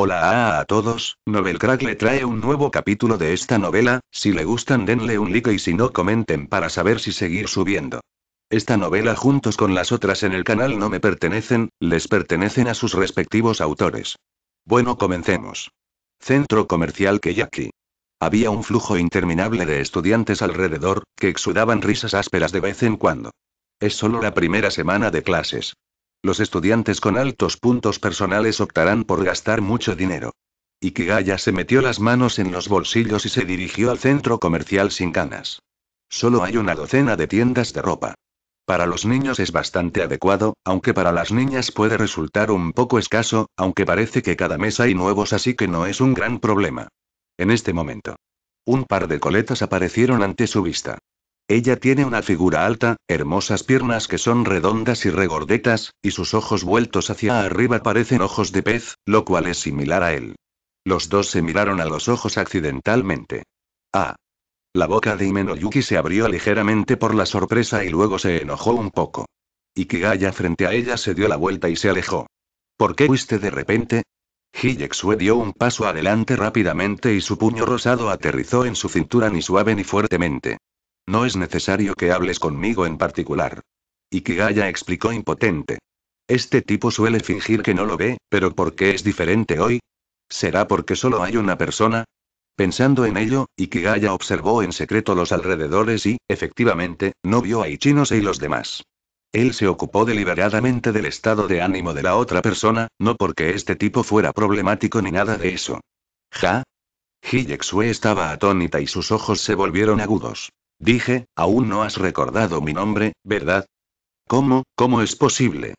Hola a, todos, Novel Crack le trae un nuevo capítulo de esta novela, si le gustan denle un like y si no comenten para saber si seguir subiendo. Esta novela juntos con las otras en el canal no me pertenecen, les pertenecen a sus respectivos autores. Bueno comencemos. Centro comercial aquí. Había un flujo interminable de estudiantes alrededor, que exudaban risas ásperas de vez en cuando. Es solo la primera semana de clases. Los estudiantes con altos puntos personales optarán por gastar mucho dinero. Y Ikigaya se metió las manos en los bolsillos y se dirigió al centro comercial sin ganas. Solo hay una docena de tiendas de ropa. Para los niños es bastante adecuado, aunque para las niñas puede resultar un poco escaso, aunque parece que cada mes hay nuevos así que no es un gran problema. En este momento. Un par de coletas aparecieron ante su vista. Ella tiene una figura alta, hermosas piernas que son redondas y regordetas, y sus ojos vueltos hacia arriba parecen ojos de pez, lo cual es similar a él. Los dos se miraron a los ojos accidentalmente. Ah. La boca de Imenoyuki se abrió ligeramente por la sorpresa y luego se enojó un poco. Ikigaya frente a ella se dio la vuelta y se alejó. ¿Por qué fuiste de repente? Hiyexue dio un paso adelante rápidamente y su puño rosado aterrizó en su cintura ni suave ni fuertemente. No es necesario que hables conmigo en particular. Ikigaya explicó impotente. Este tipo suele fingir que no lo ve, pero ¿por qué es diferente hoy? ¿Será porque solo hay una persona? Pensando en ello, Ikigaya observó en secreto los alrededores y, efectivamente, no vio a Ichinose y los demás. Él se ocupó deliberadamente del estado de ánimo de la otra persona, no porque este tipo fuera problemático ni nada de eso. ¿Ja? Hiyexue estaba atónita y sus ojos se volvieron agudos. Dije, aún no has recordado mi nombre, ¿verdad? ¿Cómo, cómo es posible?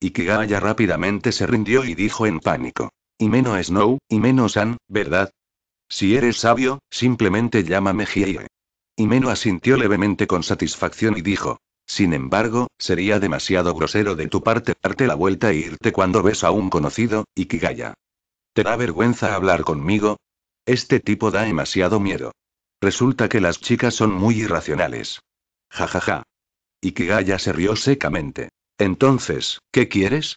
Ikigaya rápidamente se rindió y dijo en pánico. Y menos Snow, y menos ¿verdad? Si eres sabio, simplemente llámame Hiei. Himeno e. asintió levemente con satisfacción y dijo. Sin embargo, sería demasiado grosero de tu parte darte la vuelta e irte cuando ves a un conocido, Ikigaya. ¿Te da vergüenza hablar conmigo? Este tipo da demasiado miedo. Resulta que las chicas son muy irracionales. Ja ja ja. Ikigaya se rió secamente. Entonces, ¿qué quieres?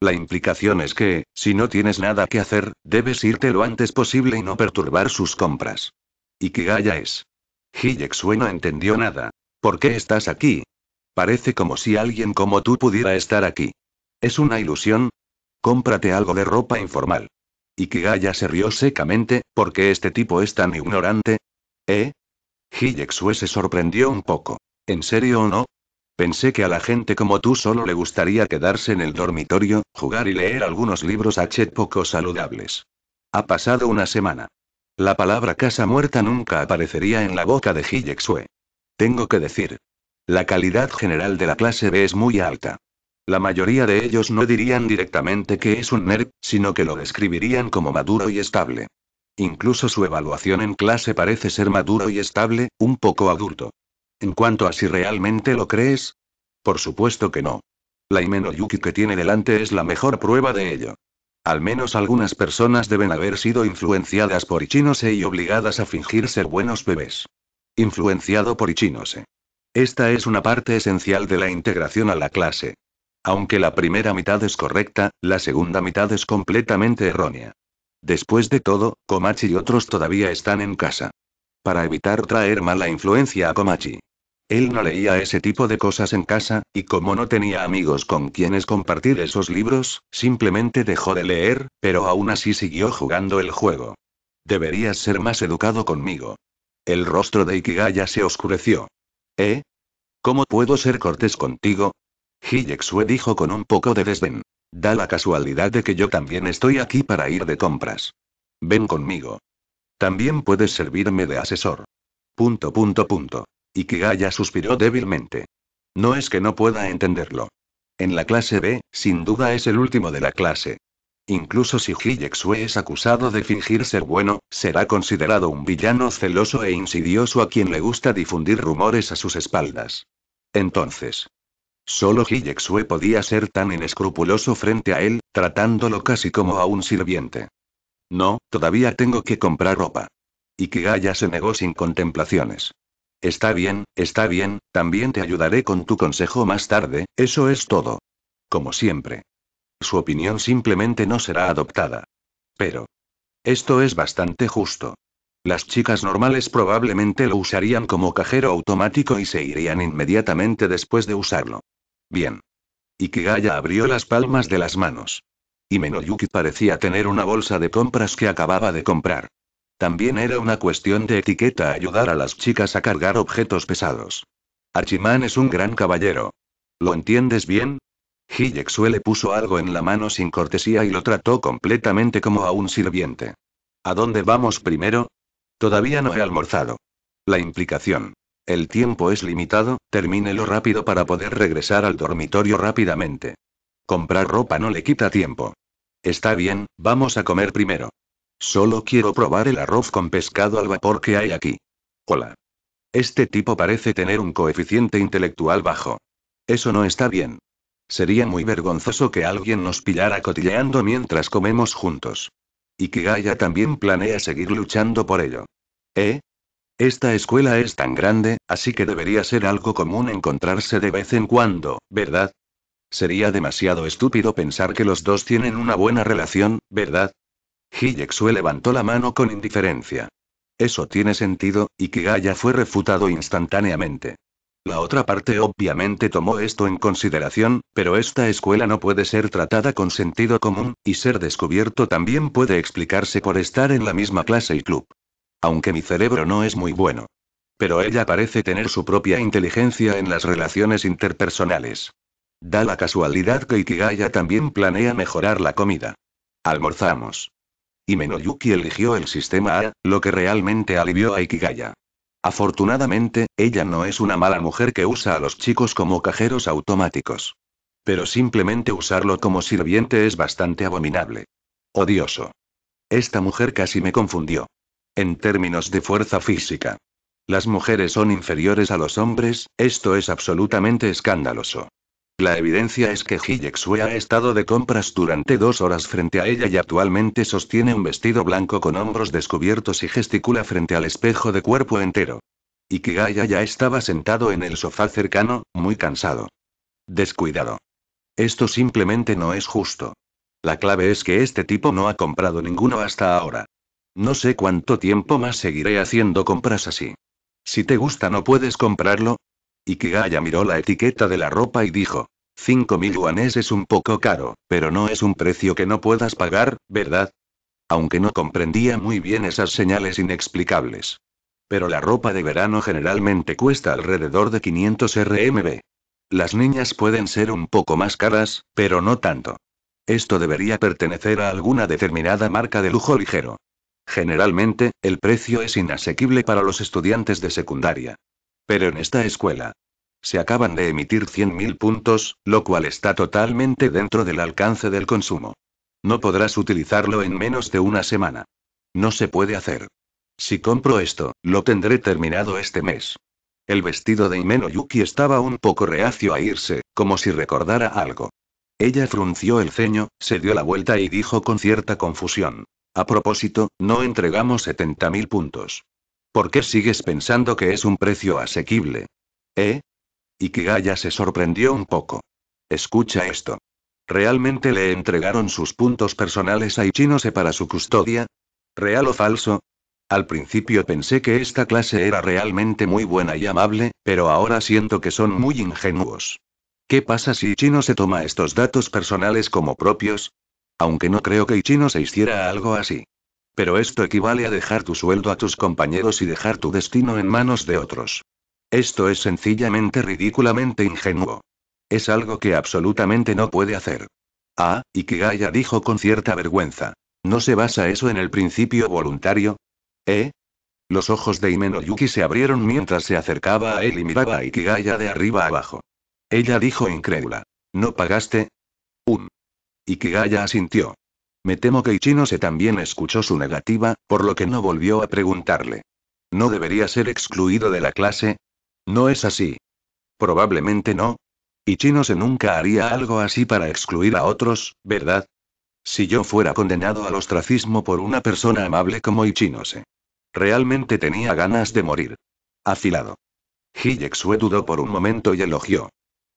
La implicación es que, si no tienes nada que hacer, debes irte lo antes posible y no perturbar sus compras. Ikigaya es. Hiyexue no entendió nada. ¿Por qué estás aquí? Parece como si alguien como tú pudiera estar aquí. ¿Es una ilusión? Cómprate algo de ropa informal. Ikigaya se rió secamente, porque este tipo es tan ignorante? ¿Eh? se sorprendió un poco. ¿En serio o no? Pensé que a la gente como tú solo le gustaría quedarse en el dormitorio, jugar y leer algunos libros H poco saludables. Ha pasado una semana. La palabra casa muerta nunca aparecería en la boca de Hijexue. Tengo que decir. La calidad general de la clase B es muy alta. La mayoría de ellos no dirían directamente que es un nerd, sino que lo describirían como maduro y estable. Incluso su evaluación en clase parece ser maduro y estable, un poco adulto. En cuanto a si realmente lo crees, por supuesto que no. La Imeno Yuki que tiene delante es la mejor prueba de ello. Al menos algunas personas deben haber sido influenciadas por Ichinose y obligadas a fingir ser buenos bebés. Influenciado por Ichinose. Esta es una parte esencial de la integración a la clase. Aunque la primera mitad es correcta, la segunda mitad es completamente errónea. Después de todo, Komachi y otros todavía están en casa. Para evitar traer mala influencia a Komachi. Él no leía ese tipo de cosas en casa, y como no tenía amigos con quienes compartir esos libros, simplemente dejó de leer, pero aún así siguió jugando el juego. Deberías ser más educado conmigo. El rostro de Ikigaya se oscureció. ¿Eh? ¿Cómo puedo ser cortés contigo? Hiyexue dijo con un poco de desdén. Da la casualidad de que yo también estoy aquí para ir de compras. Ven conmigo. También puedes servirme de asesor. Punto, punto, punto. Ikigaya suspiró débilmente. No es que no pueda entenderlo. En la clase B, sin duda es el último de la clase. Incluso si Hiyexue es acusado de fingir ser bueno, será considerado un villano celoso e insidioso a quien le gusta difundir rumores a sus espaldas. Entonces, Solo Hijeksue podía ser tan inescrupuloso frente a él, tratándolo casi como a un sirviente. No, todavía tengo que comprar ropa. Y Ikigaya se negó sin contemplaciones. Está bien, está bien, también te ayudaré con tu consejo más tarde, eso es todo. Como siempre. Su opinión simplemente no será adoptada. Pero. Esto es bastante justo. Las chicas normales probablemente lo usarían como cajero automático y se irían inmediatamente después de usarlo. Bien. Ikigaya abrió las palmas de las manos. Y Menoyuki parecía tener una bolsa de compras que acababa de comprar. También era una cuestión de etiqueta ayudar a las chicas a cargar objetos pesados. Archimán es un gran caballero. ¿Lo entiendes bien? Hiyexue le puso algo en la mano sin cortesía y lo trató completamente como a un sirviente. ¿A dónde vamos primero? Todavía no he almorzado. La implicación el tiempo es limitado, termínelo rápido para poder regresar al dormitorio rápidamente. Comprar ropa no le quita tiempo. Está bien, vamos a comer primero. Solo quiero probar el arroz con pescado al vapor que hay aquí. Hola. Este tipo parece tener un coeficiente intelectual bajo. Eso no está bien. Sería muy vergonzoso que alguien nos pillara cotilleando mientras comemos juntos. Y que Kigaya también planea seguir luchando por ello. ¿Eh? Esta escuela es tan grande, así que debería ser algo común encontrarse de vez en cuando, ¿verdad? Sería demasiado estúpido pensar que los dos tienen una buena relación, ¿verdad? Hiyexue levantó la mano con indiferencia. Eso tiene sentido, y Kigaya fue refutado instantáneamente. La otra parte obviamente tomó esto en consideración, pero esta escuela no puede ser tratada con sentido común, y ser descubierto también puede explicarse por estar en la misma clase y club. Aunque mi cerebro no es muy bueno. Pero ella parece tener su propia inteligencia en las relaciones interpersonales. Da la casualidad que Ikigaya también planea mejorar la comida. Almorzamos. Y Menoyuki eligió el sistema A, lo que realmente alivió a Ikigaya. Afortunadamente, ella no es una mala mujer que usa a los chicos como cajeros automáticos. Pero simplemente usarlo como sirviente es bastante abominable. Odioso. Esta mujer casi me confundió. En términos de fuerza física. Las mujeres son inferiores a los hombres, esto es absolutamente escandaloso. La evidencia es que Hillexue ha estado de compras durante dos horas frente a ella y actualmente sostiene un vestido blanco con hombros descubiertos y gesticula frente al espejo de cuerpo entero. Y Ikigaya ya estaba sentado en el sofá cercano, muy cansado. Descuidado. Esto simplemente no es justo. La clave es que este tipo no ha comprado ninguno hasta ahora. No sé cuánto tiempo más seguiré haciendo compras así. Si te gusta no puedes comprarlo. Ikigaya miró la etiqueta de la ropa y dijo. 5.000 yuanes es un poco caro, pero no es un precio que no puedas pagar, ¿verdad? Aunque no comprendía muy bien esas señales inexplicables. Pero la ropa de verano generalmente cuesta alrededor de 500 RMB. Las niñas pueden ser un poco más caras, pero no tanto. Esto debería pertenecer a alguna determinada marca de lujo ligero. Generalmente, el precio es inasequible para los estudiantes de secundaria. Pero en esta escuela. Se acaban de emitir 100.000 puntos, lo cual está totalmente dentro del alcance del consumo. No podrás utilizarlo en menos de una semana. No se puede hacer. Si compro esto, lo tendré terminado este mes. El vestido de Imeno Yuki estaba un poco reacio a irse, como si recordara algo. Ella frunció el ceño, se dio la vuelta y dijo con cierta confusión. A propósito, no entregamos 70.000 puntos. ¿Por qué sigues pensando que es un precio asequible? ¿Eh? Ikigaya se sorprendió un poco. Escucha esto. ¿Realmente le entregaron sus puntos personales a Ichinose para su custodia? ¿Real o falso? Al principio pensé que esta clase era realmente muy buena y amable, pero ahora siento que son muy ingenuos. ¿Qué pasa si Ichinose toma estos datos personales como propios? Aunque no creo que Ichino se hiciera algo así. Pero esto equivale a dejar tu sueldo a tus compañeros y dejar tu destino en manos de otros. Esto es sencillamente ridículamente ingenuo. Es algo que absolutamente no puede hacer. Ah, Ikigaya dijo con cierta vergüenza. ¿No se basa eso en el principio voluntario? ¿Eh? Los ojos de Imeno Yuki se abrieron mientras se acercaba a él y miraba a Ikigaya de arriba abajo. Ella dijo incrédula. ¿No pagaste? Un. Y Gaya asintió. Me temo que Ichinose también escuchó su negativa, por lo que no volvió a preguntarle. ¿No debería ser excluido de la clase? No es así. Probablemente no. Ichinose nunca haría algo así para excluir a otros, ¿verdad? Si yo fuera condenado al ostracismo por una persona amable como Ichinose. Realmente tenía ganas de morir. Afilado. Hiyexue dudó por un momento y elogió.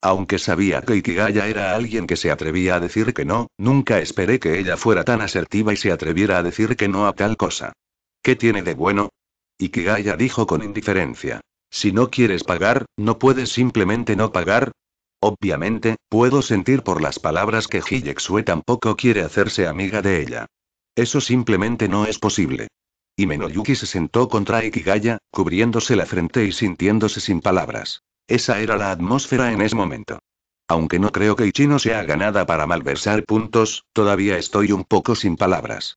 Aunque sabía que Ikigaya era alguien que se atrevía a decir que no, nunca esperé que ella fuera tan asertiva y se atreviera a decir que no a tal cosa. ¿Qué tiene de bueno? Ikigaya dijo con indiferencia. Si no quieres pagar, ¿no puedes simplemente no pagar? Obviamente, puedo sentir por las palabras que Hiyexue tampoco quiere hacerse amiga de ella. Eso simplemente no es posible. Y Menoyuki se sentó contra Ikigaya, cubriéndose la frente y sintiéndose sin palabras. Esa era la atmósfera en ese momento. Aunque no creo que Ichino se haga nada para malversar puntos, todavía estoy un poco sin palabras.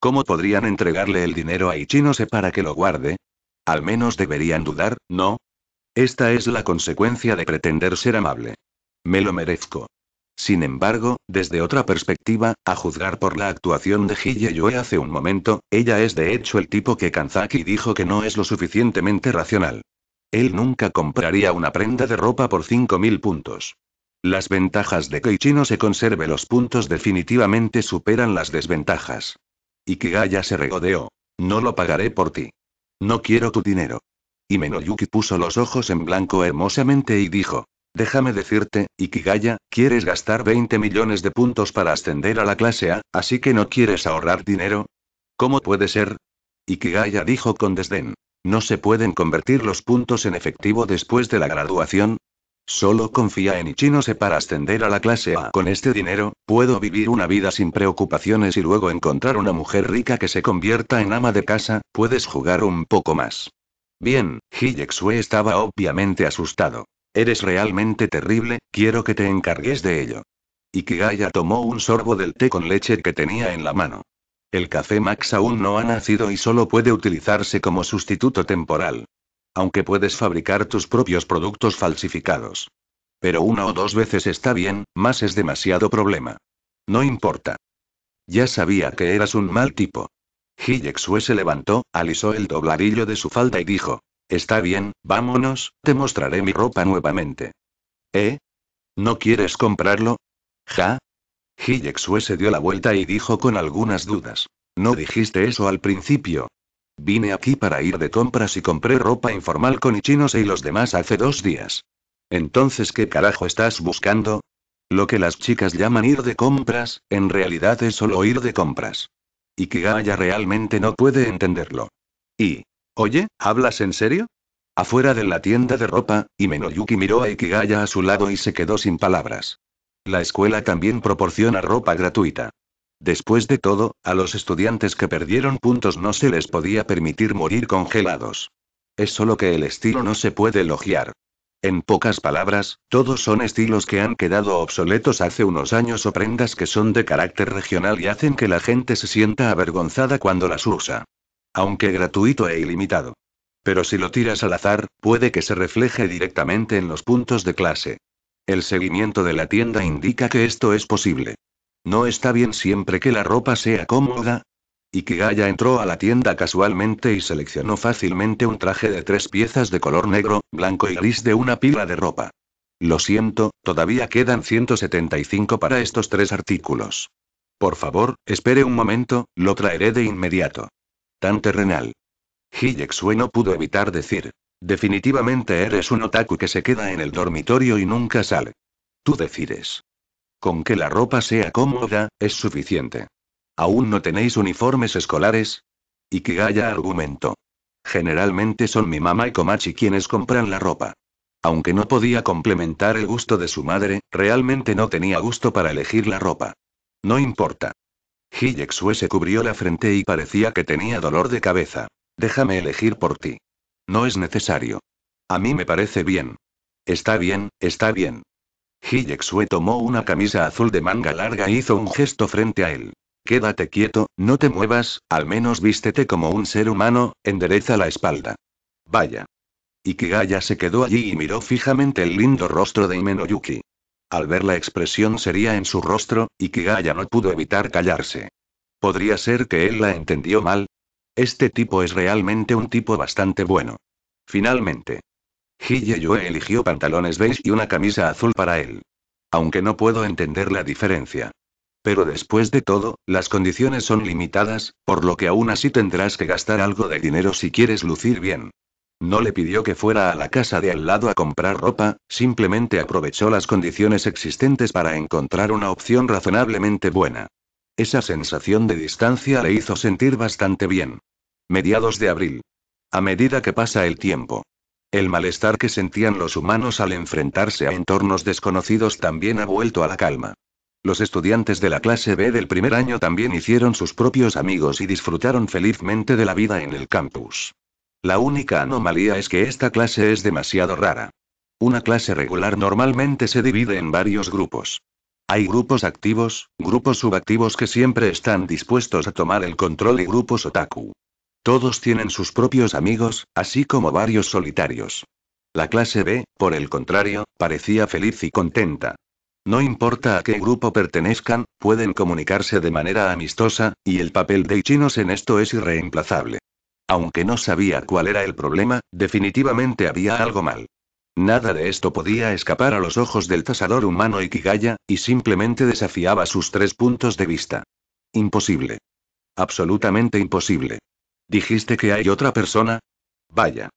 ¿Cómo podrían entregarle el dinero a Ichinose para que lo guarde? Al menos deberían dudar, ¿no? Esta es la consecuencia de pretender ser amable. Me lo merezco. Sin embargo, desde otra perspectiva, a juzgar por la actuación de Yue hace un momento, ella es de hecho el tipo que Kanzaki dijo que no es lo suficientemente racional. Él nunca compraría una prenda de ropa por 5.000 puntos. Las ventajas de que Ichino se conserve los puntos definitivamente superan las desventajas. Ikigaya se regodeó. No lo pagaré por ti. No quiero tu dinero. Y Menoyuki puso los ojos en blanco hermosamente y dijo. Déjame decirte, Ikigaya, ¿quieres gastar 20 millones de puntos para ascender a la clase A, así que no quieres ahorrar dinero? ¿Cómo puede ser? Ikigaya dijo con desdén. No se pueden convertir los puntos en efectivo después de la graduación. Solo confía en Ichinose para ascender a la clase A. Con este dinero, puedo vivir una vida sin preocupaciones y luego encontrar una mujer rica que se convierta en ama de casa, puedes jugar un poco más. Bien, Hiyexue estaba obviamente asustado. Eres realmente terrible, quiero que te encargues de ello. Ikigaya tomó un sorbo del té con leche que tenía en la mano. El café Max aún no ha nacido y solo puede utilizarse como sustituto temporal. Aunque puedes fabricar tus propios productos falsificados. Pero una o dos veces está bien, más es demasiado problema. No importa. Ya sabía que eras un mal tipo. Hillexue se levantó, alisó el dobladillo de su falda y dijo: Está bien, vámonos, te mostraré mi ropa nuevamente. ¿Eh? ¿No quieres comprarlo? Ja, Sue se dio la vuelta y dijo con algunas dudas. No dijiste eso al principio. Vine aquí para ir de compras y compré ropa informal con Ichinose y los demás hace dos días. Entonces, ¿qué carajo estás buscando? Lo que las chicas llaman ir de compras, en realidad es solo ir de compras. Y realmente no puede entenderlo. Y, oye, ¿hablas en serio? Afuera de la tienda de ropa, Imenoyuki miró a Ikigaya a su lado y se quedó sin palabras. La escuela también proporciona ropa gratuita. Después de todo, a los estudiantes que perdieron puntos no se les podía permitir morir congelados. Es solo que el estilo no se puede elogiar. En pocas palabras, todos son estilos que han quedado obsoletos hace unos años o prendas que son de carácter regional y hacen que la gente se sienta avergonzada cuando las usa. Aunque gratuito e ilimitado. Pero si lo tiras al azar, puede que se refleje directamente en los puntos de clase. El seguimiento de la tienda indica que esto es posible. No está bien siempre que la ropa sea cómoda. Y Ikigaya entró a la tienda casualmente y seleccionó fácilmente un traje de tres piezas de color negro, blanco y gris de una pila de ropa. Lo siento, todavía quedan 175 para estos tres artículos. Por favor, espere un momento, lo traeré de inmediato. Tan terrenal. Sue no pudo evitar decir. Definitivamente eres un otaku que se queda en el dormitorio y nunca sale. Tú decides. Con que la ropa sea cómoda, es suficiente. ¿Aún no tenéis uniformes escolares? Y haya argumentó. Generalmente son mi mamá y Komachi quienes compran la ropa. Aunque no podía complementar el gusto de su madre, realmente no tenía gusto para elegir la ropa. No importa. Hiyexue se cubrió la frente y parecía que tenía dolor de cabeza. Déjame elegir por ti. No es necesario. A mí me parece bien. Está bien, está bien. Sue tomó una camisa azul de manga larga e hizo un gesto frente a él. Quédate quieto, no te muevas, al menos vístete como un ser humano, endereza la espalda. Vaya. Ikigaya se quedó allí y miró fijamente el lindo rostro de Imenoyuki. Al ver la expresión seria en su rostro, Ikigaya no pudo evitar callarse. Podría ser que él la entendió mal, este tipo es realmente un tipo bastante bueno. Finalmente. Yue eligió pantalones beige y una camisa azul para él. Aunque no puedo entender la diferencia. Pero después de todo, las condiciones son limitadas, por lo que aún así tendrás que gastar algo de dinero si quieres lucir bien. No le pidió que fuera a la casa de al lado a comprar ropa, simplemente aprovechó las condiciones existentes para encontrar una opción razonablemente buena. Esa sensación de distancia le hizo sentir bastante bien. Mediados de abril. A medida que pasa el tiempo. El malestar que sentían los humanos al enfrentarse a entornos desconocidos también ha vuelto a la calma. Los estudiantes de la clase B del primer año también hicieron sus propios amigos y disfrutaron felizmente de la vida en el campus. La única anomalía es que esta clase es demasiado rara. Una clase regular normalmente se divide en varios grupos. Hay grupos activos, grupos subactivos que siempre están dispuestos a tomar el control y grupos otaku. Todos tienen sus propios amigos, así como varios solitarios. La clase B, por el contrario, parecía feliz y contenta. No importa a qué grupo pertenezcan, pueden comunicarse de manera amistosa, y el papel de chinos en esto es irreemplazable. Aunque no sabía cuál era el problema, definitivamente había algo mal. Nada de esto podía escapar a los ojos del tasador humano Ikigaya, y simplemente desafiaba sus tres puntos de vista. Imposible. Absolutamente imposible. ¿Dijiste que hay otra persona? Vaya.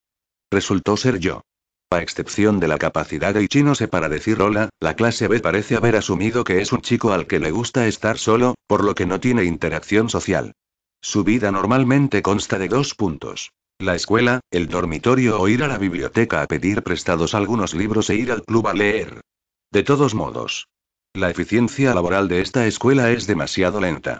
Resultó ser yo. A excepción de la capacidad de Ichinose para decir hola, la clase B parece haber asumido que es un chico al que le gusta estar solo, por lo que no tiene interacción social. Su vida normalmente consta de dos puntos la escuela, el dormitorio o ir a la biblioteca a pedir prestados algunos libros e ir al club a leer. De todos modos, la eficiencia laboral de esta escuela es demasiado lenta.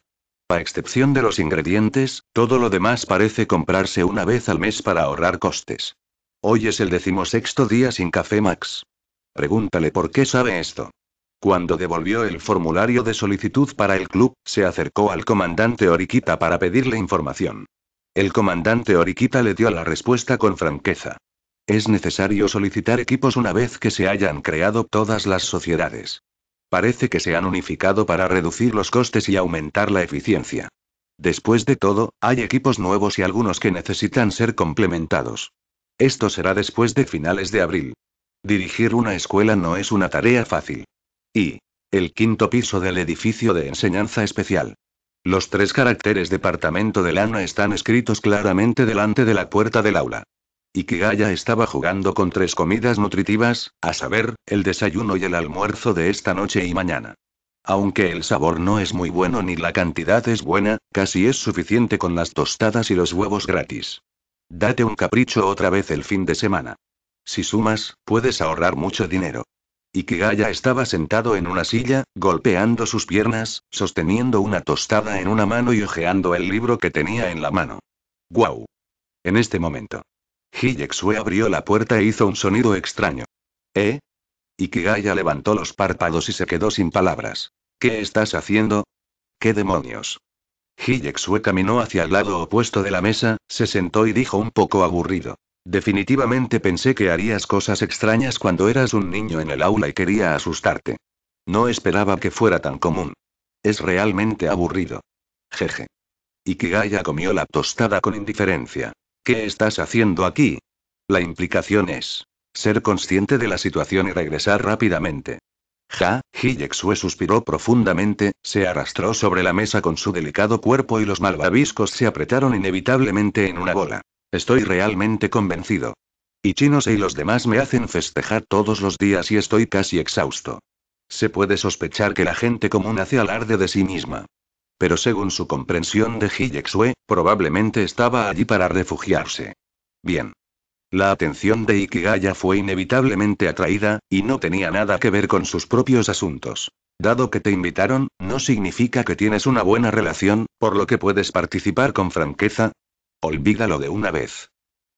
A excepción de los ingredientes, todo lo demás parece comprarse una vez al mes para ahorrar costes. Hoy es el decimosexto día sin café Max. Pregúntale por qué sabe esto. Cuando devolvió el formulario de solicitud para el club, se acercó al comandante Oriquita para pedirle información. El comandante Oriquita le dio la respuesta con franqueza. Es necesario solicitar equipos una vez que se hayan creado todas las sociedades. Parece que se han unificado para reducir los costes y aumentar la eficiencia. Después de todo, hay equipos nuevos y algunos que necesitan ser complementados. Esto será después de finales de abril. Dirigir una escuela no es una tarea fácil. Y. El quinto piso del edificio de enseñanza especial. Los tres caracteres departamento de lana están escritos claramente delante de la puerta del aula. Y Ikigaya estaba jugando con tres comidas nutritivas, a saber, el desayuno y el almuerzo de esta noche y mañana. Aunque el sabor no es muy bueno ni la cantidad es buena, casi es suficiente con las tostadas y los huevos gratis. Date un capricho otra vez el fin de semana. Si sumas, puedes ahorrar mucho dinero y que estaba sentado en una silla, golpeando sus piernas, sosteniendo una tostada en una mano y hojeando el libro que tenía en la mano. ¡Guau! En este momento. Hiyexue abrió la puerta e hizo un sonido extraño. ¿Eh? Ikigaya levantó los párpados y se quedó sin palabras. ¿Qué estás haciendo? ¿Qué demonios? Hiyexue caminó hacia el lado opuesto de la mesa, se sentó y dijo un poco aburrido. Definitivamente pensé que harías cosas extrañas cuando eras un niño en el aula y quería asustarte. No esperaba que fuera tan común. Es realmente aburrido. Jeje. Ikigaya comió la tostada con indiferencia. ¿Qué estás haciendo aquí? La implicación es ser consciente de la situación y regresar rápidamente. Ja, Hiyexue suspiró profundamente, se arrastró sobre la mesa con su delicado cuerpo y los malvaviscos se apretaron inevitablemente en una bola. Estoy realmente convencido. y chinos y los demás me hacen festejar todos los días y estoy casi exhausto. Se puede sospechar que la gente común hace alarde de sí misma. Pero según su comprensión de Hiyexue, probablemente estaba allí para refugiarse. Bien. La atención de Ikigaya fue inevitablemente atraída, y no tenía nada que ver con sus propios asuntos. Dado que te invitaron, no significa que tienes una buena relación, por lo que puedes participar con franqueza, Olvídalo de una vez.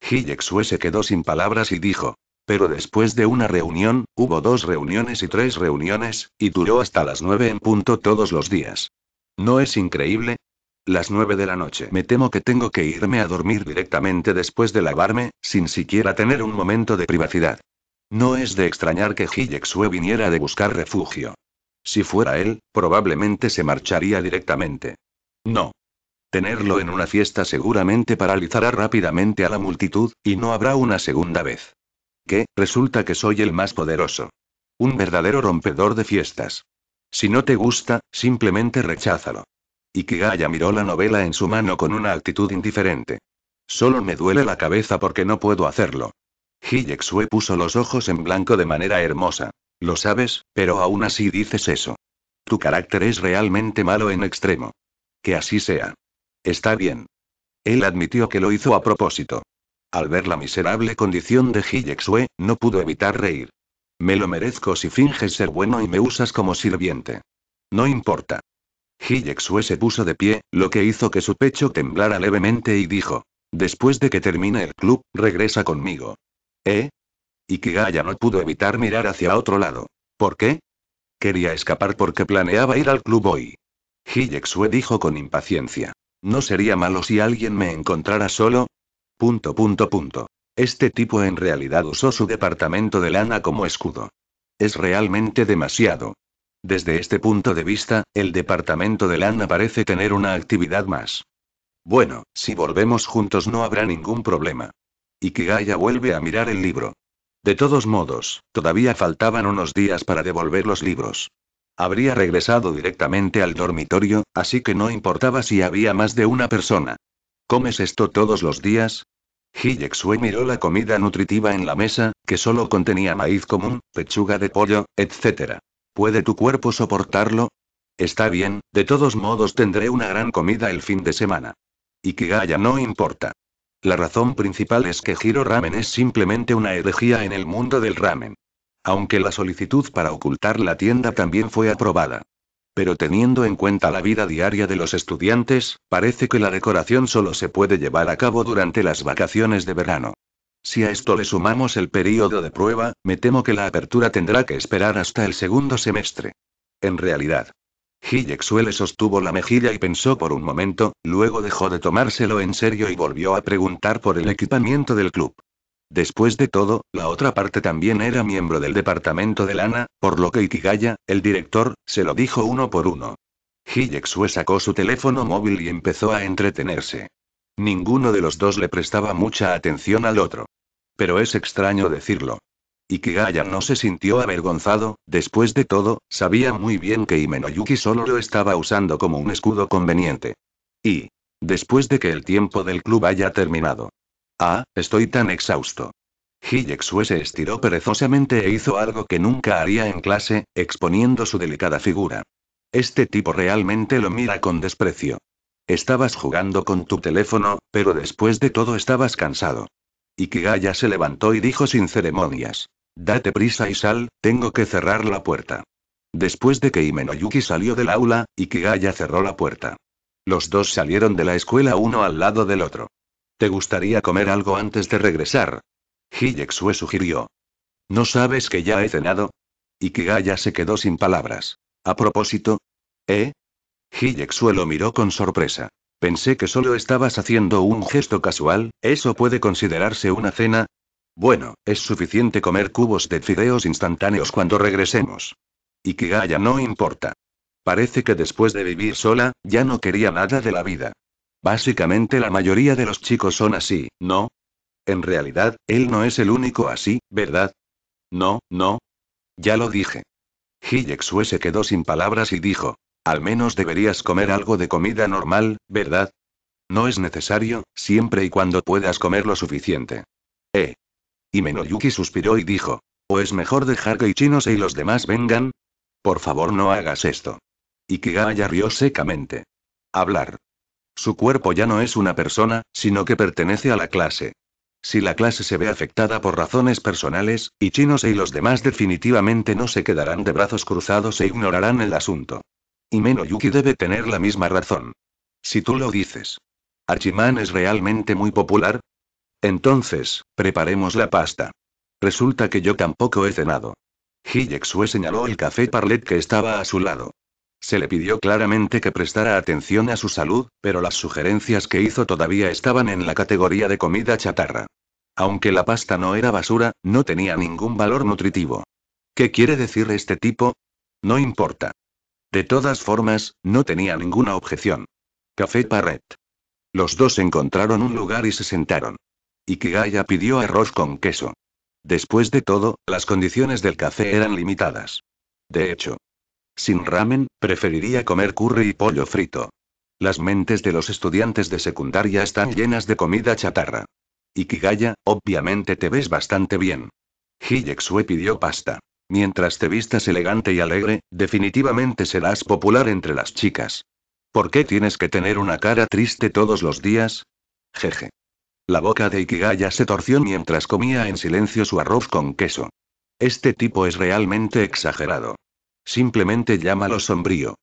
Hillexue se quedó sin palabras y dijo. Pero después de una reunión, hubo dos reuniones y tres reuniones, y duró hasta las nueve en punto todos los días. ¿No es increíble? Las nueve de la noche. Me temo que tengo que irme a dormir directamente después de lavarme, sin siquiera tener un momento de privacidad. No es de extrañar que Hillexue viniera de buscar refugio. Si fuera él, probablemente se marcharía directamente. No. Tenerlo en una fiesta seguramente paralizará rápidamente a la multitud, y no habrá una segunda vez. ¿Qué? Resulta que soy el más poderoso. Un verdadero rompedor de fiestas. Si no te gusta, simplemente recházalo. Ikigaya miró la novela en su mano con una actitud indiferente. Solo me duele la cabeza porque no puedo hacerlo. Sue puso los ojos en blanco de manera hermosa. Lo sabes, pero aún así dices eso. Tu carácter es realmente malo en extremo. Que así sea. Está bien. Él admitió que lo hizo a propósito. Al ver la miserable condición de Jiexue, no pudo evitar reír. Me lo merezco si finges ser bueno y me usas como sirviente. No importa. Jiexue se puso de pie, lo que hizo que su pecho temblara levemente y dijo: Después de que termine el club, regresa conmigo. ¿Eh? Ikigaya no pudo evitar mirar hacia otro lado. ¿Por qué? Quería escapar porque planeaba ir al club hoy. Jiexue dijo con impaciencia. No sería malo si alguien me encontrara solo. Punto punto punto. Este tipo en realidad usó su departamento de lana como escudo. Es realmente demasiado. Desde este punto de vista, el departamento de lana parece tener una actividad más. Bueno, si volvemos juntos no habrá ningún problema. Y Gaia vuelve a mirar el libro. De todos modos, todavía faltaban unos días para devolver los libros. Habría regresado directamente al dormitorio, así que no importaba si había más de una persona. ¿Comes esto todos los días? Hillexue miró la comida nutritiva en la mesa, que solo contenía maíz común, pechuga de pollo, etc. ¿Puede tu cuerpo soportarlo? Está bien, de todos modos tendré una gran comida el fin de semana. Y haya no importa. La razón principal es que Hiro Ramen es simplemente una herejía en el mundo del ramen aunque la solicitud para ocultar la tienda también fue aprobada. Pero teniendo en cuenta la vida diaria de los estudiantes, parece que la decoración solo se puede llevar a cabo durante las vacaciones de verano. Si a esto le sumamos el periodo de prueba, me temo que la apertura tendrá que esperar hasta el segundo semestre. En realidad. suele sostuvo la mejilla y pensó por un momento, luego dejó de tomárselo en serio y volvió a preguntar por el equipamiento del club. Después de todo, la otra parte también era miembro del departamento de lana, por lo que Ikigaya, el director, se lo dijo uno por uno. Sue sacó su teléfono móvil y empezó a entretenerse. Ninguno de los dos le prestaba mucha atención al otro. Pero es extraño decirlo. Ikigaya no se sintió avergonzado, después de todo, sabía muy bien que Imenoyuki solo lo estaba usando como un escudo conveniente. Y, después de que el tiempo del club haya terminado, Ah, estoy tan exhausto. Sue se estiró perezosamente e hizo algo que nunca haría en clase, exponiendo su delicada figura. Este tipo realmente lo mira con desprecio. Estabas jugando con tu teléfono, pero después de todo estabas cansado. Ikigaya se levantó y dijo sin ceremonias. Date prisa y sal, tengo que cerrar la puerta. Después de que Imenoyuki salió del aula, Ikigaya cerró la puerta. Los dos salieron de la escuela uno al lado del otro. ¿Te gustaría comer algo antes de regresar? Hiyexue sugirió. ¿No sabes que ya he cenado? Ikigaya se quedó sin palabras. A propósito. ¿Eh? Hiyexue lo miró con sorpresa. Pensé que solo estabas haciendo un gesto casual, ¿eso puede considerarse una cena? Bueno, es suficiente comer cubos de fideos instantáneos cuando regresemos. Ikigaya no importa. Parece que después de vivir sola, ya no quería nada de la vida. Básicamente la mayoría de los chicos son así, ¿no? En realidad, él no es el único así, ¿verdad? No, no. Ya lo dije. Sue se quedó sin palabras y dijo, al menos deberías comer algo de comida normal, ¿verdad? No es necesario, siempre y cuando puedas comer lo suficiente. Eh. Y Menoyuki suspiró y dijo, o es mejor dejar que Ichinose y los demás vengan. Por favor no hagas esto. Ikigaya rió secamente. Hablar. Su cuerpo ya no es una persona, sino que pertenece a la clase. Si la clase se ve afectada por razones personales, y chinos y los demás definitivamente no se quedarán de brazos cruzados e ignorarán el asunto. Y Meno Yuki debe tener la misma razón. Si tú lo dices. Archimán es realmente muy popular? Entonces, preparemos la pasta. Resulta que yo tampoco he cenado. Sue señaló el café parlet que estaba a su lado. Se le pidió claramente que prestara atención a su salud, pero las sugerencias que hizo todavía estaban en la categoría de comida chatarra. Aunque la pasta no era basura, no tenía ningún valor nutritivo. ¿Qué quiere decir este tipo? No importa. De todas formas, no tenía ninguna objeción. Café Parret. Los dos encontraron un lugar y se sentaron. Y Ikigaya pidió arroz con queso. Después de todo, las condiciones del café eran limitadas. De hecho, sin ramen, preferiría comer curry y pollo frito. Las mentes de los estudiantes de secundaria están llenas de comida chatarra. Ikigaya, obviamente te ves bastante bien. Sue pidió pasta. Mientras te vistas elegante y alegre, definitivamente serás popular entre las chicas. ¿Por qué tienes que tener una cara triste todos los días? Jeje. La boca de Ikigaya se torció mientras comía en silencio su arroz con queso. Este tipo es realmente exagerado. Simplemente llámalo sombrío.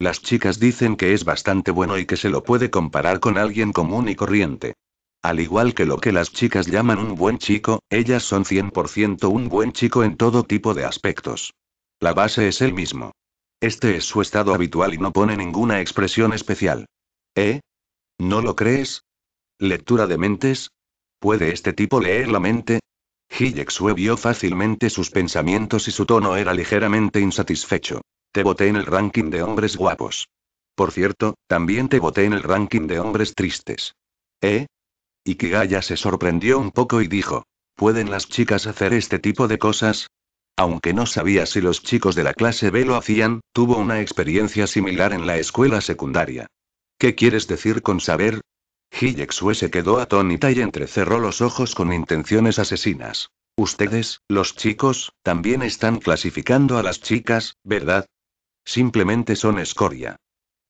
Las chicas dicen que es bastante bueno y que se lo puede comparar con alguien común y corriente. Al igual que lo que las chicas llaman un buen chico, ellas son 100% un buen chico en todo tipo de aspectos. La base es el mismo. Este es su estado habitual y no pone ninguna expresión especial. ¿Eh? ¿No lo crees? ¿Lectura de mentes? ¿Puede este tipo leer la mente? Hillexue vio fácilmente sus pensamientos y su tono era ligeramente insatisfecho. Te voté en el ranking de hombres guapos. Por cierto, también te voté en el ranking de hombres tristes. ¿Eh? Ikigaya se sorprendió un poco y dijo, ¿pueden las chicas hacer este tipo de cosas? Aunque no sabía si los chicos de la clase B lo hacían, tuvo una experiencia similar en la escuela secundaria. ¿Qué quieres decir con saber? Sue se quedó atónita y entrecerró los ojos con intenciones asesinas. Ustedes, los chicos, también están clasificando a las chicas, ¿verdad? Simplemente son escoria.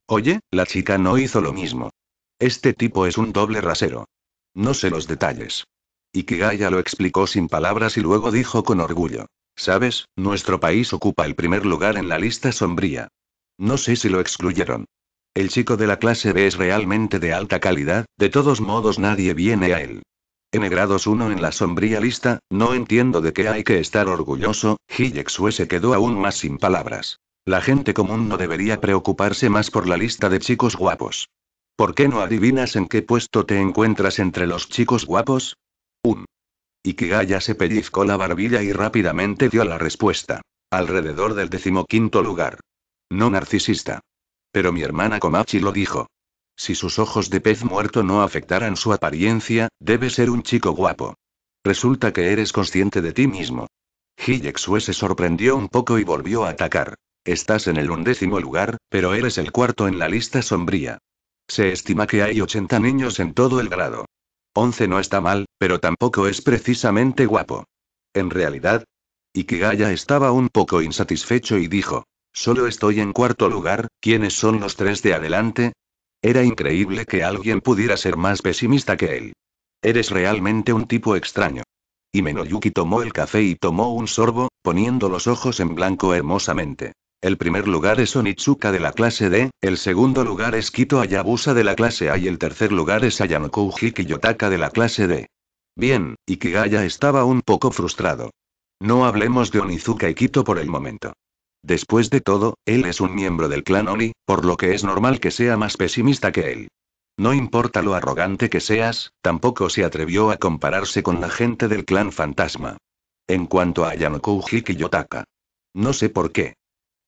Oye, la chica no hizo lo mismo. Este tipo es un doble rasero. No sé los detalles. Ikigaya lo explicó sin palabras y luego dijo con orgullo. Sabes, nuestro país ocupa el primer lugar en la lista sombría. No sé si lo excluyeron. El chico de la clase B es realmente de alta calidad, de todos modos nadie viene a él. N grados 1 en la sombría lista, no entiendo de qué hay que estar orgulloso, Sue se quedó aún más sin palabras. La gente común no debería preocuparse más por la lista de chicos guapos. ¿Por qué no adivinas en qué puesto te encuentras entre los chicos guapos? Un. Ikigaya se pellizcó la barbilla y rápidamente dio la respuesta. Alrededor del decimoquinto lugar. No narcisista. Pero mi hermana Komachi lo dijo. Si sus ojos de pez muerto no afectaran su apariencia, debe ser un chico guapo. Resulta que eres consciente de ti mismo. Hiyexue se sorprendió un poco y volvió a atacar. Estás en el undécimo lugar, pero eres el cuarto en la lista sombría. Se estima que hay 80 niños en todo el grado. 11 no está mal, pero tampoco es precisamente guapo. En realidad, Ikigaya estaba un poco insatisfecho y dijo, Solo estoy en cuarto lugar, ¿quiénes son los tres de adelante? Era increíble que alguien pudiera ser más pesimista que él. Eres realmente un tipo extraño. Y Menoyuki tomó el café y tomó un sorbo, poniendo los ojos en blanco hermosamente. El primer lugar es Onitsuka de la clase D, el segundo lugar es Kito Ayabusa de la clase A y el tercer lugar es Hiki Yotaka de la clase D. Bien, Ikigaya estaba un poco frustrado. No hablemos de Onizuka y Kito por el momento. Después de todo, él es un miembro del clan Oni, por lo que es normal que sea más pesimista que él. No importa lo arrogante que seas, tampoco se atrevió a compararse con la gente del clan fantasma. En cuanto a y Yotaka, No sé por qué.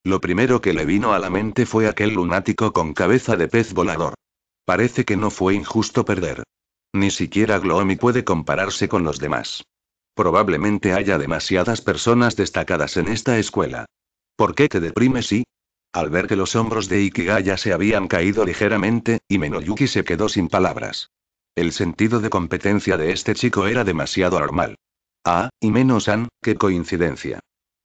Lo primero que le vino a la mente fue aquel lunático con cabeza de pez volador. Parece que no fue injusto perder. Ni siquiera Gloomy puede compararse con los demás. Probablemente haya demasiadas personas destacadas en esta escuela. ¿Por qué te deprimes y? Al ver que los hombros de Ikigaya se habían caído ligeramente, Imenoyuki se quedó sin palabras. El sentido de competencia de este chico era demasiado normal. Ah, menos an, qué coincidencia.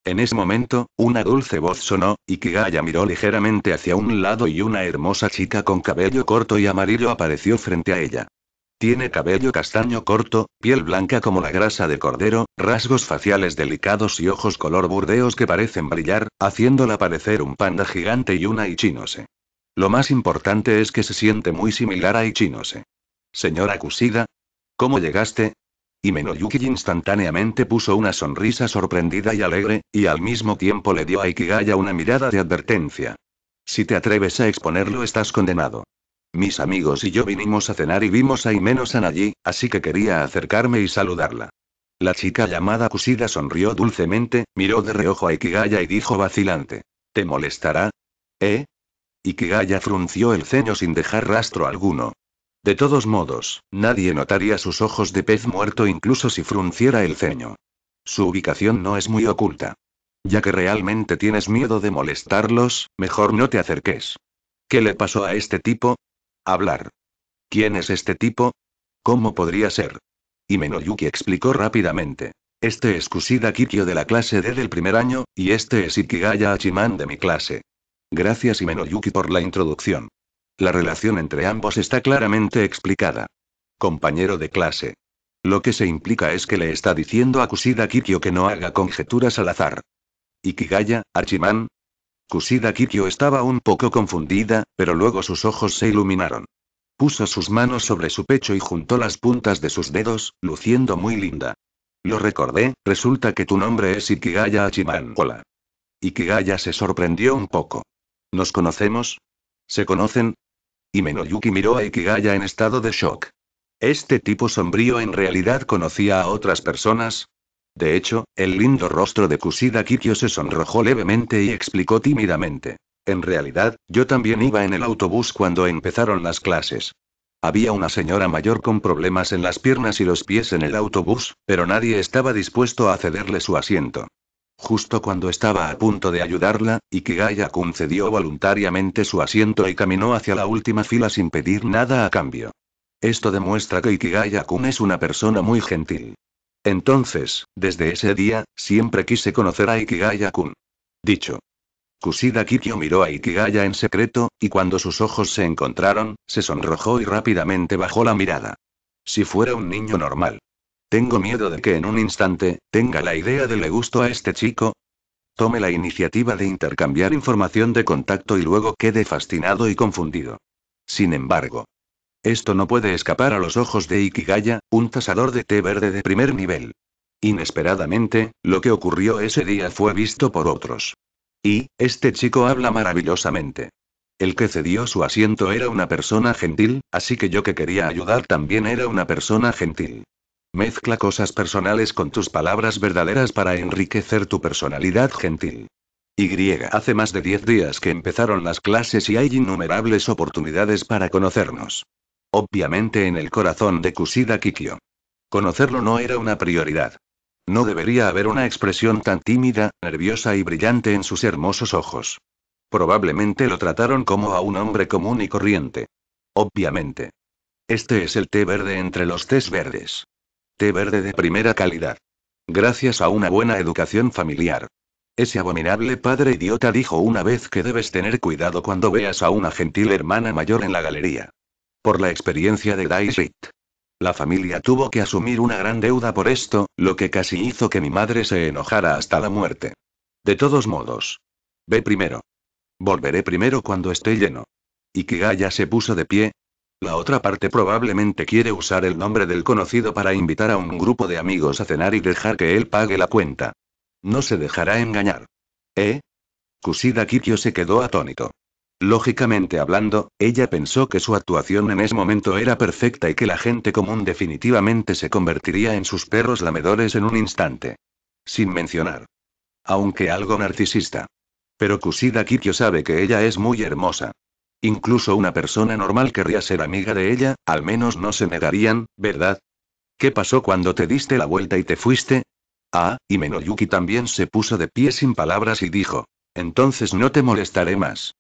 En ese momento, una dulce voz sonó, y miró ligeramente hacia un lado y una hermosa chica con cabello corto y amarillo apareció frente a ella. Tiene cabello castaño corto, piel blanca como la grasa de cordero, rasgos faciales delicados y ojos color burdeos que parecen brillar, haciéndola parecer un panda gigante y una Ichinose. Lo más importante es que se siente muy similar a Ichinose. Señora Kusida, ¿cómo llegaste? Y Menoyuki instantáneamente puso una sonrisa sorprendida y alegre, y al mismo tiempo le dio a Ikigaya una mirada de advertencia. Si te atreves a exponerlo estás condenado. Mis amigos y yo vinimos a cenar y vimos a menos allí, así que quería acercarme y saludarla. La chica llamada Kusida sonrió dulcemente, miró de reojo a Ikigaya y dijo vacilante. ¿Te molestará? ¿Eh? Ikigaya frunció el ceño sin dejar rastro alguno. De todos modos, nadie notaría sus ojos de pez muerto incluso si frunciera el ceño. Su ubicación no es muy oculta. Ya que realmente tienes miedo de molestarlos, mejor no te acerques. ¿Qué le pasó a este tipo? Hablar. ¿Quién es este tipo? ¿Cómo podría ser? Y Menoyuki explicó rápidamente. Este es Kusida Kikyo de la clase D del primer año, y este es Ikigaya Achiman de mi clase. Gracias Imenoyuki por la introducción. La relación entre ambos está claramente explicada. Compañero de clase. Lo que se implica es que le está diciendo a Kusida Kikyo que no haga conjeturas al azar. Ikigaya, Achiman, Kusida Kikyo estaba un poco confundida, pero luego sus ojos se iluminaron. Puso sus manos sobre su pecho y juntó las puntas de sus dedos, luciendo muy linda. Lo recordé, resulta que tu nombre es Ikigaya Achiman. Hola. Ikigaya se sorprendió un poco. ¿Nos conocemos? ¿Se conocen? Y Menoyuki miró a Ikigaya en estado de shock. ¿Este tipo sombrío en realidad conocía a otras personas? De hecho, el lindo rostro de Kusida Kikyo se sonrojó levemente y explicó tímidamente. En realidad, yo también iba en el autobús cuando empezaron las clases. Había una señora mayor con problemas en las piernas y los pies en el autobús, pero nadie estaba dispuesto a cederle su asiento. Justo cuando estaba a punto de ayudarla, Ikigaya concedió voluntariamente su asiento y caminó hacia la última fila sin pedir nada a cambio. Esto demuestra que Ikigaya-kun es una persona muy gentil. Entonces, desde ese día, siempre quise conocer a Ikigaya-kun. Dicho. Kusida Kikyo miró a Ikigaya en secreto, y cuando sus ojos se encontraron, se sonrojó y rápidamente bajó la mirada. Si fuera un niño normal. Tengo miedo de que en un instante, tenga la idea de le gusto a este chico. Tome la iniciativa de intercambiar información de contacto y luego quede fascinado y confundido. Sin embargo, esto no puede escapar a los ojos de Ikigaya, un tasador de té verde de primer nivel. Inesperadamente, lo que ocurrió ese día fue visto por otros. Y, este chico habla maravillosamente. El que cedió su asiento era una persona gentil, así que yo que quería ayudar también era una persona gentil. Mezcla cosas personales con tus palabras verdaderas para enriquecer tu personalidad gentil. Y. Hace más de 10 días que empezaron las clases y hay innumerables oportunidades para conocernos. Obviamente en el corazón de Kusida Kikyo. Conocerlo no era una prioridad. No debería haber una expresión tan tímida, nerviosa y brillante en sus hermosos ojos. Probablemente lo trataron como a un hombre común y corriente. Obviamente. Este es el té verde entre los tés verdes. Té verde de primera calidad. Gracias a una buena educación familiar. Ese abominable padre idiota dijo una vez que debes tener cuidado cuando veas a una gentil hermana mayor en la galería por la experiencia de Daisrit. La familia tuvo que asumir una gran deuda por esto, lo que casi hizo que mi madre se enojara hasta la muerte. De todos modos. Ve primero. Volveré primero cuando esté lleno. Y Kigaya se puso de pie. La otra parte probablemente quiere usar el nombre del conocido para invitar a un grupo de amigos a cenar y dejar que él pague la cuenta. No se dejará engañar. ¿Eh? Kusida Kikyo se quedó atónito. Lógicamente hablando, ella pensó que su actuación en ese momento era perfecta y que la gente común definitivamente se convertiría en sus perros lamedores en un instante. Sin mencionar. Aunque algo narcisista. Pero Kusida Kikyo sabe que ella es muy hermosa. Incluso una persona normal querría ser amiga de ella, al menos no se negarían, ¿verdad? ¿Qué pasó cuando te diste la vuelta y te fuiste? Ah, y Menoyuki también se puso de pie sin palabras y dijo. Entonces no te molestaré más.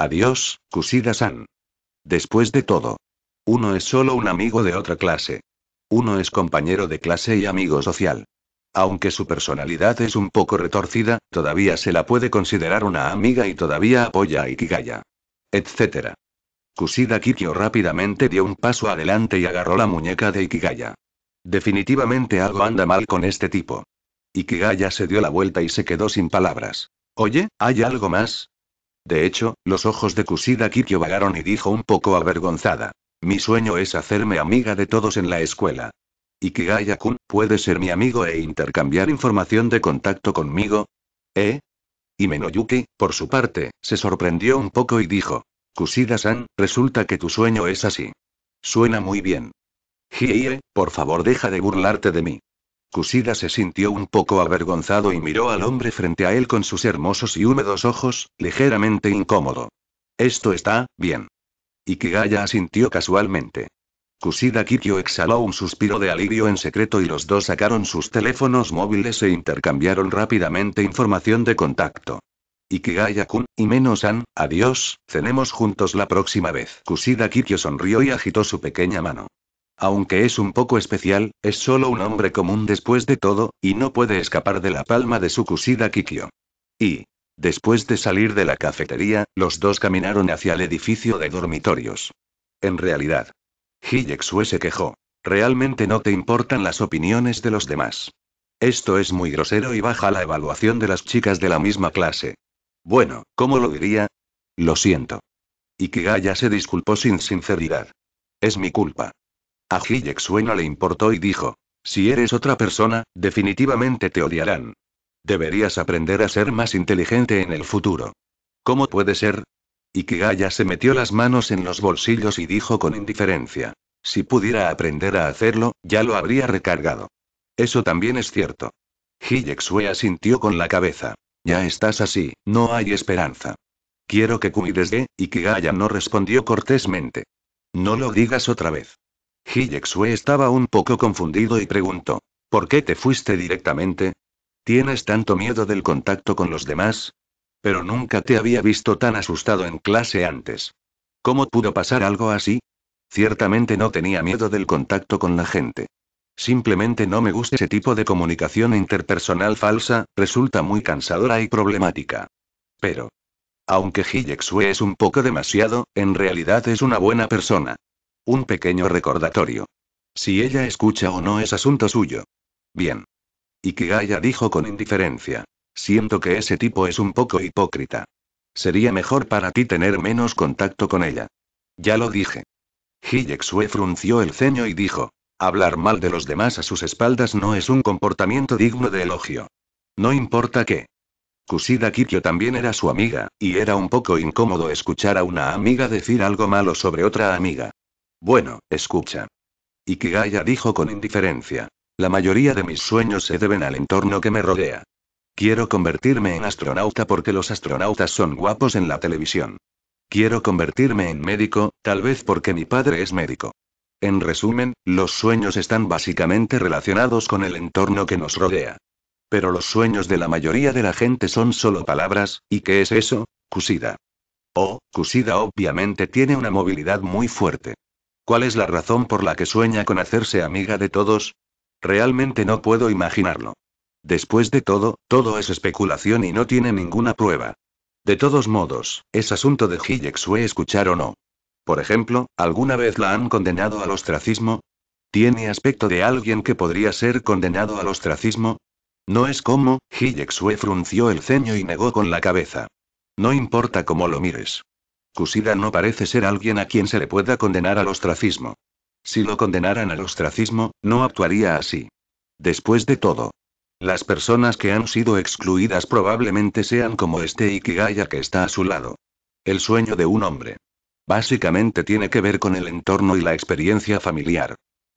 Adiós, Kusida-san. Después de todo. Uno es solo un amigo de otra clase. Uno es compañero de clase y amigo social. Aunque su personalidad es un poco retorcida, todavía se la puede considerar una amiga y todavía apoya a Ikigaya. Etcétera. Kusida Kikyo rápidamente dio un paso adelante y agarró la muñeca de Ikigaya. Definitivamente algo anda mal con este tipo. Ikigaya se dio la vuelta y se quedó sin palabras. Oye, ¿hay algo más? De hecho, los ojos de Kusida Kikyo vagaron y dijo un poco avergonzada. Mi sueño es hacerme amiga de todos en la escuela. Ikigaya-kun, ¿puede ser mi amigo e intercambiar información de contacto conmigo? ¿Eh? Y Menoyuki, por su parte, se sorprendió un poco y dijo. Kusida-san, resulta que tu sueño es así. Suena muy bien. Hiei, por favor deja de burlarte de mí. Kusida se sintió un poco avergonzado y miró al hombre frente a él con sus hermosos y húmedos ojos, ligeramente incómodo. Esto está, bien. Ikigaya asintió casualmente. Kusida Kikyo exhaló un suspiro de alivio en secreto y los dos sacaron sus teléfonos móviles e intercambiaron rápidamente información de contacto. Ikigaya-kun, y menos an, adiós, cenemos juntos la próxima vez. Kusida Kikyo sonrió y agitó su pequeña mano. Aunque es un poco especial, es solo un hombre común después de todo, y no puede escapar de la palma de su cusida Kikyo. Y, después de salir de la cafetería, los dos caminaron hacia el edificio de dormitorios. En realidad, Sue se quejó. Realmente no te importan las opiniones de los demás. Esto es muy grosero y baja la evaluación de las chicas de la misma clase. Bueno, ¿cómo lo diría? Lo siento. Y Ikigaya se disculpó sin sinceridad. Es mi culpa. A Hillexue no le importó y dijo, si eres otra persona, definitivamente te odiarán. Deberías aprender a ser más inteligente en el futuro. ¿Cómo puede ser? Ikigaya se metió las manos en los bolsillos y dijo con indiferencia. Si pudiera aprender a hacerlo, ya lo habría recargado. Eso también es cierto. Hillexue asintió con la cabeza. Ya estás así, no hay esperanza. Quiero que cuides de, Ikigaya no respondió cortésmente. No lo digas otra vez. Xue estaba un poco confundido y preguntó. ¿Por qué te fuiste directamente? ¿Tienes tanto miedo del contacto con los demás? Pero nunca te había visto tan asustado en clase antes. ¿Cómo pudo pasar algo así? Ciertamente no tenía miedo del contacto con la gente. Simplemente no me gusta ese tipo de comunicación interpersonal falsa, resulta muy cansadora y problemática. Pero. Aunque Xue es un poco demasiado, en realidad es una buena persona. Un pequeño recordatorio. Si ella escucha o no es asunto suyo. Bien. Y Ikigaya dijo con indiferencia. Siento que ese tipo es un poco hipócrita. Sería mejor para ti tener menos contacto con ella. Ya lo dije. Hiyexue frunció el ceño y dijo. Hablar mal de los demás a sus espaldas no es un comportamiento digno de elogio. No importa qué. Kusida Kikyo también era su amiga, y era un poco incómodo escuchar a una amiga decir algo malo sobre otra amiga. Bueno, escucha. Ikigaya dijo con indiferencia. La mayoría de mis sueños se deben al entorno que me rodea. Quiero convertirme en astronauta porque los astronautas son guapos en la televisión. Quiero convertirme en médico, tal vez porque mi padre es médico. En resumen, los sueños están básicamente relacionados con el entorno que nos rodea. Pero los sueños de la mayoría de la gente son solo palabras, ¿y qué es eso? Kusida. Oh, Kusida obviamente tiene una movilidad muy fuerte. ¿Cuál es la razón por la que sueña con hacerse amiga de todos? Realmente no puedo imaginarlo. Después de todo, todo es especulación y no tiene ninguna prueba. De todos modos, es asunto de Sue escuchar o no. Por ejemplo, ¿alguna vez la han condenado al ostracismo? ¿Tiene aspecto de alguien que podría ser condenado al ostracismo? No es como, Sue frunció el ceño y negó con la cabeza. No importa cómo lo mires. Kusida no parece ser alguien a quien se le pueda condenar al ostracismo. Si lo condenaran al ostracismo, no actuaría así. Después de todo, las personas que han sido excluidas probablemente sean como este Ikigaya que está a su lado. El sueño de un hombre. Básicamente tiene que ver con el entorno y la experiencia familiar.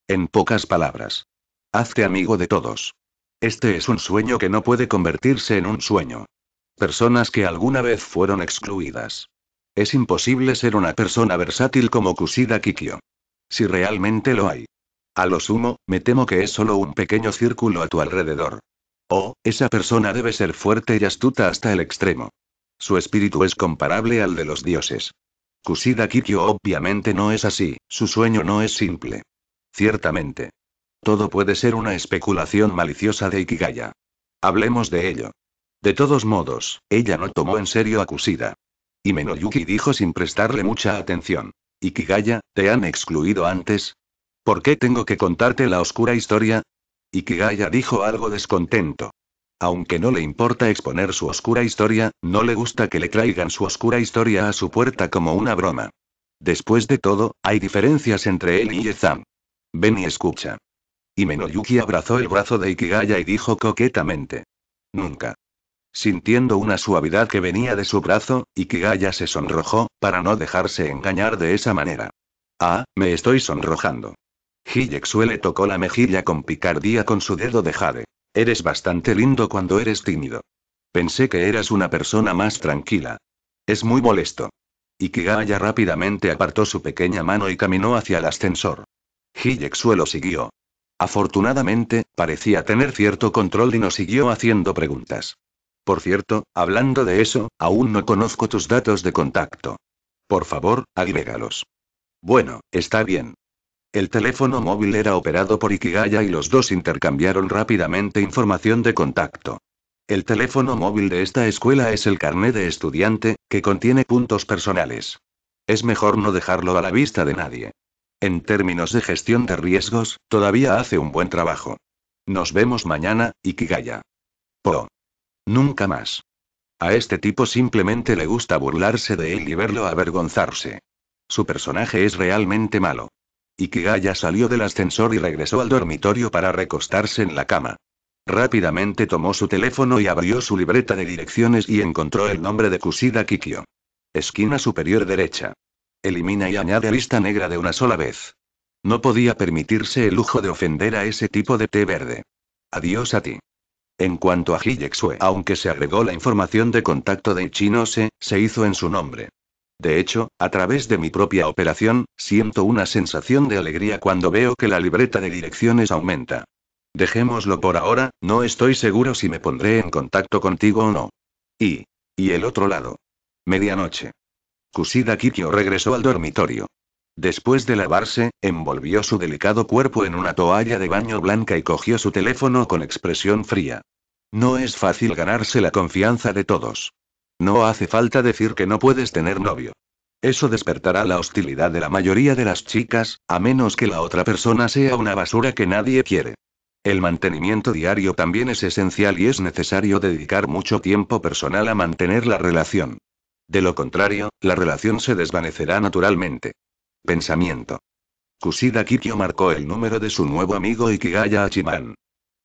En pocas palabras. Hazte amigo de todos. Este es un sueño que no puede convertirse en un sueño. Personas que alguna vez fueron excluidas. Es imposible ser una persona versátil como Kusida Kikyo. Si realmente lo hay. A lo sumo, me temo que es solo un pequeño círculo a tu alrededor. Oh, esa persona debe ser fuerte y astuta hasta el extremo. Su espíritu es comparable al de los dioses. Kusida Kikyo obviamente no es así, su sueño no es simple. Ciertamente. Todo puede ser una especulación maliciosa de Ikigaya. Hablemos de ello. De todos modos, ella no tomó en serio a Kusida. Y Menoyuki dijo sin prestarle mucha atención. Ikigaya, ¿te han excluido antes? ¿Por qué tengo que contarte la oscura historia? Ikigaya dijo algo descontento. Aunque no le importa exponer su oscura historia, no le gusta que le traigan su oscura historia a su puerta como una broma. Después de todo, hay diferencias entre él y Ezam. Ven y escucha. Y Menoyuki abrazó el brazo de Ikigaya y dijo coquetamente. Nunca sintiendo una suavidad que venía de su brazo, y se sonrojó, para no dejarse engañar de esa manera. Ah, me estoy sonrojando. Hiyexue le tocó la mejilla con picardía con su dedo de jade. Eres bastante lindo cuando eres tímido. Pensé que eras una persona más tranquila. Es muy molesto. Ikigaya rápidamente apartó su pequeña mano y caminó hacia el ascensor. Hiyexue lo siguió. Afortunadamente, parecía tener cierto control y no siguió haciendo preguntas. Por cierto, hablando de eso, aún no conozco tus datos de contacto. Por favor, agrégalos. Bueno, está bien. El teléfono móvil era operado por Ikigaya y los dos intercambiaron rápidamente información de contacto. El teléfono móvil de esta escuela es el carné de estudiante, que contiene puntos personales. Es mejor no dejarlo a la vista de nadie. En términos de gestión de riesgos, todavía hace un buen trabajo. Nos vemos mañana, Ikigaya. Po. Nunca más. A este tipo simplemente le gusta burlarse de él y verlo avergonzarse. Su personaje es realmente malo. Ikigaya salió del ascensor y regresó al dormitorio para recostarse en la cama. Rápidamente tomó su teléfono y abrió su libreta de direcciones y encontró el nombre de Kusida Kikyo. Esquina superior derecha. Elimina y añade lista negra de una sola vez. No podía permitirse el lujo de ofender a ese tipo de té verde. Adiós a ti. En cuanto a Hiyexue, aunque se agregó la información de contacto de Ichinose, se hizo en su nombre. De hecho, a través de mi propia operación, siento una sensación de alegría cuando veo que la libreta de direcciones aumenta. Dejémoslo por ahora, no estoy seguro si me pondré en contacto contigo o no. Y. Y el otro lado. Medianoche. Kusida Kikyo regresó al dormitorio. Después de lavarse, envolvió su delicado cuerpo en una toalla de baño blanca y cogió su teléfono con expresión fría. No es fácil ganarse la confianza de todos. No hace falta decir que no puedes tener novio. Eso despertará la hostilidad de la mayoría de las chicas, a menos que la otra persona sea una basura que nadie quiere. El mantenimiento diario también es esencial y es necesario dedicar mucho tiempo personal a mantener la relación. De lo contrario, la relación se desvanecerá naturalmente. Pensamiento. Kusida Kikyo marcó el número de su nuevo amigo Ikigaya Achiman.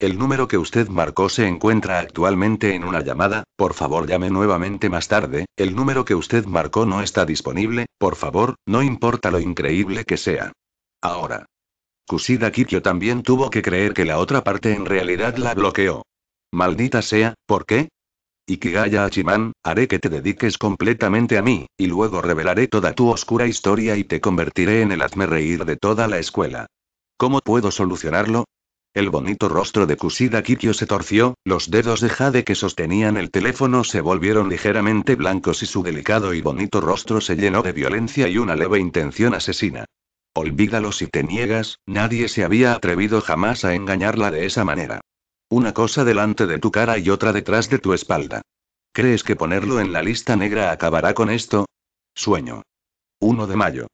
El número que usted marcó se encuentra actualmente en una llamada, por favor llame nuevamente más tarde, el número que usted marcó no está disponible, por favor, no importa lo increíble que sea. Ahora. Kusida Kikyo también tuvo que creer que la otra parte en realidad la bloqueó. Maldita sea, ¿por qué? y que haré que te dediques completamente a mí, y luego revelaré toda tu oscura historia y te convertiré en el hazme reír de toda la escuela. ¿Cómo puedo solucionarlo? El bonito rostro de Kusida Kikyo se torció, los dedos de Jade que sostenían el teléfono se volvieron ligeramente blancos y su delicado y bonito rostro se llenó de violencia y una leve intención asesina. Olvídalo si te niegas, nadie se había atrevido jamás a engañarla de esa manera. Una cosa delante de tu cara y otra detrás de tu espalda. ¿Crees que ponerlo en la lista negra acabará con esto? Sueño. 1 de mayo.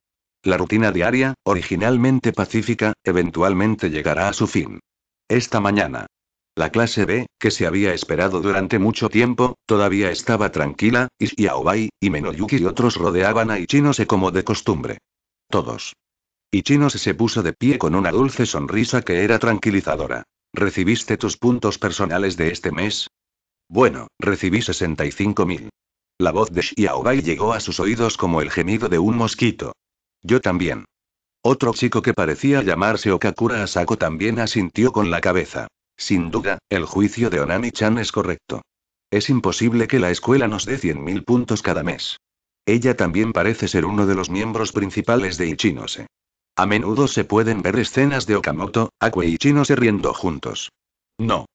La rutina diaria, originalmente pacífica, eventualmente llegará a su fin. Esta mañana. La clase B, que se había esperado durante mucho tiempo, todavía estaba tranquila, y Xiaobai, y Menoyuki y otros rodeaban a Ichinose como de costumbre. Todos. Ichinose se puso de pie con una dulce sonrisa que era tranquilizadora. ¿Recibiste tus puntos personales de este mes? Bueno, recibí 65.000. La voz de Xiaobai llegó a sus oídos como el gemido de un mosquito. Yo también. Otro chico que parecía llamarse Okakura Asako también asintió con la cabeza. Sin duda, el juicio de Onami-chan es correcto. Es imposible que la escuela nos dé 100.000 puntos cada mes. Ella también parece ser uno de los miembros principales de Ichinose. A menudo se pueden ver escenas de Okamoto, Akue y Chino se riendo juntos. No.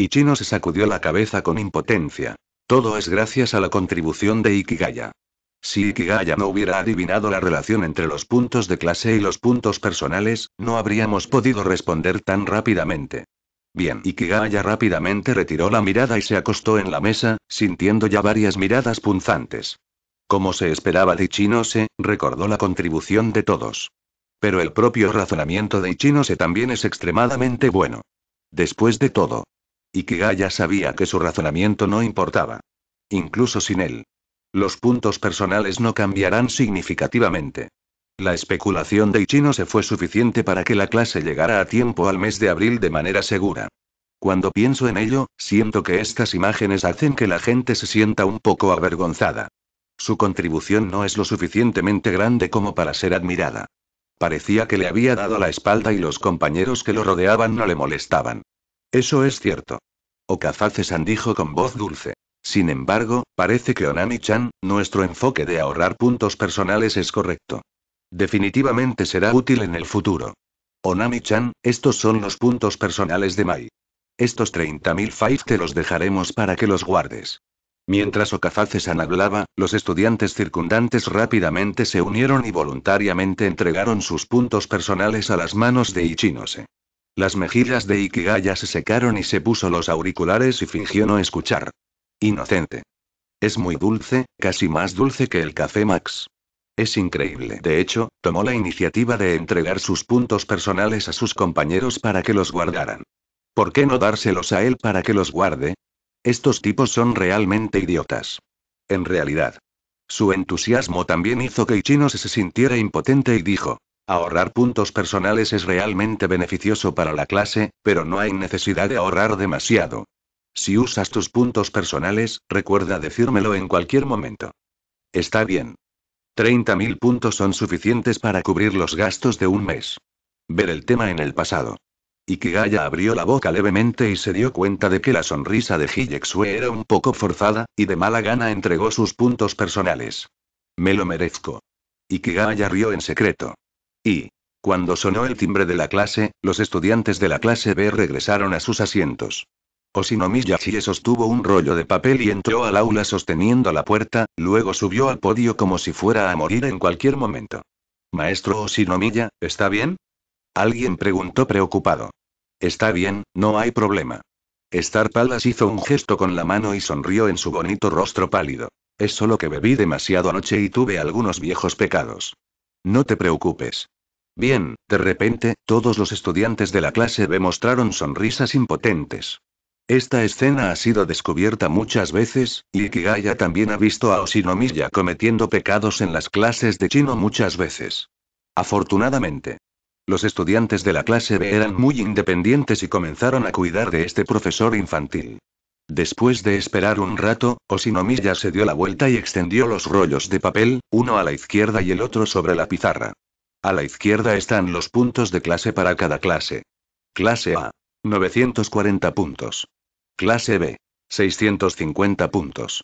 Ichino se sacudió la cabeza con impotencia. Todo es gracias a la contribución de Ikigaya. Si Ikigaya no hubiera adivinado la relación entre los puntos de clase y los puntos personales, no habríamos podido responder tan rápidamente. Bien, Ikigaya rápidamente retiró la mirada y se acostó en la mesa, sintiendo ya varias miradas punzantes. Como se esperaba de Ichino se recordó la contribución de todos. Pero el propio razonamiento de Ichinose también es extremadamente bueno. Después de todo. Ikigaya sabía que su razonamiento no importaba. Incluso sin él. Los puntos personales no cambiarán significativamente. La especulación de Ichinose fue suficiente para que la clase llegara a tiempo al mes de abril de manera segura. Cuando pienso en ello, siento que estas imágenes hacen que la gente se sienta un poco avergonzada. Su contribución no es lo suficientemente grande como para ser admirada. Parecía que le había dado la espalda y los compañeros que lo rodeaban no le molestaban. Eso es cierto. Okazace-san dijo con voz dulce. Sin embargo, parece que Onami-chan, nuestro enfoque de ahorrar puntos personales es correcto. Definitivamente será útil en el futuro. Onami-chan, estos son los puntos personales de Mai. Estos 30.000 five te los dejaremos para que los guardes. Mientras Okazace-san hablaba, los estudiantes circundantes rápidamente se unieron y voluntariamente entregaron sus puntos personales a las manos de Ichinose. Las mejillas de Ikigaya se secaron y se puso los auriculares y fingió no escuchar. Inocente. Es muy dulce, casi más dulce que el café Max. Es increíble. De hecho, tomó la iniciativa de entregar sus puntos personales a sus compañeros para que los guardaran. ¿Por qué no dárselos a él para que los guarde? Estos tipos son realmente idiotas. En realidad. Su entusiasmo también hizo que Ichino se sintiera impotente y dijo, ahorrar puntos personales es realmente beneficioso para la clase, pero no hay necesidad de ahorrar demasiado. Si usas tus puntos personales, recuerda decírmelo en cualquier momento. Está bien. 30.000 puntos son suficientes para cubrir los gastos de un mes. Ver el tema en el pasado. Ikigaya abrió la boca levemente y se dio cuenta de que la sonrisa de Hijek-sue era un poco forzada, y de mala gana entregó sus puntos personales. Me lo merezco. Ikigaya rió en secreto. Y, cuando sonó el timbre de la clase, los estudiantes de la clase B regresaron a sus asientos. Osinomiya Yachie sostuvo un rollo de papel y entró al aula sosteniendo la puerta, luego subió al podio como si fuera a morir en cualquier momento. Maestro Osinomiya, ¿está bien? Alguien preguntó preocupado. Está bien, no hay problema. Star Palace hizo un gesto con la mano y sonrió en su bonito rostro pálido. Es solo que bebí demasiado anoche y tuve algunos viejos pecados. No te preocupes. Bien, de repente, todos los estudiantes de la clase B mostraron sonrisas impotentes. Esta escena ha sido descubierta muchas veces, y Kigaya también ha visto a Oshinomiya cometiendo pecados en las clases de chino muchas veces. Afortunadamente, los estudiantes de la clase B eran muy independientes y comenzaron a cuidar de este profesor infantil. Después de esperar un rato, Osinomilla se dio la vuelta y extendió los rollos de papel, uno a la izquierda y el otro sobre la pizarra. A la izquierda están los puntos de clase para cada clase. Clase A. 940 puntos. Clase B. 650 puntos.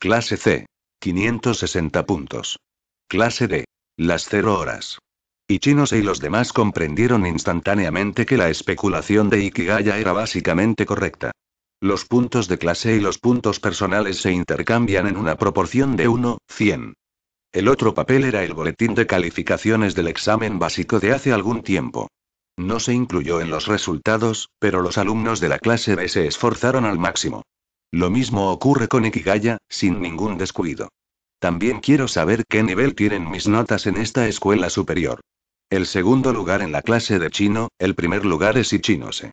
Clase C. 560 puntos. Clase D. Las 0 horas. Y chinos y los demás comprendieron instantáneamente que la especulación de Ikigaya era básicamente correcta. Los puntos de clase y los puntos personales se intercambian en una proporción de 1, 100. El otro papel era el boletín de calificaciones del examen básico de hace algún tiempo. No se incluyó en los resultados, pero los alumnos de la clase B se esforzaron al máximo. Lo mismo ocurre con Ikigaya, sin ningún descuido. También quiero saber qué nivel tienen mis notas en esta escuela superior. El segundo lugar en la clase de chino, el primer lugar es Ichinose.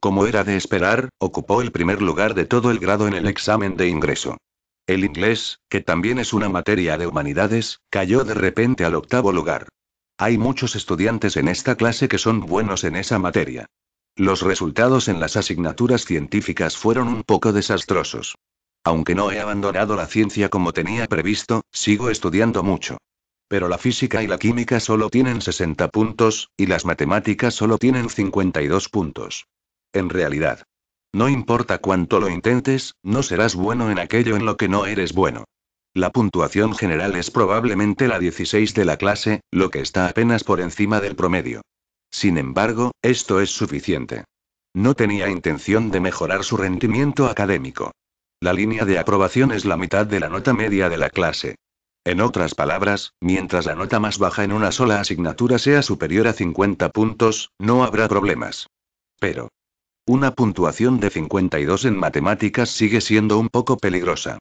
Como era de esperar, ocupó el primer lugar de todo el grado en el examen de ingreso. El inglés, que también es una materia de humanidades, cayó de repente al octavo lugar. Hay muchos estudiantes en esta clase que son buenos en esa materia. Los resultados en las asignaturas científicas fueron un poco desastrosos. Aunque no he abandonado la ciencia como tenía previsto, sigo estudiando mucho pero la física y la química solo tienen 60 puntos, y las matemáticas solo tienen 52 puntos. En realidad. No importa cuánto lo intentes, no serás bueno en aquello en lo que no eres bueno. La puntuación general es probablemente la 16 de la clase, lo que está apenas por encima del promedio. Sin embargo, esto es suficiente. No tenía intención de mejorar su rendimiento académico. La línea de aprobación es la mitad de la nota media de la clase. En otras palabras, mientras la nota más baja en una sola asignatura sea superior a 50 puntos, no habrá problemas. Pero... Una puntuación de 52 en matemáticas sigue siendo un poco peligrosa.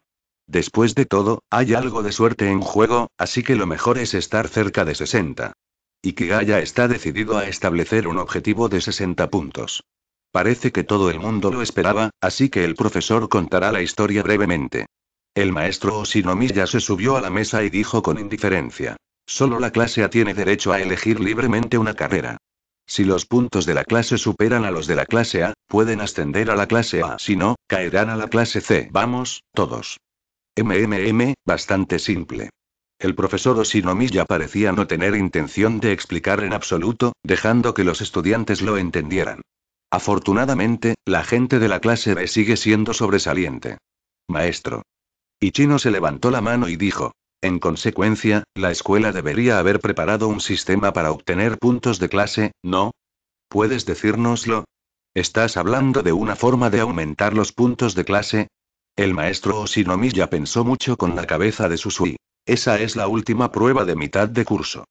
Después de todo, hay algo de suerte en juego, así que lo mejor es estar cerca de 60. Ikigaya está decidido a establecer un objetivo de 60 puntos. Parece que todo el mundo lo esperaba, así que el profesor contará la historia brevemente. El maestro ya se subió a la mesa y dijo con indiferencia. Solo la clase A tiene derecho a elegir libremente una carrera. Si los puntos de la clase superan a los de la clase A, pueden ascender a la clase A. Si no, caerán a la clase C. Vamos, todos. MMM, bastante simple. El profesor ya parecía no tener intención de explicar en absoluto, dejando que los estudiantes lo entendieran. Afortunadamente, la gente de la clase B sigue siendo sobresaliente. Maestro. Y Chino se levantó la mano y dijo. En consecuencia, la escuela debería haber preparado un sistema para obtener puntos de clase, ¿no? ¿Puedes decírnoslo? ¿Estás hablando de una forma de aumentar los puntos de clase? El maestro ya pensó mucho con la cabeza de Susui. Esa es la última prueba de mitad de curso.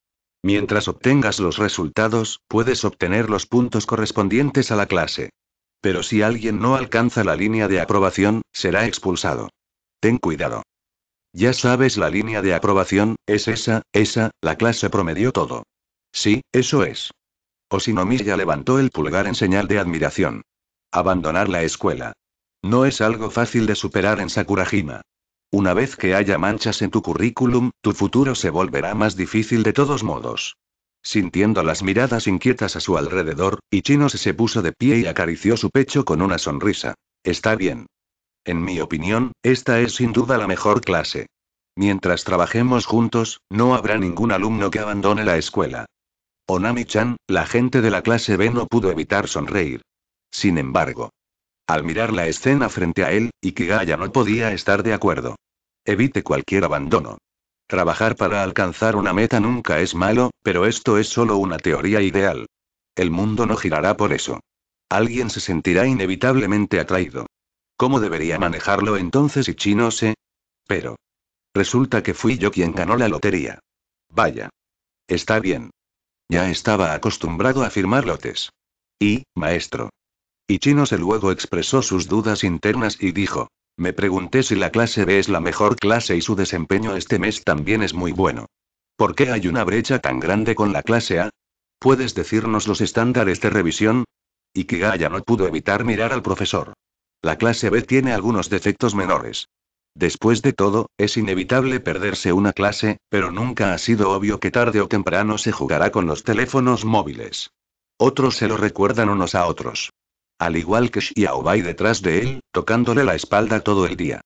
Mientras obtengas los resultados, puedes obtener los puntos correspondientes a la clase. Pero si alguien no alcanza la línea de aprobación, será expulsado. Ten cuidado. Ya sabes la línea de aprobación, es esa, esa, la clase promedió todo. Sí, eso es. ya levantó el pulgar en señal de admiración. Abandonar la escuela. No es algo fácil de superar en Sakurajima. Una vez que haya manchas en tu currículum, tu futuro se volverá más difícil de todos modos. Sintiendo las miradas inquietas a su alrededor, Ichino se puso de pie y acarició su pecho con una sonrisa. Está bien. En mi opinión, esta es sin duda la mejor clase. Mientras trabajemos juntos, no habrá ningún alumno que abandone la escuela. Onami-chan, la gente de la clase B no pudo evitar sonreír. Sin embargo, al mirar la escena frente a él, Ikigaya no podía estar de acuerdo. Evite cualquier abandono. Trabajar para alcanzar una meta nunca es malo, pero esto es solo una teoría ideal. El mundo no girará por eso. Alguien se sentirá inevitablemente atraído. ¿Cómo debería manejarlo entonces y chino Pero. Resulta que fui yo quien ganó la lotería. Vaya. Está bien. Ya estaba acostumbrado a firmar lotes. Y, maestro. se luego expresó sus dudas internas y dijo. Me pregunté si la clase B es la mejor clase y su desempeño este mes también es muy bueno. ¿Por qué hay una brecha tan grande con la clase A? ¿Puedes decirnos los estándares de revisión? Y Ikigaya no pudo evitar mirar al profesor. La clase B tiene algunos defectos menores. Después de todo, es inevitable perderse una clase, pero nunca ha sido obvio que tarde o temprano se jugará con los teléfonos móviles. Otros se lo recuerdan unos a otros. Al igual que Xiaobai detrás de él, tocándole la espalda todo el día.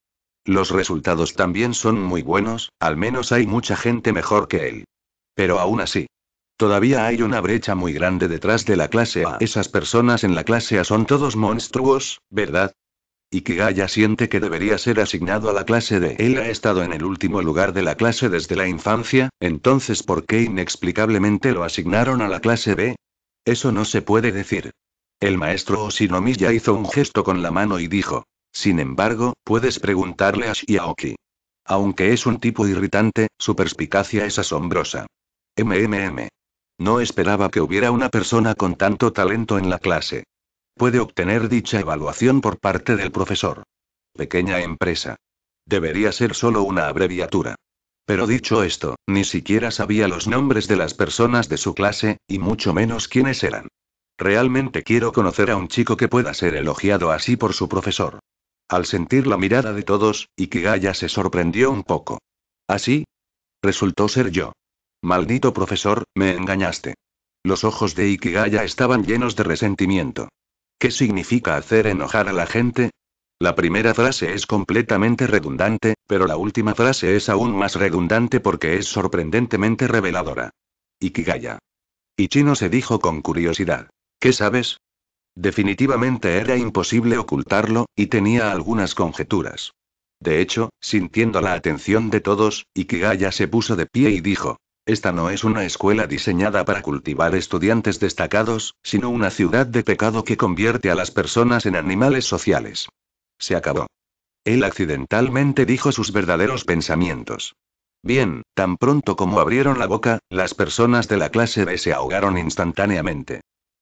Los resultados también son muy buenos, al menos hay mucha gente mejor que él. Pero aún así. Todavía hay una brecha muy grande detrás de la clase A. Esas personas en la clase A son todos monstruos, ¿verdad? y que siente que debería ser asignado a la clase D. él ha estado en el último lugar de la clase desde la infancia, entonces ¿por qué inexplicablemente lo asignaron a la clase B? Eso no se puede decir. El maestro ya hizo un gesto con la mano y dijo, sin embargo, puedes preguntarle a Shiaoki. Aunque es un tipo irritante, su perspicacia es asombrosa. MMM. No esperaba que hubiera una persona con tanto talento en la clase puede obtener dicha evaluación por parte del profesor. Pequeña empresa. Debería ser solo una abreviatura. Pero dicho esto, ni siquiera sabía los nombres de las personas de su clase, y mucho menos quiénes eran. Realmente quiero conocer a un chico que pueda ser elogiado así por su profesor. Al sentir la mirada de todos, Ikigaya se sorprendió un poco. ¿Así? Resultó ser yo. Maldito profesor, me engañaste. Los ojos de Ikigaya estaban llenos de resentimiento. ¿Qué significa hacer enojar a la gente? La primera frase es completamente redundante, pero la última frase es aún más redundante porque es sorprendentemente reveladora. Ikigaya. Ichino se dijo con curiosidad. ¿Qué sabes? Definitivamente era imposible ocultarlo, y tenía algunas conjeturas. De hecho, sintiendo la atención de todos, Ikigaya se puso de pie y dijo, esta no es una escuela diseñada para cultivar estudiantes destacados, sino una ciudad de pecado que convierte a las personas en animales sociales. Se acabó. Él accidentalmente dijo sus verdaderos pensamientos. Bien, tan pronto como abrieron la boca, las personas de la clase B se ahogaron instantáneamente.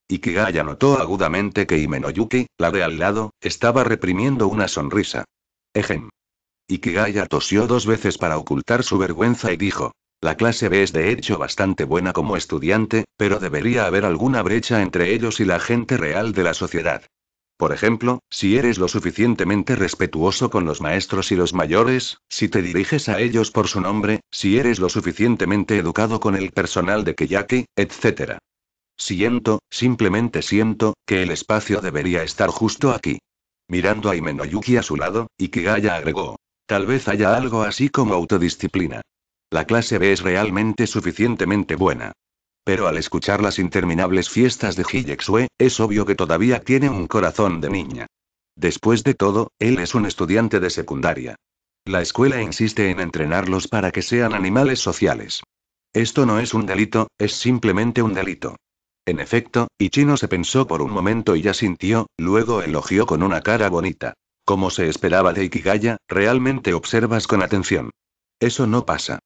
Ikigaya notó agudamente que Imenoyuki, la de al lado, estaba reprimiendo una sonrisa. Ejem. Ikigaya tosió dos veces para ocultar su vergüenza y dijo, la clase B es de hecho bastante buena como estudiante, pero debería haber alguna brecha entre ellos y la gente real de la sociedad. Por ejemplo, si eres lo suficientemente respetuoso con los maestros y los mayores, si te diriges a ellos por su nombre, si eres lo suficientemente educado con el personal de Keyaki, etc. Siento, simplemente siento, que el espacio debería estar justo aquí. Mirando a Imenoyuki a su lado, Ikigaya agregó. Tal vez haya algo así como autodisciplina. La clase B es realmente suficientemente buena. Pero al escuchar las interminables fiestas de Xue, es obvio que todavía tiene un corazón de niña. Después de todo, él es un estudiante de secundaria. La escuela insiste en entrenarlos para que sean animales sociales. Esto no es un delito, es simplemente un delito. En efecto, Ichino se pensó por un momento y ya sintió, luego elogió con una cara bonita. Como se esperaba de Ikigaya, realmente observas con atención. Eso no pasa.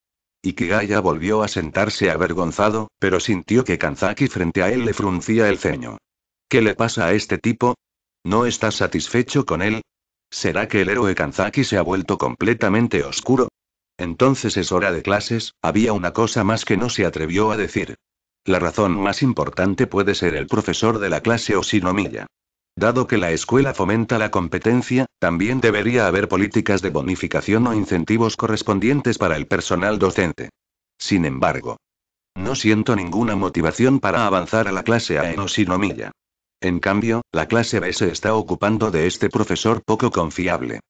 Gaya volvió a sentarse avergonzado, pero sintió que Kanzaki frente a él le fruncía el ceño. ¿Qué le pasa a este tipo? ¿No está satisfecho con él? ¿Será que el héroe Kanzaki se ha vuelto completamente oscuro? Entonces es hora de clases, había una cosa más que no se atrevió a decir. La razón más importante puede ser el profesor de la clase o Shinomiya. Dado que la escuela fomenta la competencia, también debería haber políticas de bonificación o incentivos correspondientes para el personal docente. Sin embargo, no siento ninguna motivación para avanzar a la clase A en Osinomilla. En cambio, la clase B se está ocupando de este profesor poco confiable.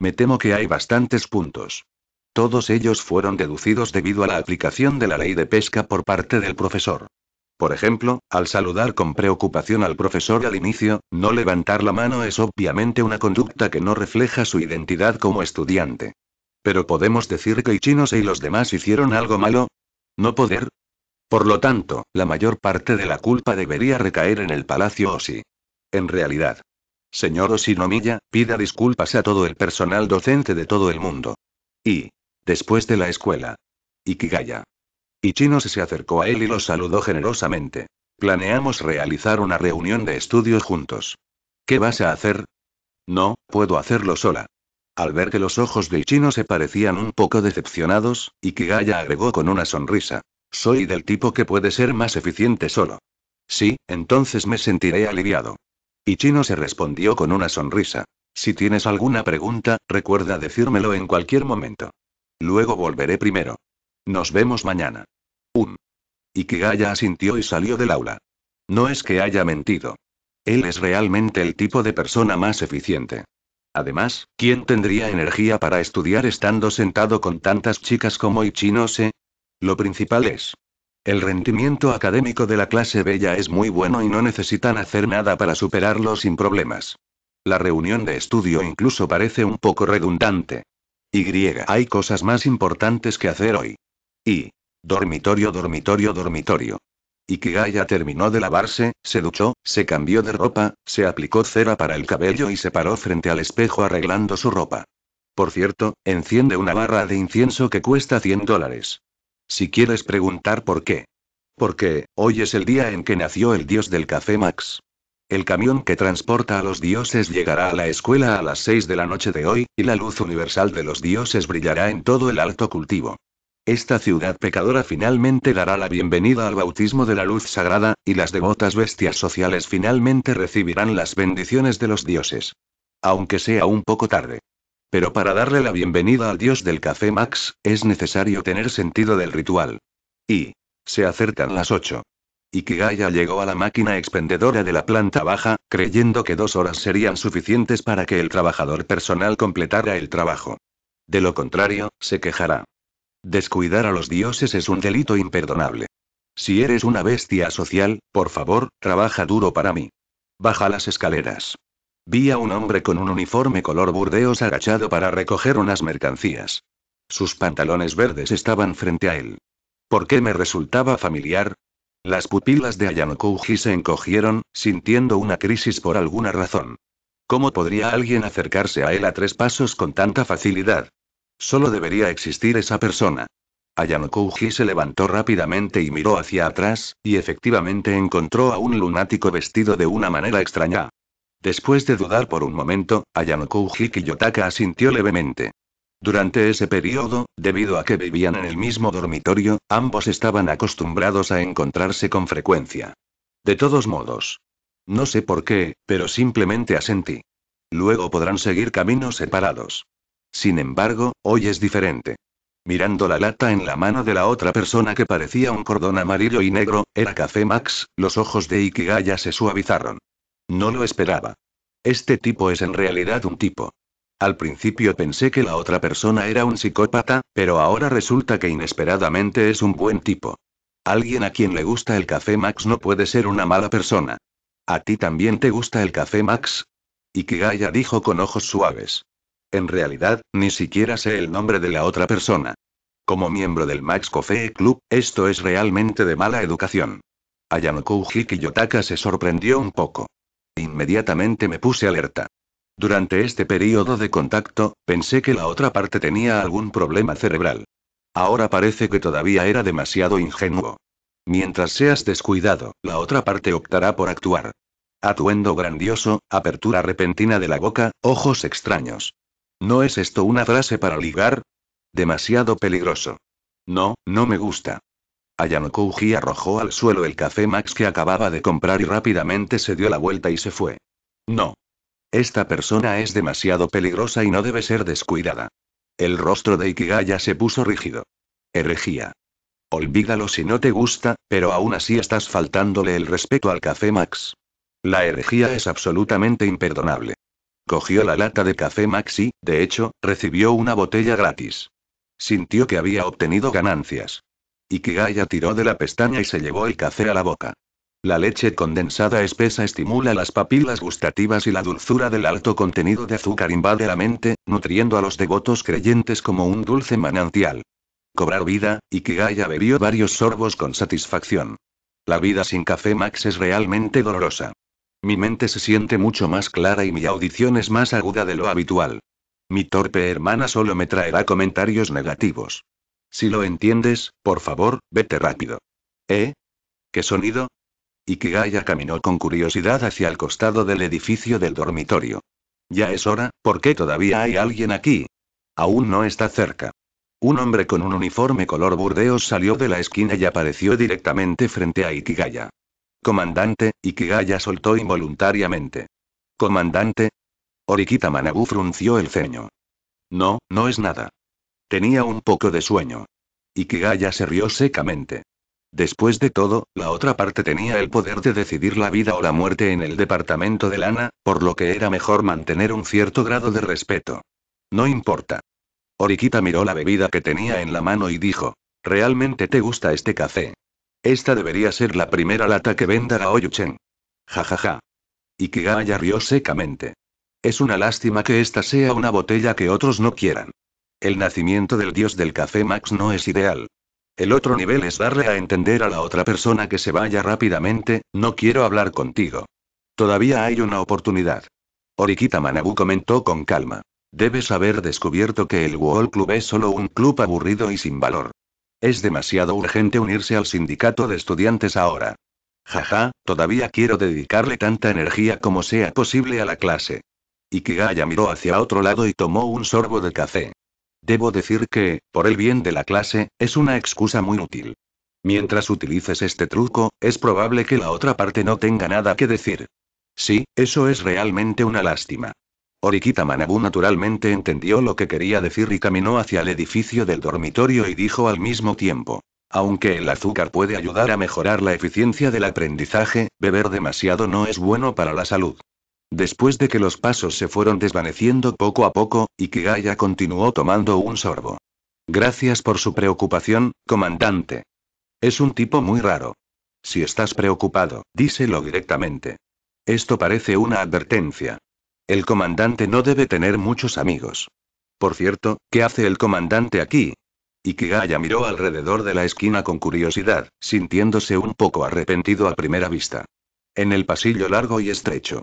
Me temo que hay bastantes puntos. Todos ellos fueron deducidos debido a la aplicación de la ley de pesca por parte del profesor. Por ejemplo, al saludar con preocupación al profesor al inicio, no levantar la mano es obviamente una conducta que no refleja su identidad como estudiante. Pero podemos decir que Ichinose y los demás hicieron algo malo. ¿No poder? Por lo tanto, la mayor parte de la culpa debería recaer en el Palacio sí? En realidad. Señor oshinomilla pida disculpas a todo el personal docente de todo el mundo. Y. Después de la escuela. Ikigaya. Y Chino se acercó a él y lo saludó generosamente. Planeamos realizar una reunión de estudios juntos. ¿Qué vas a hacer? No, puedo hacerlo sola. Al ver que los ojos de Chino se parecían un poco decepcionados, Ikigaya agregó con una sonrisa. Soy del tipo que puede ser más eficiente solo. Sí, entonces me sentiré aliviado. chino se respondió con una sonrisa. Si tienes alguna pregunta, recuerda decírmelo en cualquier momento. Luego volveré primero. Nos vemos mañana. Un. Y Ikigaya asintió y salió del aula. No es que haya mentido. Él es realmente el tipo de persona más eficiente. Además, ¿quién tendría energía para estudiar estando sentado con tantas chicas como se? Lo principal es. El rendimiento académico de la clase bella es muy bueno y no necesitan hacer nada para superarlo sin problemas. La reunión de estudio incluso parece un poco redundante. Y hay cosas más importantes que hacer hoy. Y. Dormitorio, dormitorio, dormitorio. Ikigaya terminó de lavarse, se duchó, se cambió de ropa, se aplicó cera para el cabello y se paró frente al espejo arreglando su ropa. Por cierto, enciende una barra de incienso que cuesta 100 dólares. Si quieres preguntar por qué. Porque, hoy es el día en que nació el dios del café Max. El camión que transporta a los dioses llegará a la escuela a las 6 de la noche de hoy, y la luz universal de los dioses brillará en todo el alto cultivo. Esta ciudad pecadora finalmente dará la bienvenida al bautismo de la luz sagrada, y las devotas bestias sociales finalmente recibirán las bendiciones de los dioses. Aunque sea un poco tarde. Pero para darle la bienvenida al dios del café Max, es necesario tener sentido del ritual. Y. Se acercan las ocho. Ikigaya llegó a la máquina expendedora de la planta baja, creyendo que dos horas serían suficientes para que el trabajador personal completara el trabajo. De lo contrario, se quejará. Descuidar a los dioses es un delito imperdonable. Si eres una bestia social, por favor, trabaja duro para mí. Baja las escaleras. Vi a un hombre con un uniforme color burdeos agachado para recoger unas mercancías. Sus pantalones verdes estaban frente a él. ¿Por qué me resultaba familiar? Las pupilas de Ayanokuji se encogieron, sintiendo una crisis por alguna razón. ¿Cómo podría alguien acercarse a él a tres pasos con tanta facilidad? Solo debería existir esa persona. Ayanokouji se levantó rápidamente y miró hacia atrás, y efectivamente encontró a un lunático vestido de una manera extraña. Después de dudar por un momento, Ayanokouji Kiyotaka asintió levemente. Durante ese periodo, debido a que vivían en el mismo dormitorio, ambos estaban acostumbrados a encontrarse con frecuencia. De todos modos. No sé por qué, pero simplemente asentí. Luego podrán seguir caminos separados. Sin embargo, hoy es diferente. Mirando la lata en la mano de la otra persona que parecía un cordón amarillo y negro, era Café Max, los ojos de Ikigaya se suavizaron. No lo esperaba. Este tipo es en realidad un tipo. Al principio pensé que la otra persona era un psicópata, pero ahora resulta que inesperadamente es un buen tipo. Alguien a quien le gusta el café Max no puede ser una mala persona. ¿A ti también te gusta el café Max? Ikigaya dijo con ojos suaves. En realidad, ni siquiera sé el nombre de la otra persona. Como miembro del Max Coffee Club, esto es realmente de mala educación. Ayanoku Hiki Yotaka se sorprendió un poco. Inmediatamente me puse alerta. Durante este periodo de contacto, pensé que la otra parte tenía algún problema cerebral. Ahora parece que todavía era demasiado ingenuo. Mientras seas descuidado, la otra parte optará por actuar. Atuendo grandioso, apertura repentina de la boca, ojos extraños. ¿No es esto una frase para ligar? Demasiado peligroso. No, no me gusta. Kouji arrojó al suelo el café Max que acababa de comprar y rápidamente se dio la vuelta y se fue. No. Esta persona es demasiado peligrosa y no debe ser descuidada. El rostro de Ikigaya se puso rígido. Herejía. Olvídalo si no te gusta, pero aún así estás faltándole el respeto al café Max. La herejía es absolutamente imperdonable. Cogió la lata de café Maxi, de hecho, recibió una botella gratis. Sintió que había obtenido ganancias. Ikigaya tiró de la pestaña y se llevó el café a la boca. La leche condensada espesa estimula las papilas gustativas y la dulzura del alto contenido de azúcar invade la mente, nutriendo a los devotos creyentes como un dulce manantial. Cobrar vida, Ikigaya bebió varios sorbos con satisfacción. La vida sin café Max es realmente dolorosa. Mi mente se siente mucho más clara y mi audición es más aguda de lo habitual. Mi torpe hermana solo me traerá comentarios negativos. Si lo entiendes, por favor, vete rápido. ¿Eh? ¿Qué sonido? Ikigaya caminó con curiosidad hacia el costado del edificio del dormitorio. Ya es hora, ¿por qué todavía hay alguien aquí? Aún no está cerca. Un hombre con un uniforme color burdeos salió de la esquina y apareció directamente frente a Ikigaya. Comandante, Ikigaya soltó involuntariamente. Comandante. Oriquita Manabu frunció el ceño. No, no es nada. Tenía un poco de sueño. Ikigaya se rió secamente. Después de todo, la otra parte tenía el poder de decidir la vida o la muerte en el departamento de Lana, por lo que era mejor mantener un cierto grado de respeto. No importa. Oriquita miró la bebida que tenía en la mano y dijo, ¿realmente te gusta este café? Esta debería ser la primera lata que venda chen Ja ja ja. Ikigaya rió secamente. Es una lástima que esta sea una botella que otros no quieran. El nacimiento del dios del café Max no es ideal. El otro nivel es darle a entender a la otra persona que se vaya rápidamente, no quiero hablar contigo. Todavía hay una oportunidad. Orikita Manabu comentó con calma. Debes haber descubierto que el World Club es solo un club aburrido y sin valor. Es demasiado urgente unirse al sindicato de estudiantes ahora. Jaja, todavía quiero dedicarle tanta energía como sea posible a la clase. Ikigaya miró hacia otro lado y tomó un sorbo de café. Debo decir que, por el bien de la clase, es una excusa muy útil. Mientras utilices este truco, es probable que la otra parte no tenga nada que decir. Sí, eso es realmente una lástima. Orikita Manabu naturalmente entendió lo que quería decir y caminó hacia el edificio del dormitorio y dijo al mismo tiempo. Aunque el azúcar puede ayudar a mejorar la eficiencia del aprendizaje, beber demasiado no es bueno para la salud. Después de que los pasos se fueron desvaneciendo poco a poco, Ikigaya continuó tomando un sorbo. Gracias por su preocupación, comandante. Es un tipo muy raro. Si estás preocupado, díselo directamente. Esto parece una advertencia. El comandante no debe tener muchos amigos. Por cierto, ¿qué hace el comandante aquí? Ikigaya miró alrededor de la esquina con curiosidad, sintiéndose un poco arrepentido a primera vista. En el pasillo largo y estrecho.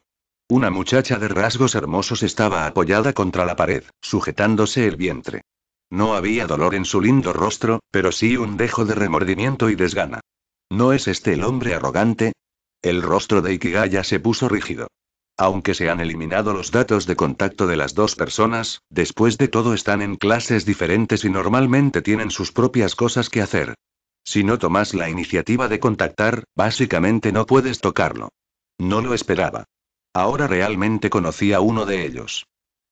Una muchacha de rasgos hermosos estaba apoyada contra la pared, sujetándose el vientre. No había dolor en su lindo rostro, pero sí un dejo de remordimiento y desgana. ¿No es este el hombre arrogante? El rostro de Ikigaya se puso rígido. Aunque se han eliminado los datos de contacto de las dos personas, después de todo están en clases diferentes y normalmente tienen sus propias cosas que hacer. Si no tomas la iniciativa de contactar, básicamente no puedes tocarlo. No lo esperaba. Ahora realmente conocí a uno de ellos.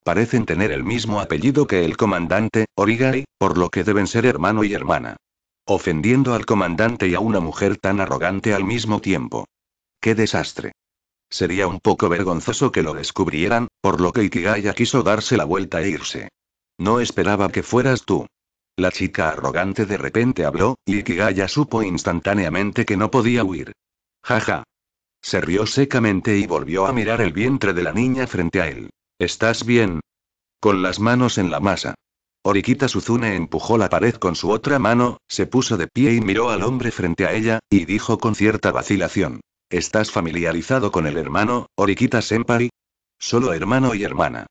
Parecen tener el mismo apellido que el comandante, Origai, por lo que deben ser hermano y hermana. Ofendiendo al comandante y a una mujer tan arrogante al mismo tiempo. ¡Qué desastre! Sería un poco vergonzoso que lo descubrieran, por lo que Ikigaya quiso darse la vuelta e irse. No esperaba que fueras tú. La chica arrogante de repente habló, y Ikigaya supo instantáneamente que no podía huir. Jaja. Se rió secamente y volvió a mirar el vientre de la niña frente a él. ¿Estás bien? Con las manos en la masa. Oriquita Suzune empujó la pared con su otra mano, se puso de pie y miró al hombre frente a ella, y dijo con cierta vacilación. ¿Estás familiarizado con el hermano, Oriquita Senpai? Solo hermano y hermana.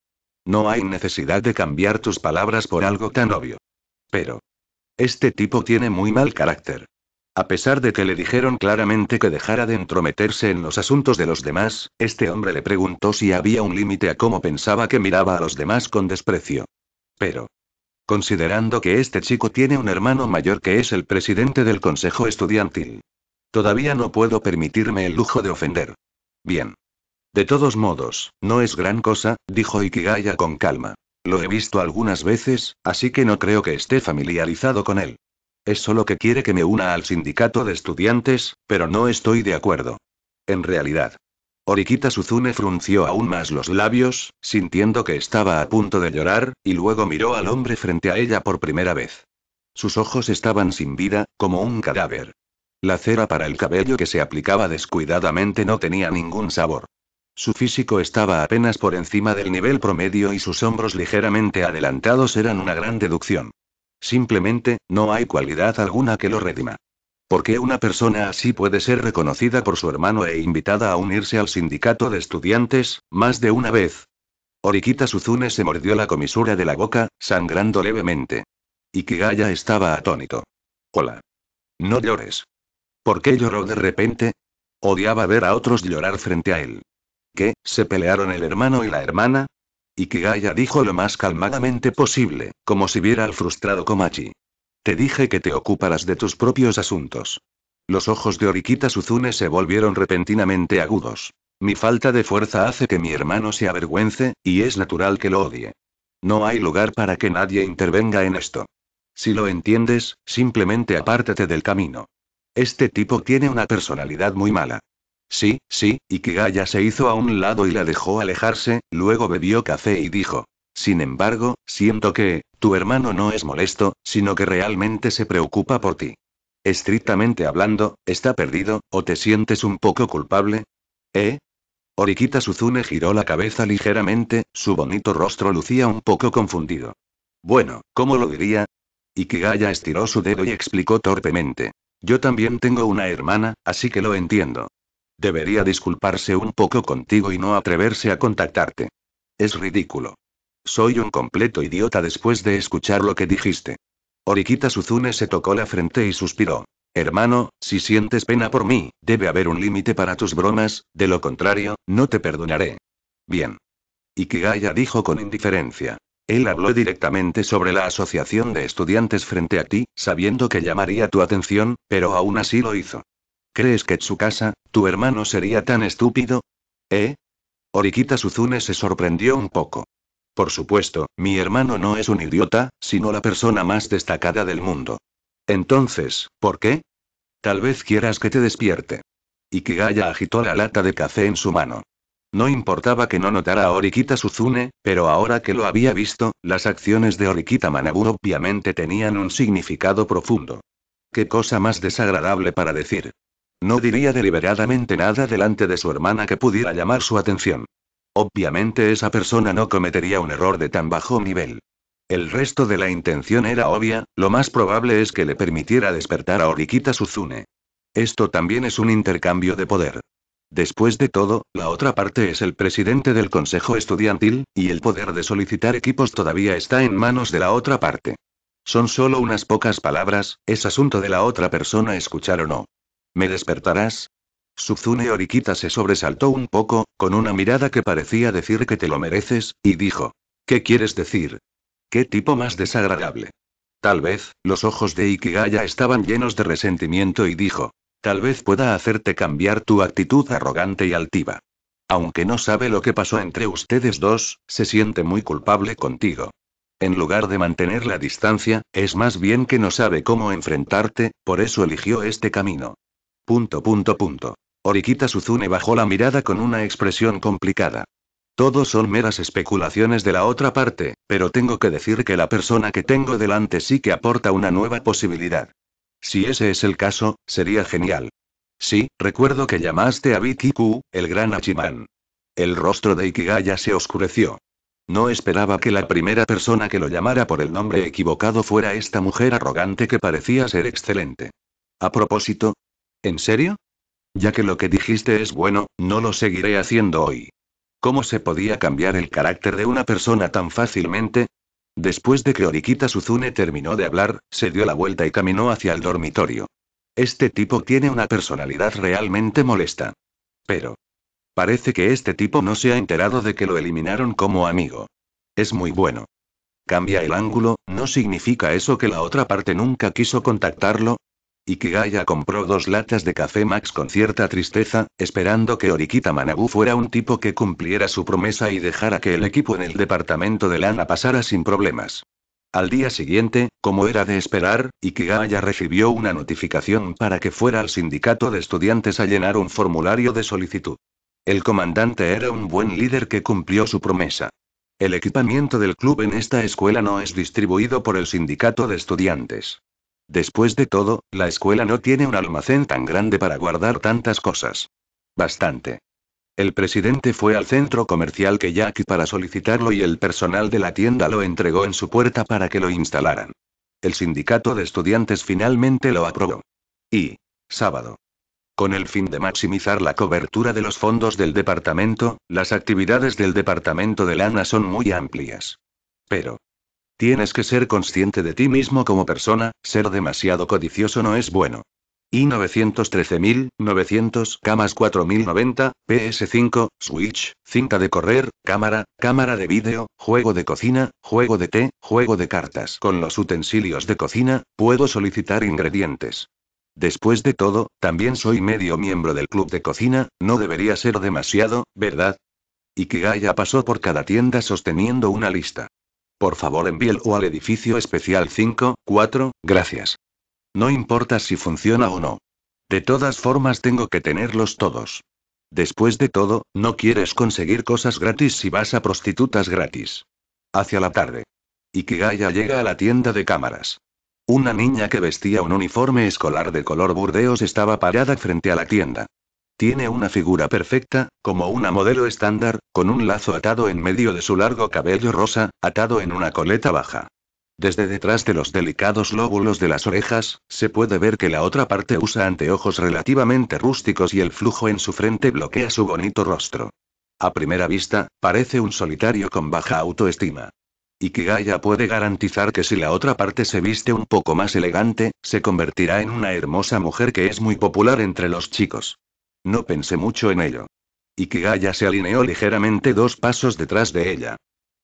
No hay necesidad de cambiar tus palabras por algo tan obvio. Pero. Este tipo tiene muy mal carácter. A pesar de que le dijeron claramente que dejara de entrometerse en los asuntos de los demás, este hombre le preguntó si había un límite a cómo pensaba que miraba a los demás con desprecio. Pero. Considerando que este chico tiene un hermano mayor que es el presidente del consejo estudiantil, Todavía no puedo permitirme el lujo de ofender. Bien. De todos modos, no es gran cosa, dijo Ikigaya con calma. Lo he visto algunas veces, así que no creo que esté familiarizado con él. Es solo que quiere que me una al sindicato de estudiantes, pero no estoy de acuerdo. En realidad. Oriquita Suzune frunció aún más los labios, sintiendo que estaba a punto de llorar, y luego miró al hombre frente a ella por primera vez. Sus ojos estaban sin vida, como un cadáver. La cera para el cabello que se aplicaba descuidadamente no tenía ningún sabor. Su físico estaba apenas por encima del nivel promedio y sus hombros ligeramente adelantados eran una gran deducción. Simplemente, no hay cualidad alguna que lo redima. ¿Por qué una persona así puede ser reconocida por su hermano e invitada a unirse al sindicato de estudiantes, más de una vez? Oriquita Suzune se mordió la comisura de la boca, sangrando levemente. Ikigaya estaba atónito. Hola. No llores. ¿Por qué lloró de repente? Odiaba ver a otros llorar frente a él. ¿Qué? ¿Se pelearon el hermano y la hermana? Y Kigaya dijo lo más calmadamente posible, como si viera al frustrado Komachi. Te dije que te ocuparas de tus propios asuntos. Los ojos de Oriquita Suzune se volvieron repentinamente agudos. Mi falta de fuerza hace que mi hermano se avergüence, y es natural que lo odie. No hay lugar para que nadie intervenga en esto. Si lo entiendes, simplemente apártate del camino. Este tipo tiene una personalidad muy mala. Sí, sí, Ikigaya se hizo a un lado y la dejó alejarse, luego bebió café y dijo. Sin embargo, siento que, tu hermano no es molesto, sino que realmente se preocupa por ti. Estrictamente hablando, ¿está perdido, o te sientes un poco culpable? ¿Eh? Oriquita Suzune giró la cabeza ligeramente, su bonito rostro lucía un poco confundido. Bueno, ¿cómo lo diría? Ikigaya estiró su dedo y explicó torpemente. Yo también tengo una hermana, así que lo entiendo. Debería disculparse un poco contigo y no atreverse a contactarte. Es ridículo. Soy un completo idiota después de escuchar lo que dijiste. Oriquita Suzune se tocó la frente y suspiró. Hermano, si sientes pena por mí, debe haber un límite para tus bromas, de lo contrario, no te perdonaré. Bien. Ikigaya dijo con indiferencia. Él habló directamente sobre la asociación de estudiantes frente a ti, sabiendo que llamaría tu atención, pero aún así lo hizo. ¿Crees que Tsukasa, tu hermano, sería tan estúpido? ¿Eh? Orikita Suzune se sorprendió un poco. Por supuesto, mi hermano no es un idiota, sino la persona más destacada del mundo. Entonces, ¿por qué? Tal vez quieras que te despierte. Ikigaya agitó la lata de café en su mano. No importaba que no notara a Orikita Suzune, pero ahora que lo había visto, las acciones de Oriquita Manabu obviamente tenían un significado profundo. Qué cosa más desagradable para decir. No diría deliberadamente nada delante de su hermana que pudiera llamar su atención. Obviamente esa persona no cometería un error de tan bajo nivel. El resto de la intención era obvia, lo más probable es que le permitiera despertar a Oriquita Suzune. Esto también es un intercambio de poder. Después de todo, la otra parte es el presidente del Consejo Estudiantil, y el poder de solicitar equipos todavía está en manos de la otra parte. Son solo unas pocas palabras, es asunto de la otra persona escuchar o no. ¿Me despertarás? Suzune Orikita se sobresaltó un poco, con una mirada que parecía decir que te lo mereces, y dijo. ¿Qué quieres decir? ¿Qué tipo más desagradable? Tal vez, los ojos de Ikigaya estaban llenos de resentimiento y dijo. Tal vez pueda hacerte cambiar tu actitud arrogante y altiva. Aunque no sabe lo que pasó entre ustedes dos, se siente muy culpable contigo. En lugar de mantener la distancia, es más bien que no sabe cómo enfrentarte, por eso eligió este camino. Punto punto punto. Suzune bajó la mirada con una expresión complicada. Todo son meras especulaciones de la otra parte, pero tengo que decir que la persona que tengo delante sí que aporta una nueva posibilidad. Si ese es el caso, sería genial. Sí, recuerdo que llamaste a Vicky el gran Achiman. El rostro de Ikigaya se oscureció. No esperaba que la primera persona que lo llamara por el nombre equivocado fuera esta mujer arrogante que parecía ser excelente. A propósito, ¿en serio? Ya que lo que dijiste es bueno, no lo seguiré haciendo hoy. ¿Cómo se podía cambiar el carácter de una persona tan fácilmente? Después de que Oriquita Suzune terminó de hablar, se dio la vuelta y caminó hacia el dormitorio. Este tipo tiene una personalidad realmente molesta. Pero. Parece que este tipo no se ha enterado de que lo eliminaron como amigo. Es muy bueno. Cambia el ángulo, ¿no significa eso que la otra parte nunca quiso contactarlo? Ikigaya compró dos latas de café Max con cierta tristeza, esperando que Oriquita Manabu fuera un tipo que cumpliera su promesa y dejara que el equipo en el departamento de lana pasara sin problemas. Al día siguiente, como era de esperar, Ikigaya recibió una notificación para que fuera al sindicato de estudiantes a llenar un formulario de solicitud. El comandante era un buen líder que cumplió su promesa. El equipamiento del club en esta escuela no es distribuido por el sindicato de estudiantes. Después de todo, la escuela no tiene un almacén tan grande para guardar tantas cosas. Bastante. El presidente fue al centro comercial que aquí para solicitarlo y el personal de la tienda lo entregó en su puerta para que lo instalaran. El sindicato de estudiantes finalmente lo aprobó. Y, sábado, con el fin de maximizar la cobertura de los fondos del departamento, las actividades del departamento de lana son muy amplias. Pero, Tienes que ser consciente de ti mismo como persona, ser demasiado codicioso no es bueno. Y 913.900, camas 4090, PS5, Switch, cinta de correr, cámara, cámara de vídeo, juego de cocina, juego de té, juego de cartas. Con los utensilios de cocina, puedo solicitar ingredientes. Después de todo, también soy medio miembro del club de cocina, no debería ser demasiado, ¿verdad? y Ikigaya pasó por cada tienda sosteniendo una lista. Por favor envíelo al edificio especial 5, 4, gracias. No importa si funciona o no. De todas formas tengo que tenerlos todos. Después de todo, no quieres conseguir cosas gratis si vas a prostitutas gratis. Hacia la tarde. Ikigaya llega a la tienda de cámaras. Una niña que vestía un uniforme escolar de color burdeos estaba parada frente a la tienda. Tiene una figura perfecta, como una modelo estándar, con un lazo atado en medio de su largo cabello rosa, atado en una coleta baja. Desde detrás de los delicados lóbulos de las orejas, se puede ver que la otra parte usa anteojos relativamente rústicos y el flujo en su frente bloquea su bonito rostro. A primera vista, parece un solitario con baja autoestima. Ikigaya puede garantizar que si la otra parte se viste un poco más elegante, se convertirá en una hermosa mujer que es muy popular entre los chicos. No pensé mucho en ello. y que Gaya se alineó ligeramente dos pasos detrás de ella.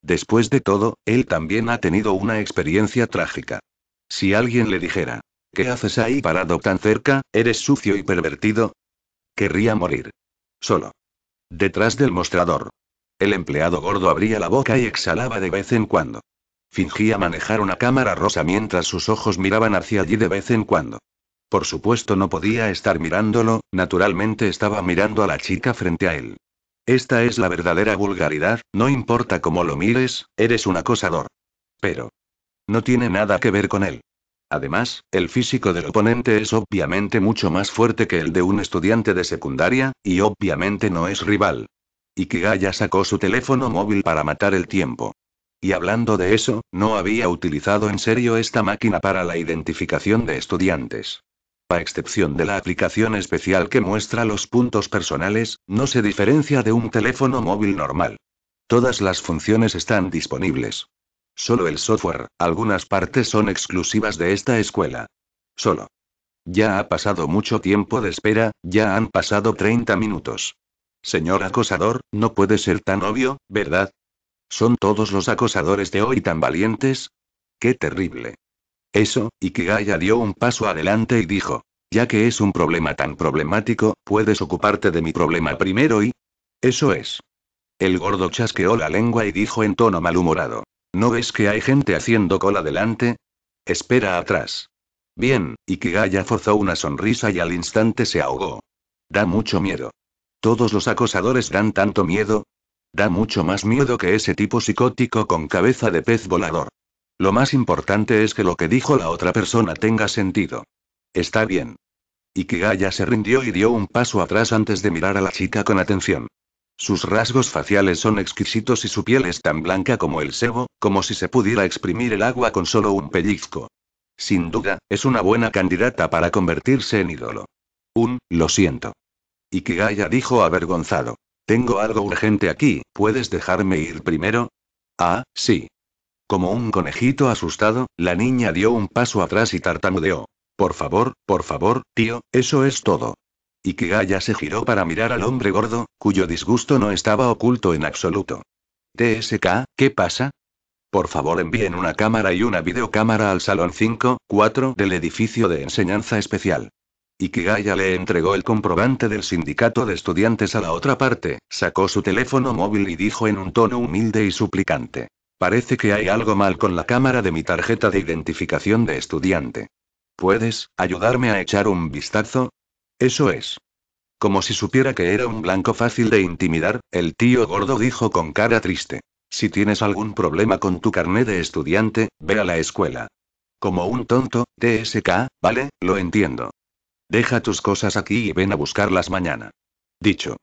Después de todo, él también ha tenido una experiencia trágica. Si alguien le dijera, ¿qué haces ahí parado tan cerca? ¿Eres sucio y pervertido? Querría morir. Solo. Detrás del mostrador. El empleado gordo abría la boca y exhalaba de vez en cuando. Fingía manejar una cámara rosa mientras sus ojos miraban hacia allí de vez en cuando. Por supuesto no podía estar mirándolo, naturalmente estaba mirando a la chica frente a él. Esta es la verdadera vulgaridad, no importa cómo lo mires, eres un acosador. Pero... No tiene nada que ver con él. Además, el físico del oponente es obviamente mucho más fuerte que el de un estudiante de secundaria, y obviamente no es rival. Ikigaya sacó su teléfono móvil para matar el tiempo. Y hablando de eso, no había utilizado en serio esta máquina para la identificación de estudiantes a excepción de la aplicación especial que muestra los puntos personales, no se diferencia de un teléfono móvil normal. Todas las funciones están disponibles. Solo el software, algunas partes son exclusivas de esta escuela. Solo. Ya ha pasado mucho tiempo de espera, ya han pasado 30 minutos. Señor acosador, no puede ser tan obvio, ¿verdad? ¿Son todos los acosadores de hoy tan valientes? ¡Qué terrible! Eso, y dio un paso adelante y dijo, ya que es un problema tan problemático, puedes ocuparte de mi problema primero y... Eso es. El gordo chasqueó la lengua y dijo en tono malhumorado. ¿No ves que hay gente haciendo cola delante? Espera atrás. Bien, Ikigaya forzó una sonrisa y al instante se ahogó. Da mucho miedo. Todos los acosadores dan tanto miedo. Da mucho más miedo que ese tipo psicótico con cabeza de pez volador. Lo más importante es que lo que dijo la otra persona tenga sentido. Está bien. Ikigaya se rindió y dio un paso atrás antes de mirar a la chica con atención. Sus rasgos faciales son exquisitos y su piel es tan blanca como el sebo, como si se pudiera exprimir el agua con solo un pellizco. Sin duda, es una buena candidata para convertirse en ídolo. Un, lo siento. Ikigaya dijo avergonzado. Tengo algo urgente aquí, ¿puedes dejarme ir primero? Ah, sí. Como un conejito asustado, la niña dio un paso atrás y tartamudeó. Por favor, por favor, tío, eso es todo. Ikigaya se giró para mirar al hombre gordo, cuyo disgusto no estaba oculto en absoluto. TSK, ¿qué pasa? Por favor envíen una cámara y una videocámara al salón 5, 4 del edificio de enseñanza especial. Ikigaya le entregó el comprobante del sindicato de estudiantes a la otra parte, sacó su teléfono móvil y dijo en un tono humilde y suplicante. Parece que hay algo mal con la cámara de mi tarjeta de identificación de estudiante. ¿Puedes ayudarme a echar un vistazo? Eso es. Como si supiera que era un blanco fácil de intimidar, el tío gordo dijo con cara triste. Si tienes algún problema con tu carné de estudiante, ve a la escuela. Como un tonto, TSK, ¿vale? Lo entiendo. Deja tus cosas aquí y ven a buscarlas mañana. Dicho.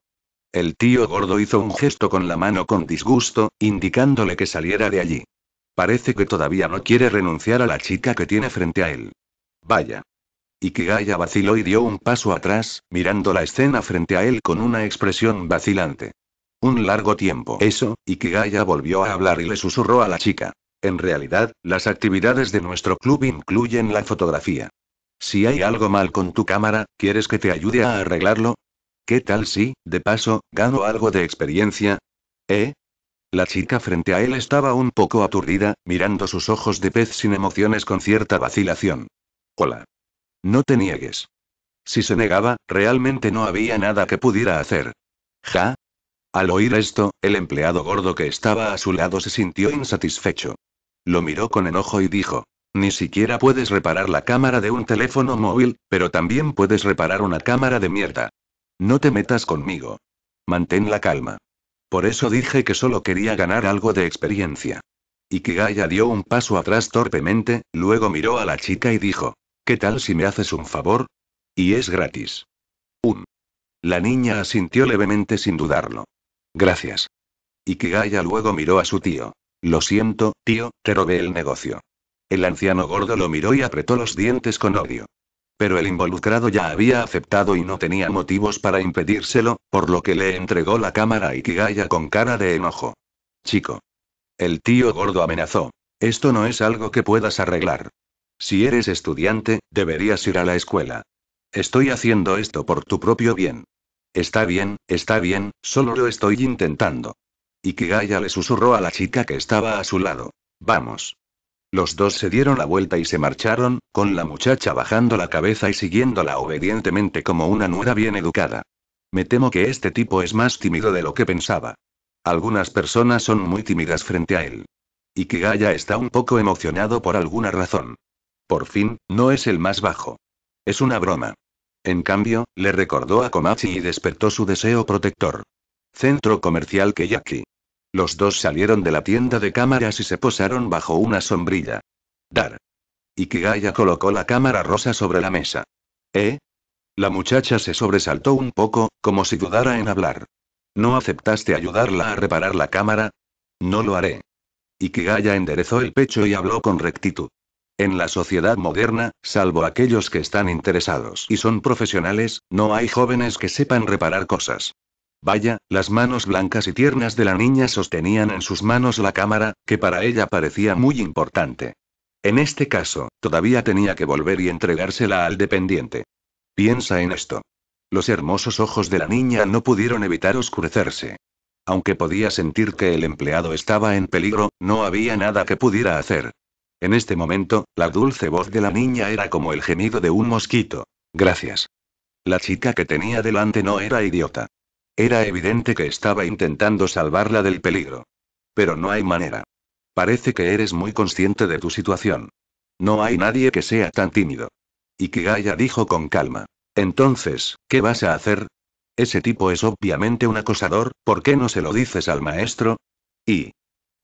El tío gordo hizo un gesto con la mano con disgusto, indicándole que saliera de allí. Parece que todavía no quiere renunciar a la chica que tiene frente a él. Vaya. Ikigaya vaciló y dio un paso atrás, mirando la escena frente a él con una expresión vacilante. Un largo tiempo. Eso, Ikigaya volvió a hablar y le susurró a la chica. En realidad, las actividades de nuestro club incluyen la fotografía. Si hay algo mal con tu cámara, ¿quieres que te ayude a arreglarlo? ¿Qué tal si, de paso, gano algo de experiencia? ¿Eh? La chica frente a él estaba un poco aturdida, mirando sus ojos de pez sin emociones con cierta vacilación. Hola. No te niegues. Si se negaba, realmente no había nada que pudiera hacer. ¿Ja? Al oír esto, el empleado gordo que estaba a su lado se sintió insatisfecho. Lo miró con enojo y dijo, ni siquiera puedes reparar la cámara de un teléfono móvil, pero también puedes reparar una cámara de mierda. No te metas conmigo. Mantén la calma. Por eso dije que solo quería ganar algo de experiencia. Ikigaya dio un paso atrás torpemente, luego miró a la chica y dijo, ¿qué tal si me haces un favor? Y es gratis. Un. La niña asintió levemente sin dudarlo. Gracias. Ikigaya luego miró a su tío. Lo siento, tío, te robé el negocio. El anciano gordo lo miró y apretó los dientes con odio. Pero el involucrado ya había aceptado y no tenía motivos para impedírselo, por lo que le entregó la cámara a Ikigaya con cara de enojo. Chico. El tío gordo amenazó. Esto no es algo que puedas arreglar. Si eres estudiante, deberías ir a la escuela. Estoy haciendo esto por tu propio bien. Está bien, está bien, solo lo estoy intentando. Ikigaya le susurró a la chica que estaba a su lado. Vamos. Los dos se dieron la vuelta y se marcharon, con la muchacha bajando la cabeza y siguiéndola obedientemente como una nuera bien educada. Me temo que este tipo es más tímido de lo que pensaba. Algunas personas son muy tímidas frente a él. Y Kigaya está un poco emocionado por alguna razón. Por fin, no es el más bajo. Es una broma. En cambio, le recordó a Komachi y despertó su deseo protector. Centro comercial Keyaki. Los dos salieron de la tienda de cámaras y se posaron bajo una sombrilla. Dar. Ikigaya colocó la cámara rosa sobre la mesa. ¿Eh? La muchacha se sobresaltó un poco, como si dudara en hablar. ¿No aceptaste ayudarla a reparar la cámara? No lo haré. Ikigaya enderezó el pecho y habló con rectitud. En la sociedad moderna, salvo aquellos que están interesados y son profesionales, no hay jóvenes que sepan reparar cosas. Vaya, las manos blancas y tiernas de la niña sostenían en sus manos la cámara, que para ella parecía muy importante. En este caso, todavía tenía que volver y entregársela al dependiente. Piensa en esto. Los hermosos ojos de la niña no pudieron evitar oscurecerse. Aunque podía sentir que el empleado estaba en peligro, no había nada que pudiera hacer. En este momento, la dulce voz de la niña era como el gemido de un mosquito. Gracias. La chica que tenía delante no era idiota. Era evidente que estaba intentando salvarla del peligro. Pero no hay manera. Parece que eres muy consciente de tu situación. No hay nadie que sea tan tímido. Ikigaya dijo con calma. Entonces, ¿qué vas a hacer? Ese tipo es obviamente un acosador, ¿por qué no se lo dices al maestro? Y...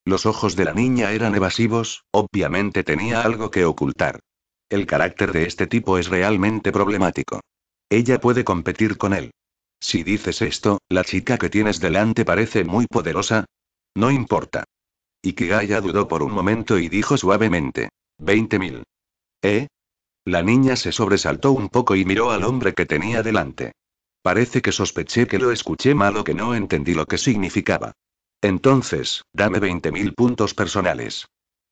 Los ojos de la niña eran evasivos, obviamente tenía algo que ocultar. El carácter de este tipo es realmente problemático. Ella puede competir con él. Si dices esto, la chica que tienes delante parece muy poderosa. No importa. Ikigaya dudó por un momento y dijo suavemente. Veinte mil. ¿Eh? La niña se sobresaltó un poco y miró al hombre que tenía delante. Parece que sospeché que lo escuché mal o que no entendí lo que significaba. Entonces, dame veinte mil puntos personales.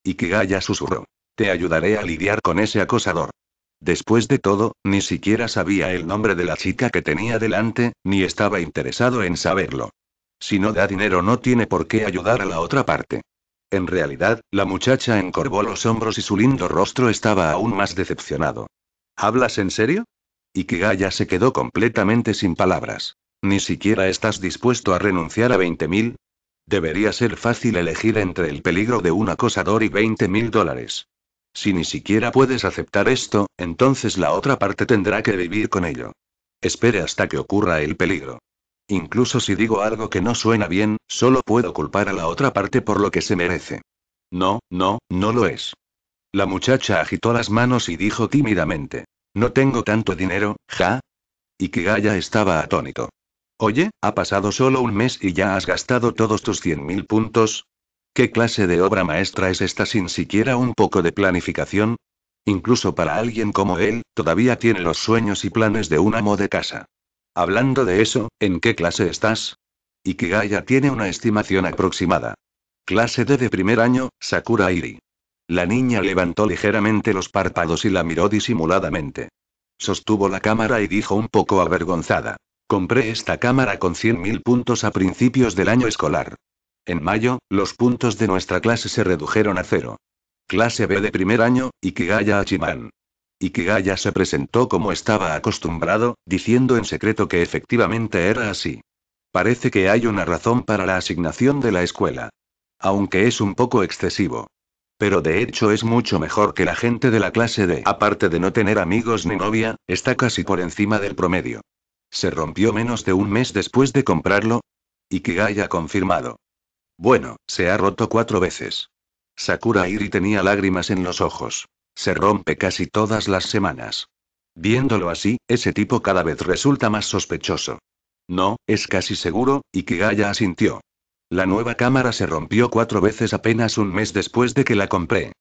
Ikigaya susurró. Te ayudaré a lidiar con ese acosador. Después de todo, ni siquiera sabía el nombre de la chica que tenía delante, ni estaba interesado en saberlo. Si no da dinero no tiene por qué ayudar a la otra parte. En realidad, la muchacha encorvó los hombros y su lindo rostro estaba aún más decepcionado. ¿Hablas en serio? Y Ikigaya se quedó completamente sin palabras. ¿Ni siquiera estás dispuesto a renunciar a 20.000? Debería ser fácil elegir entre el peligro de un acosador y 20.000 dólares. Si ni siquiera puedes aceptar esto, entonces la otra parte tendrá que vivir con ello. Espere hasta que ocurra el peligro. Incluso si digo algo que no suena bien, solo puedo culpar a la otra parte por lo que se merece. No, no, no lo es. La muchacha agitó las manos y dijo tímidamente. No tengo tanto dinero, ja. Y Kigaya estaba atónito. Oye, ha pasado solo un mes y ya has gastado todos tus 100.000 puntos, ¿Qué clase de obra maestra es esta sin siquiera un poco de planificación? Incluso para alguien como él, todavía tiene los sueños y planes de un amo de casa. Hablando de eso, ¿en qué clase estás? Ikigaya tiene una estimación aproximada. Clase D de primer año, Sakura Iri. La niña levantó ligeramente los párpados y la miró disimuladamente. Sostuvo la cámara y dijo un poco avergonzada. Compré esta cámara con 100.000 puntos a principios del año escolar. En mayo, los puntos de nuestra clase se redujeron a cero. Clase B de primer año, Ikigaya Achiman. Ikigaya se presentó como estaba acostumbrado, diciendo en secreto que efectivamente era así. Parece que hay una razón para la asignación de la escuela. Aunque es un poco excesivo. Pero de hecho es mucho mejor que la gente de la clase D. Aparte de no tener amigos ni novia, está casi por encima del promedio. Se rompió menos de un mes después de comprarlo. Ikigaya confirmado. Bueno, se ha roto cuatro veces. Sakura Iri tenía lágrimas en los ojos. Se rompe casi todas las semanas. Viéndolo así, ese tipo cada vez resulta más sospechoso. No, es casi seguro, y Kigaya asintió. La nueva cámara se rompió cuatro veces apenas un mes después de que la compré.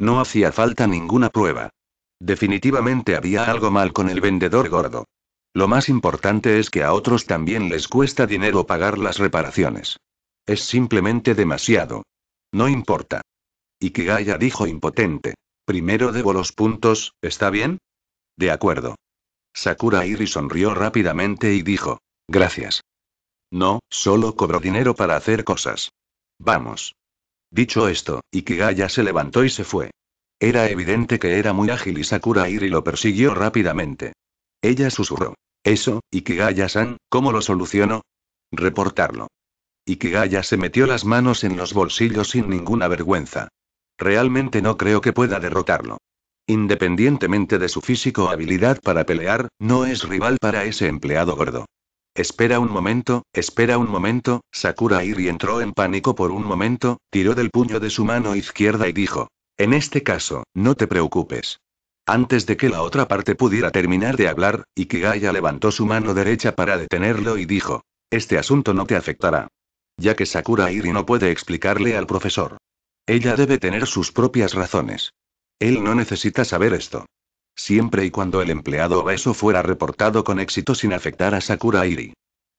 No hacía falta ninguna prueba. Definitivamente había algo mal con el vendedor gordo. Lo más importante es que a otros también les cuesta dinero pagar las reparaciones. Es simplemente demasiado. No importa. Ikigaya dijo impotente. Primero debo los puntos, ¿está bien? De acuerdo. Sakura Iri sonrió rápidamente y dijo. Gracias. No, solo cobro dinero para hacer cosas. Vamos. Dicho esto, Ikigaya se levantó y se fue. Era evidente que era muy ágil y Sakura Iri lo persiguió rápidamente. Ella susurró. Eso, Ikigaya-san, ¿cómo lo soluciono? Reportarlo. Y que se metió las manos en los bolsillos sin ninguna vergüenza. Realmente no creo que pueda derrotarlo. Independientemente de su físico o habilidad para pelear, no es rival para ese empleado gordo. Espera un momento, espera un momento, Sakura y entró en pánico por un momento, tiró del puño de su mano izquierda y dijo, en este caso, no te preocupes. Antes de que la otra parte pudiera terminar de hablar, Ikigaya levantó su mano derecha para detenerlo y dijo, este asunto no te afectará ya que Sakura Iri no puede explicarle al profesor. Ella debe tener sus propias razones. Él no necesita saber esto. Siempre y cuando el empleado beso fuera reportado con éxito sin afectar a Sakura Iri.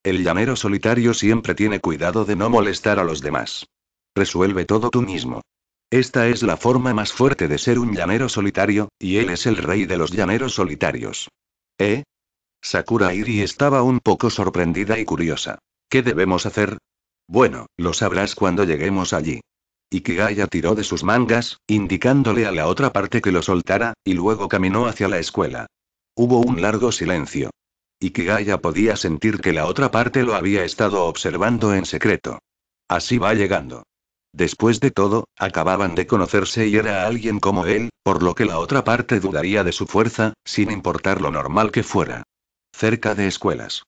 El llanero solitario siempre tiene cuidado de no molestar a los demás. Resuelve todo tú mismo. Esta es la forma más fuerte de ser un llanero solitario, y él es el rey de los llaneros solitarios. ¿Eh? Sakura Iri estaba un poco sorprendida y curiosa. ¿Qué debemos hacer? Bueno, lo sabrás cuando lleguemos allí. Ikigaya tiró de sus mangas, indicándole a la otra parte que lo soltara, y luego caminó hacia la escuela. Hubo un largo silencio. Ikigaya podía sentir que la otra parte lo había estado observando en secreto. Así va llegando. Después de todo, acababan de conocerse y era alguien como él, por lo que la otra parte dudaría de su fuerza, sin importar lo normal que fuera. Cerca de escuelas.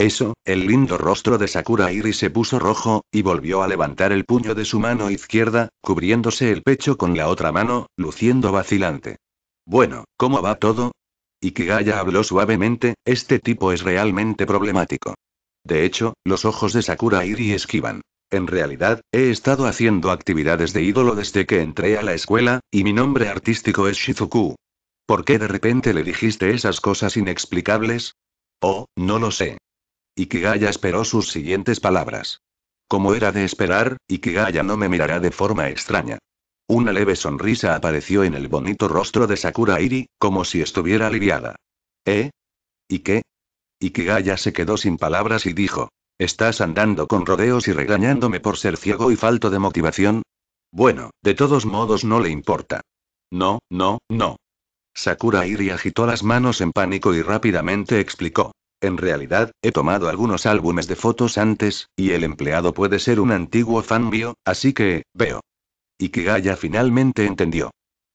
Eso, el lindo rostro de Sakura Iri se puso rojo, y volvió a levantar el puño de su mano izquierda, cubriéndose el pecho con la otra mano, luciendo vacilante. Bueno, ¿cómo va todo? Ikigaya habló suavemente, este tipo es realmente problemático. De hecho, los ojos de Sakura Iri esquivan. En realidad, he estado haciendo actividades de ídolo desde que entré a la escuela, y mi nombre artístico es Shizuku. ¿Por qué de repente le dijiste esas cosas inexplicables? Oh, no lo sé. Ikigaya esperó sus siguientes palabras. Como era de esperar, Ikigaya no me mirará de forma extraña. Una leve sonrisa apareció en el bonito rostro de Sakura Iri, como si estuviera aliviada. ¿Eh? ¿Y qué? Ikigaya se quedó sin palabras y dijo, ¿estás andando con rodeos y regañándome por ser ciego y falto de motivación? Bueno, de todos modos no le importa. No, no, no. Sakura Iri agitó las manos en pánico y rápidamente explicó. En realidad, he tomado algunos álbumes de fotos antes, y el empleado puede ser un antiguo fan mío, así que, veo. Ikigaya finalmente entendió.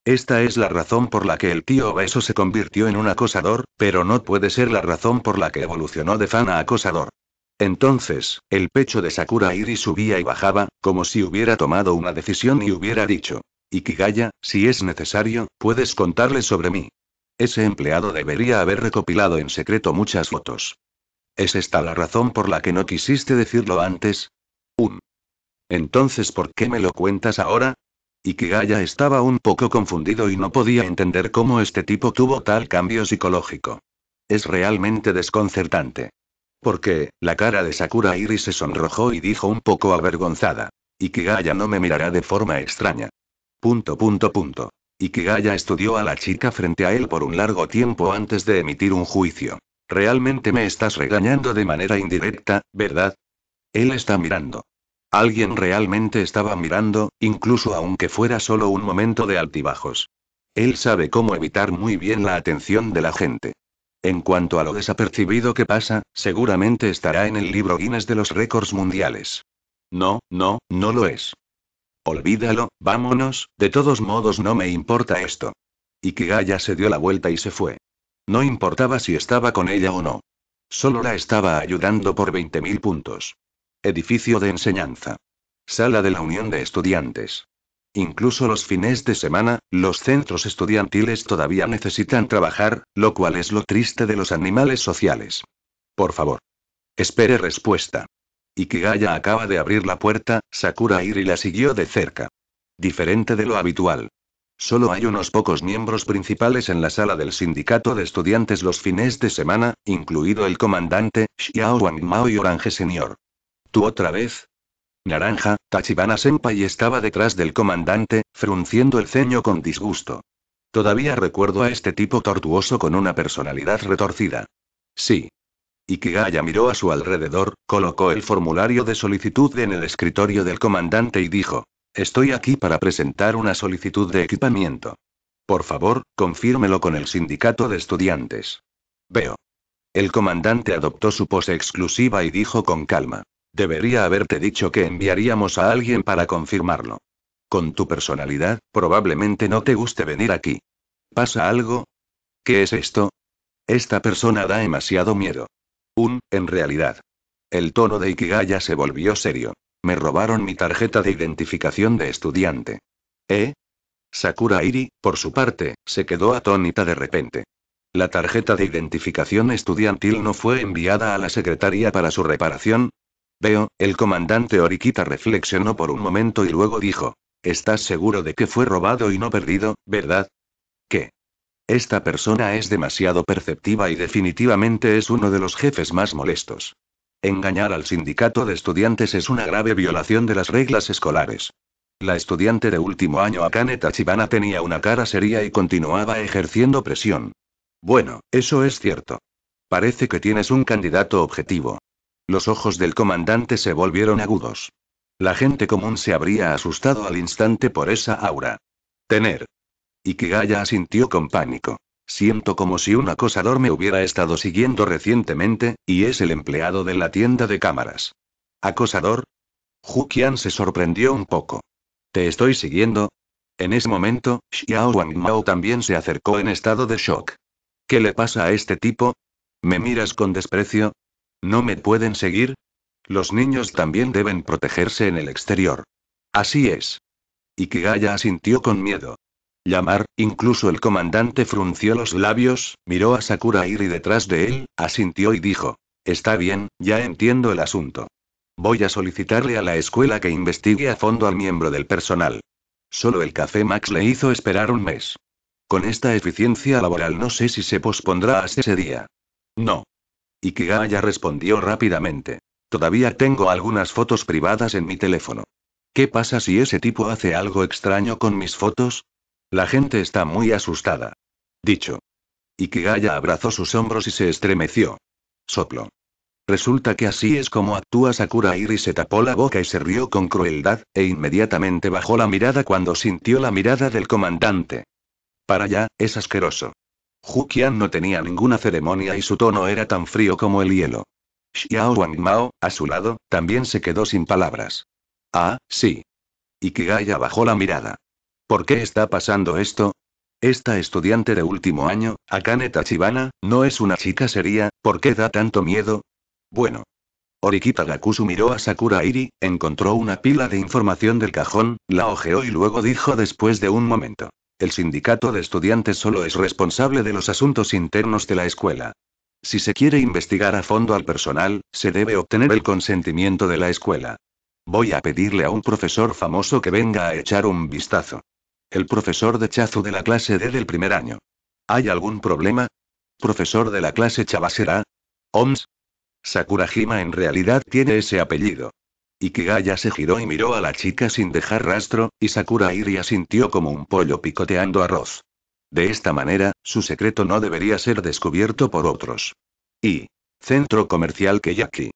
Esta es la razón por la que el tío beso se convirtió en un acosador, pero no puede ser la razón por la que evolucionó de fan a acosador. Entonces, el pecho de Sakura Iri subía y bajaba, como si hubiera tomado una decisión y hubiera dicho, Ikigaya, si es necesario, puedes contarle sobre mí. Ese empleado debería haber recopilado en secreto muchas fotos. ¿Es esta la razón por la que no quisiste decirlo antes? Un. Entonces, ¿por qué me lo cuentas ahora? Ikigaya estaba un poco confundido y no podía entender cómo este tipo tuvo tal cambio psicológico. Es realmente desconcertante. Porque, la cara de Sakura Iris se sonrojó y dijo un poco avergonzada. Ikigaya no me mirará de forma extraña. Punto, punto, punto. Y que estudió a la chica frente a él por un largo tiempo antes de emitir un juicio. Realmente me estás regañando de manera indirecta, ¿verdad? Él está mirando. Alguien realmente estaba mirando, incluso aunque fuera solo un momento de altibajos. Él sabe cómo evitar muy bien la atención de la gente. En cuanto a lo desapercibido que pasa, seguramente estará en el libro Guinness de los récords mundiales. No, no, no lo es. Olvídalo, vámonos, de todos modos no me importa esto. Y Ikigaya se dio la vuelta y se fue. No importaba si estaba con ella o no. Solo la estaba ayudando por 20.000 puntos. Edificio de enseñanza. Sala de la Unión de Estudiantes. Incluso los fines de semana, los centros estudiantiles todavía necesitan trabajar, lo cual es lo triste de los animales sociales. Por favor. Espere respuesta y Gaia acaba de abrir la puerta, Sakura y la siguió de cerca. Diferente de lo habitual. Solo hay unos pocos miembros principales en la sala del sindicato de estudiantes los fines de semana, incluido el comandante, Xiao Mao y Orange Senior. ¿Tú otra vez? Naranja, Tachibana Senpai estaba detrás del comandante, frunciendo el ceño con disgusto. Todavía recuerdo a este tipo tortuoso con una personalidad retorcida. Sí, Ikigaya miró a su alrededor, colocó el formulario de solicitud en el escritorio del comandante y dijo, Estoy aquí para presentar una solicitud de equipamiento. Por favor, confírmelo con el sindicato de estudiantes. Veo. El comandante adoptó su pose exclusiva y dijo con calma. Debería haberte dicho que enviaríamos a alguien para confirmarlo. Con tu personalidad, probablemente no te guste venir aquí. ¿Pasa algo? ¿Qué es esto? Esta persona da demasiado miedo. Un, en realidad. El tono de Ikigaya se volvió serio. Me robaron mi tarjeta de identificación de estudiante. ¿Eh? Sakura Iri, por su parte, se quedó atónita de repente. La tarjeta de identificación estudiantil no fue enviada a la secretaría para su reparación. Veo, el comandante Orikita reflexionó por un momento y luego dijo, ¿Estás seguro de que fue robado y no perdido, verdad? Esta persona es demasiado perceptiva y definitivamente es uno de los jefes más molestos. Engañar al sindicato de estudiantes es una grave violación de las reglas escolares. La estudiante de último año Akane Tachibana tenía una cara seria y continuaba ejerciendo presión. Bueno, eso es cierto. Parece que tienes un candidato objetivo. Los ojos del comandante se volvieron agudos. La gente común se habría asustado al instante por esa aura. Tener Ikigaya asintió con pánico. Siento como si un acosador me hubiera estado siguiendo recientemente, y es el empleado de la tienda de cámaras. ¿Acosador? Qian se sorprendió un poco. ¿Te estoy siguiendo? En ese momento, Xiao Wangmao también se acercó en estado de shock. ¿Qué le pasa a este tipo? ¿Me miras con desprecio? ¿No me pueden seguir? Los niños también deben protegerse en el exterior. Así es. Ikigaya asintió con miedo llamar, incluso el comandante frunció los labios, miró a Sakura y detrás de él, asintió y dijo, Está bien, ya entiendo el asunto. Voy a solicitarle a la escuela que investigue a fondo al miembro del personal. Solo el café Max le hizo esperar un mes. Con esta eficiencia laboral no sé si se pospondrá hasta ese día. No. Ikigaya respondió rápidamente. Todavía tengo algunas fotos privadas en mi teléfono. ¿Qué pasa si ese tipo hace algo extraño con mis fotos? La gente está muy asustada. Dicho. Ikigaya abrazó sus hombros y se estremeció. Soplo. Resulta que así es como actúa Sakura Iri se tapó la boca y se rió con crueldad, e inmediatamente bajó la mirada cuando sintió la mirada del comandante. Para allá, es asqueroso. Jukian no tenía ninguna ceremonia y su tono era tan frío como el hielo. Xiao Mao, a su lado, también se quedó sin palabras. Ah, sí. Ikigaya bajó la mirada. ¿Por qué está pasando esto? Esta estudiante de último año, Akane Tachibana, no es una chica seria, ¿por qué da tanto miedo? Bueno. Orikita Gakusu miró a Sakura Iri, encontró una pila de información del cajón, la ojeó y luego dijo después de un momento. El sindicato de estudiantes solo es responsable de los asuntos internos de la escuela. Si se quiere investigar a fondo al personal, se debe obtener el consentimiento de la escuela. Voy a pedirle a un profesor famoso que venga a echar un vistazo. El profesor de Chazu de la clase D del primer año. ¿Hay algún problema? ¿Profesor de la clase chavasera ¿Oms? Sakurajima en realidad tiene ese apellido. Ikigaya se giró y miró a la chica sin dejar rastro, y Sakura Iria sintió como un pollo picoteando arroz. De esta manera, su secreto no debería ser descubierto por otros. Y. Centro comercial Keyaki.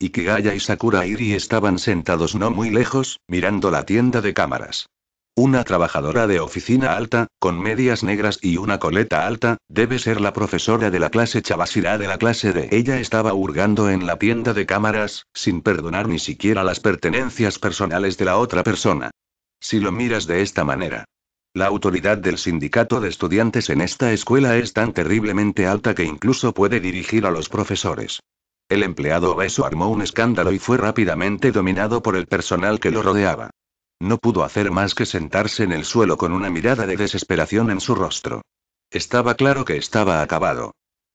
Ikigaya y Sakura Iri estaban sentados no muy lejos, mirando la tienda de cámaras. Una trabajadora de oficina alta, con medias negras y una coleta alta, debe ser la profesora de la clase Chavasirá de la clase de Ella estaba hurgando en la tienda de cámaras, sin perdonar ni siquiera las pertenencias personales de la otra persona. Si lo miras de esta manera. La autoridad del sindicato de estudiantes en esta escuela es tan terriblemente alta que incluso puede dirigir a los profesores. El empleado obeso armó un escándalo y fue rápidamente dominado por el personal que lo rodeaba. No pudo hacer más que sentarse en el suelo con una mirada de desesperación en su rostro. Estaba claro que estaba acabado.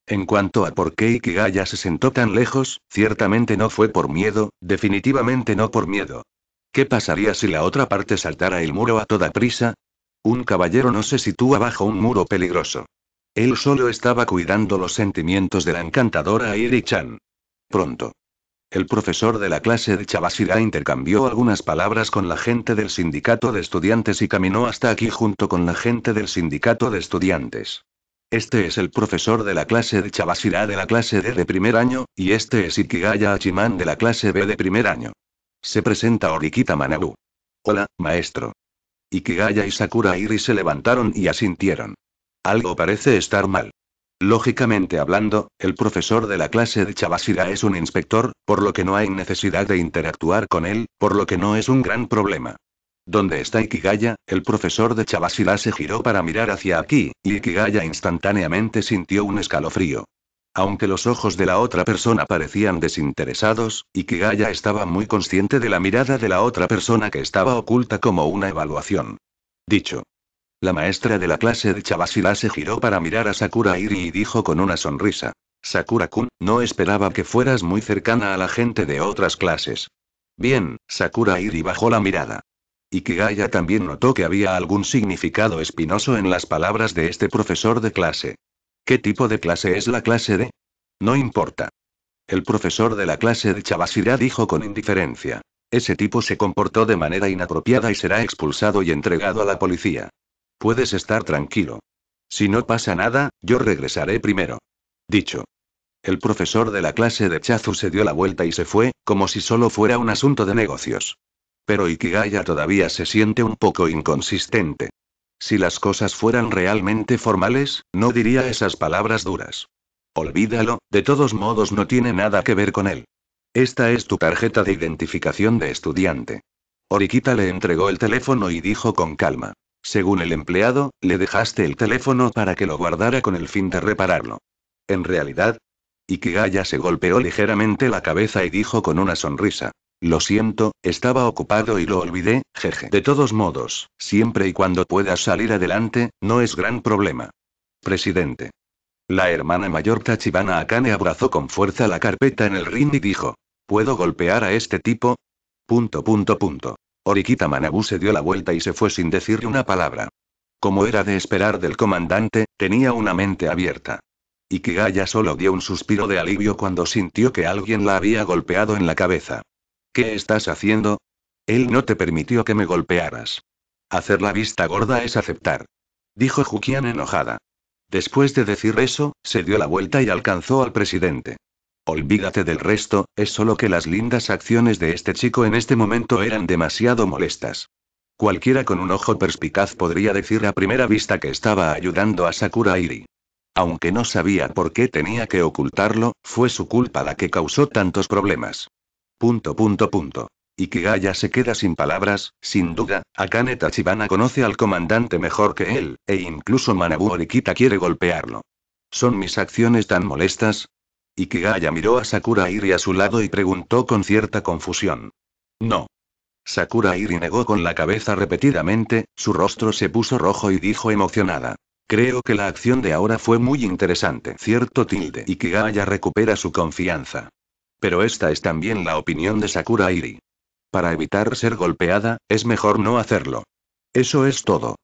En cuanto a por qué Ikigaya se sentó tan lejos, ciertamente no fue por miedo, definitivamente no por miedo. ¿Qué pasaría si la otra parte saltara el muro a toda prisa? Un caballero no se sitúa bajo un muro peligroso. Él solo estaba cuidando los sentimientos de la encantadora Iri-chan. Pronto. El profesor de la clase de Chabasira intercambió algunas palabras con la gente del sindicato de estudiantes y caminó hasta aquí junto con la gente del sindicato de estudiantes. Este es el profesor de la clase de Chabasira de la clase D de primer año, y este es Ikigaya Achiman de la clase B de primer año. Se presenta Orikita Manabu. Hola, maestro. Ikigaya y Sakura Iri se levantaron y asintieron. Algo parece estar mal. Lógicamente hablando, el profesor de la clase de Chabasira es un inspector, por lo que no hay necesidad de interactuar con él, por lo que no es un gran problema. ¿Dónde está Ikigaya? El profesor de Chabasira se giró para mirar hacia aquí, y Ikigaya instantáneamente sintió un escalofrío. Aunque los ojos de la otra persona parecían desinteresados, Ikigaya estaba muy consciente de la mirada de la otra persona que estaba oculta como una evaluación. Dicho la maestra de la clase de Chabasila se giró para mirar a Sakura Iri y dijo con una sonrisa. Sakura-kun, no esperaba que fueras muy cercana a la gente de otras clases. Bien, Sakura Iri bajó la mirada. Ikigaya también notó que había algún significado espinoso en las palabras de este profesor de clase. ¿Qué tipo de clase es la clase de? No importa. El profesor de la clase de Chabasira dijo con indiferencia. Ese tipo se comportó de manera inapropiada y será expulsado y entregado a la policía. Puedes estar tranquilo. Si no pasa nada, yo regresaré primero. Dicho. El profesor de la clase de Chazu se dio la vuelta y se fue, como si solo fuera un asunto de negocios. Pero Ikigaya todavía se siente un poco inconsistente. Si las cosas fueran realmente formales, no diría esas palabras duras. Olvídalo, de todos modos no tiene nada que ver con él. Esta es tu tarjeta de identificación de estudiante. Oriquita le entregó el teléfono y dijo con calma. Según el empleado, le dejaste el teléfono para que lo guardara con el fin de repararlo. En realidad, Ikigaya se golpeó ligeramente la cabeza y dijo con una sonrisa. Lo siento, estaba ocupado y lo olvidé, jeje. De todos modos, siempre y cuando puedas salir adelante, no es gran problema. Presidente. La hermana mayor Tachibana Akane abrazó con fuerza la carpeta en el ring y dijo. ¿Puedo golpear a este tipo? Punto, punto, punto. Orikita Manabu se dio la vuelta y se fue sin decir una palabra. Como era de esperar del comandante, tenía una mente abierta. Ikigaya solo dio un suspiro de alivio cuando sintió que alguien la había golpeado en la cabeza. ¿Qué estás haciendo? Él no te permitió que me golpearas. Hacer la vista gorda es aceptar. Dijo Jukian enojada. Después de decir eso, se dio la vuelta y alcanzó al presidente. Olvídate del resto, es solo que las lindas acciones de este chico en este momento eran demasiado molestas. Cualquiera con un ojo perspicaz podría decir a primera vista que estaba ayudando a Sakura Iri. Aunque no sabía por qué tenía que ocultarlo, fue su culpa la que causó tantos problemas. Punto punto punto. Ikigaya se queda sin palabras, sin duda, Akane Tachibana conoce al comandante mejor que él, e incluso Manabu Orikita quiere golpearlo. ¿Son mis acciones tan molestas? Ikigaya miró a Sakura Iri a su lado y preguntó con cierta confusión. No. Sakura Iri negó con la cabeza repetidamente, su rostro se puso rojo y dijo emocionada. Creo que la acción de ahora fue muy interesante. Cierto tilde. Ikigaya recupera su confianza. Pero esta es también la opinión de Sakura Iri. Para evitar ser golpeada, es mejor no hacerlo. Eso es todo.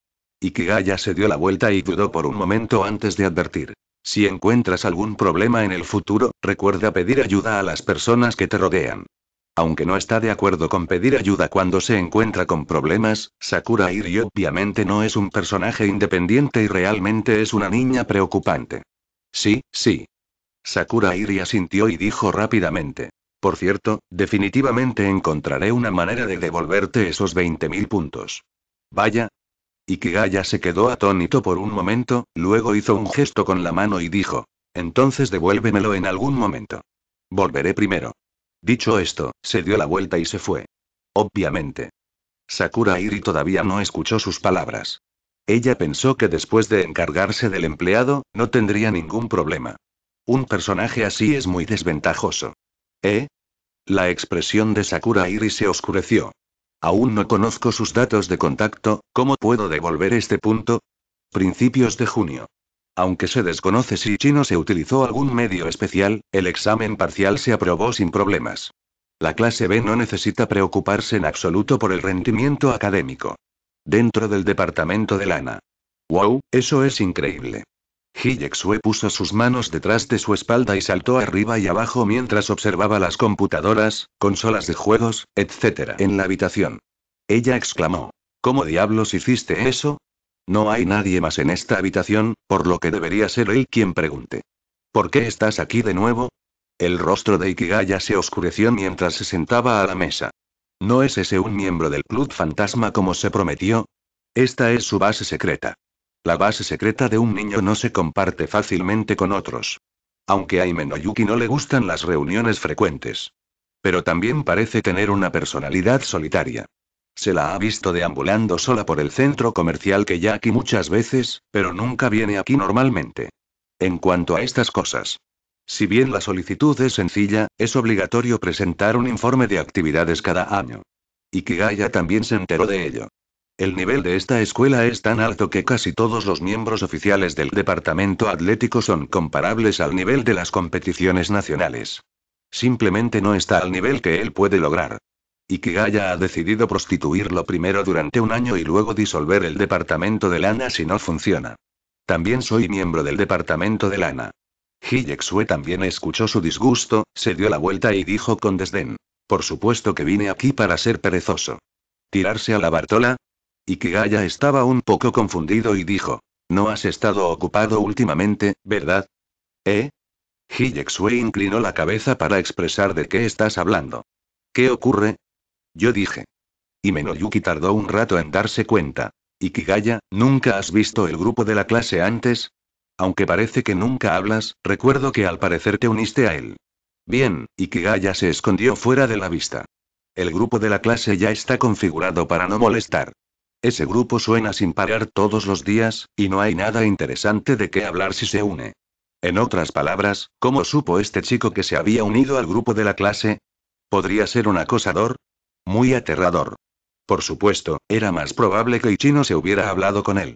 Ikigaya se dio la vuelta y dudó por un momento antes de advertir. Si encuentras algún problema en el futuro, recuerda pedir ayuda a las personas que te rodean. Aunque no está de acuerdo con pedir ayuda cuando se encuentra con problemas, Sakura Iri obviamente no es un personaje independiente y realmente es una niña preocupante. Sí, sí. Sakura Iri asintió y dijo rápidamente. Por cierto, definitivamente encontraré una manera de devolverte esos 20.000 puntos. Vaya, Ikigaya se quedó atónito por un momento, luego hizo un gesto con la mano y dijo. Entonces devuélvemelo en algún momento. Volveré primero. Dicho esto, se dio la vuelta y se fue. Obviamente. Sakura Iri todavía no escuchó sus palabras. Ella pensó que después de encargarse del empleado, no tendría ningún problema. Un personaje así es muy desventajoso. ¿Eh? La expresión de Sakura Iri se oscureció. Aún no conozco sus datos de contacto, ¿cómo puedo devolver este punto? Principios de junio. Aunque se desconoce si Chino se utilizó algún medio especial, el examen parcial se aprobó sin problemas. La clase B no necesita preocuparse en absoluto por el rendimiento académico. Dentro del departamento de Lana. ¡Wow! Eso es increíble. Sue puso sus manos detrás de su espalda y saltó arriba y abajo mientras observaba las computadoras, consolas de juegos, etc. en la habitación. Ella exclamó. ¿Cómo diablos hiciste eso? No hay nadie más en esta habitación, por lo que debería ser él quien pregunte. ¿Por qué estás aquí de nuevo? El rostro de Ikigaya se oscureció mientras se sentaba a la mesa. ¿No es ese un miembro del club fantasma como se prometió? Esta es su base secreta. La base secreta de un niño no se comparte fácilmente con otros. Aunque a Imenoyuki no le gustan las reuniones frecuentes. Pero también parece tener una personalidad solitaria. Se la ha visto deambulando sola por el centro comercial que ya aquí muchas veces, pero nunca viene aquí normalmente. En cuanto a estas cosas. Si bien la solicitud es sencilla, es obligatorio presentar un informe de actividades cada año. Y Kigaya también se enteró de ello. El nivel de esta escuela es tan alto que casi todos los miembros oficiales del departamento atlético son comparables al nivel de las competiciones nacionales. Simplemente no está al nivel que él puede lograr. y Ikigaya ha decidido prostituirlo primero durante un año y luego disolver el departamento de lana si no funciona. También soy miembro del departamento de lana. Hiyexue también escuchó su disgusto, se dio la vuelta y dijo con desdén. Por supuesto que vine aquí para ser perezoso. ¿Tirarse a la Bartola? Ikigaya estaba un poco confundido y dijo. No has estado ocupado últimamente, ¿verdad? ¿Eh? Hiyexue inclinó la cabeza para expresar de qué estás hablando. ¿Qué ocurre? Yo dije. Y Menoyuki tardó un rato en darse cuenta. Ikigaya, ¿nunca has visto el grupo de la clase antes? Aunque parece que nunca hablas, recuerdo que al parecer te uniste a él. Bien, Ikigaya se escondió fuera de la vista. El grupo de la clase ya está configurado para no molestar. Ese grupo suena sin parar todos los días, y no hay nada interesante de qué hablar si se une. En otras palabras, ¿cómo supo este chico que se había unido al grupo de la clase? ¿Podría ser un acosador? Muy aterrador. Por supuesto, era más probable que Ichino se hubiera hablado con él.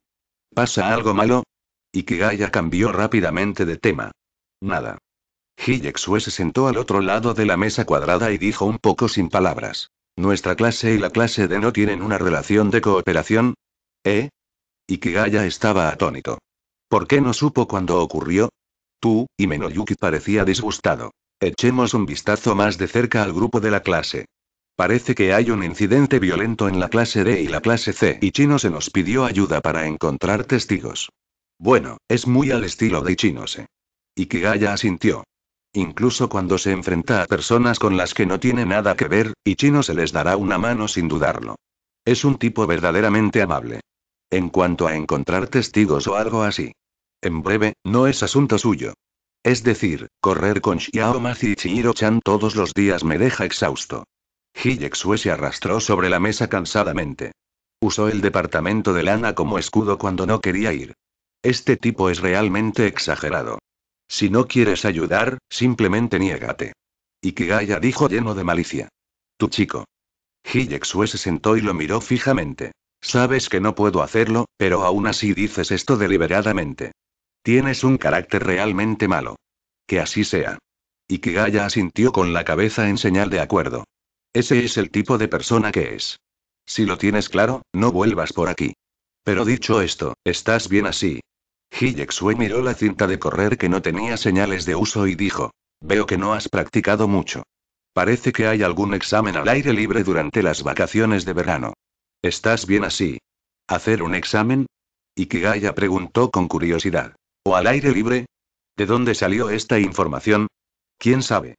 ¿Pasa algo malo? Y Ikigaya cambió rápidamente de tema. Nada. Hiyexue se sentó al otro lado de la mesa cuadrada y dijo un poco sin palabras. Nuestra clase y la clase D no tienen una relación de cooperación. ¿Eh? Ikigaya estaba atónito. ¿Por qué no supo cuando ocurrió? Tú, y Menoyuki parecía disgustado. Echemos un vistazo más de cerca al grupo de la clase. Parece que hay un incidente violento en la clase D y la clase C y Chino se nos pidió ayuda para encontrar testigos. Bueno, es muy al estilo de Y Ikigaya asintió. Incluso cuando se enfrenta a personas con las que no tiene nada que ver, y Chino se les dará una mano sin dudarlo. Es un tipo verdaderamente amable. En cuanto a encontrar testigos o algo así. En breve, no es asunto suyo. Es decir, correr con Xiao y Chihiro-chan todos los días me deja exhausto. Hiyexue se arrastró sobre la mesa cansadamente. Usó el departamento de lana como escudo cuando no quería ir. Este tipo es realmente exagerado. Si no quieres ayudar, simplemente niégate. Ikigaya dijo lleno de malicia. Tu chico. Hiyexue se sentó y lo miró fijamente. Sabes que no puedo hacerlo, pero aún así dices esto deliberadamente. Tienes un carácter realmente malo. Que así sea. Ikigaya asintió con la cabeza en señal de acuerdo. Ese es el tipo de persona que es. Si lo tienes claro, no vuelvas por aquí. Pero dicho esto, estás bien así, Hillexue miró la cinta de correr que no tenía señales de uso y dijo. Veo que no has practicado mucho. Parece que hay algún examen al aire libre durante las vacaciones de verano. ¿Estás bien así? ¿Hacer un examen? Ikigaya preguntó con curiosidad. ¿O al aire libre? ¿De dónde salió esta información? ¿Quién sabe?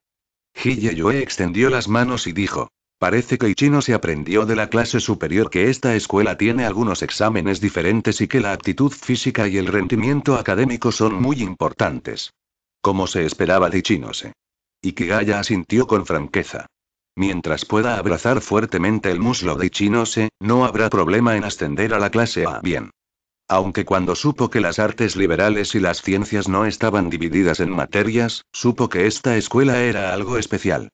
Yue extendió las manos y dijo. Parece que Ichinose se aprendió de la clase superior que esta escuela tiene algunos exámenes diferentes y que la actitud física y el rendimiento académico son muy importantes. Como se esperaba de Ichinose. Ikigaya asintió con franqueza. Mientras pueda abrazar fuertemente el muslo de Ichinose, no habrá problema en ascender a la clase A bien. Aunque cuando supo que las artes liberales y las ciencias no estaban divididas en materias, supo que esta escuela era algo especial.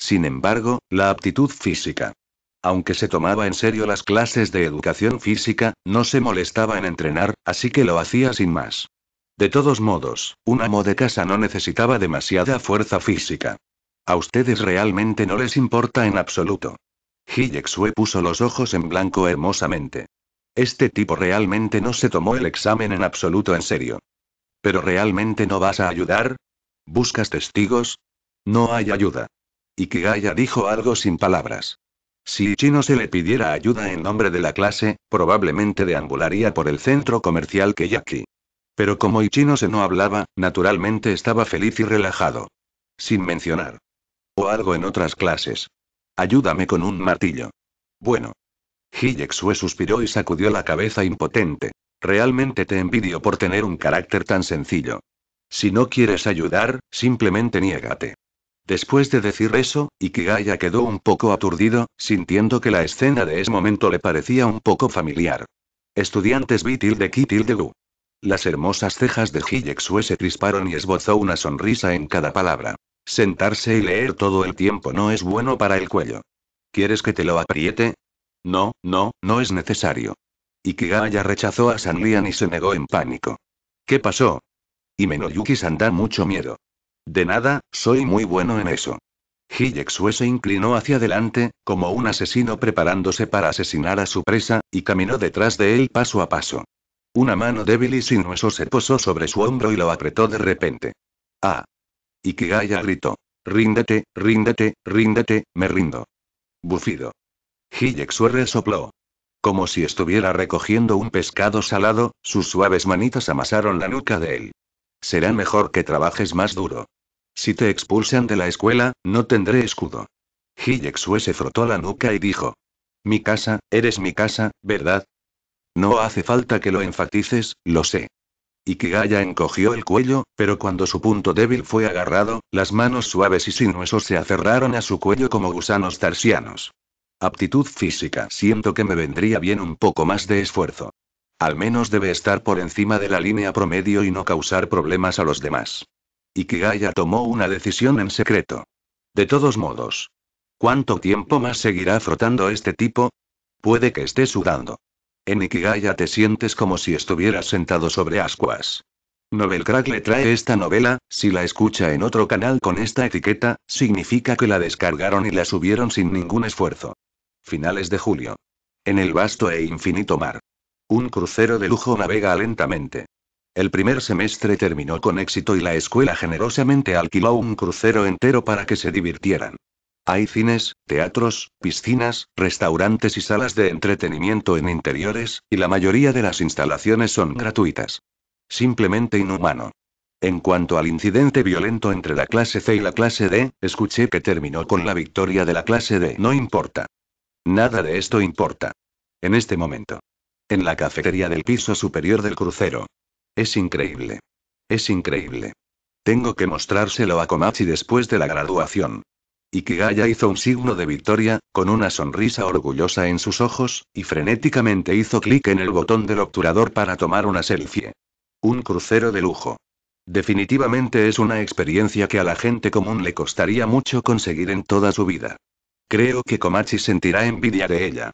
Sin embargo, la aptitud física. Aunque se tomaba en serio las clases de educación física, no se molestaba en entrenar, así que lo hacía sin más. De todos modos, un amo de casa no necesitaba demasiada fuerza física. A ustedes realmente no les importa en absoluto. Hillexue puso los ojos en blanco hermosamente. Este tipo realmente no se tomó el examen en absoluto en serio. ¿Pero realmente no vas a ayudar? ¿Buscas testigos? No hay ayuda y que dijo algo sin palabras. Si Ichino se le pidiera ayuda en nombre de la clase, probablemente deambularía por el centro comercial que Pero como Ichino se no hablaba, naturalmente estaba feliz y relajado. Sin mencionar. O algo en otras clases. Ayúdame con un martillo. Bueno. Hiyexue suspiró y sacudió la cabeza impotente. Realmente te envidio por tener un carácter tan sencillo. Si no quieres ayudar, simplemente niégate. Después de decir eso, Ikigaya quedó un poco aturdido, sintiendo que la escena de ese momento le parecía un poco familiar. Estudiantes vi tilde Kitil de Lu. Las hermosas cejas de Sue se crisparon y esbozó una sonrisa en cada palabra. Sentarse y leer todo el tiempo no es bueno para el cuello. ¿Quieres que te lo apriete? No, no, no es necesario. Ikigaya rechazó a Sanlian y se negó en pánico. ¿Qué pasó? Y Menoyuki-san da mucho miedo. De nada, soy muy bueno en eso. Hillexue se inclinó hacia adelante, como un asesino preparándose para asesinar a su presa, y caminó detrás de él paso a paso. Una mano débil y sinuoso se posó sobre su hombro y lo apretó de repente. ¡Ah! Y Ikigaya gritó. Ríndete, ríndete, ríndete, me rindo. Bufido. Hillexue resopló. Como si estuviera recogiendo un pescado salado, sus suaves manitas amasaron la nuca de él. Será mejor que trabajes más duro. Si te expulsan de la escuela, no tendré escudo. Sue se frotó la nuca y dijo. Mi casa, eres mi casa, ¿verdad? No hace falta que lo enfatices, lo sé. Ikigaya encogió el cuello, pero cuando su punto débil fue agarrado, las manos suaves y huesos se aferraron a su cuello como gusanos tarsianos. Aptitud física. Siento que me vendría bien un poco más de esfuerzo. Al menos debe estar por encima de la línea promedio y no causar problemas a los demás. Ikigaya tomó una decisión en secreto. De todos modos. ¿Cuánto tiempo más seguirá frotando este tipo? Puede que esté sudando. En Ikigaya te sientes como si estuvieras sentado sobre ascuas. novelcrack le trae esta novela, si la escucha en otro canal con esta etiqueta, significa que la descargaron y la subieron sin ningún esfuerzo. Finales de julio. En el vasto e infinito mar. Un crucero de lujo navega lentamente. El primer semestre terminó con éxito y la escuela generosamente alquiló un crucero entero para que se divirtieran. Hay cines, teatros, piscinas, restaurantes y salas de entretenimiento en interiores, y la mayoría de las instalaciones son gratuitas. Simplemente inhumano. En cuanto al incidente violento entre la clase C y la clase D, escuché que terminó con la victoria de la clase D. No importa. Nada de esto importa. En este momento. En la cafetería del piso superior del crucero. Es increíble. Es increíble. Tengo que mostrárselo a Komachi después de la graduación. Y Ikigaya hizo un signo de victoria, con una sonrisa orgullosa en sus ojos, y frenéticamente hizo clic en el botón del obturador para tomar una selfie. Un crucero de lujo. Definitivamente es una experiencia que a la gente común le costaría mucho conseguir en toda su vida. Creo que Komachi sentirá envidia de ella.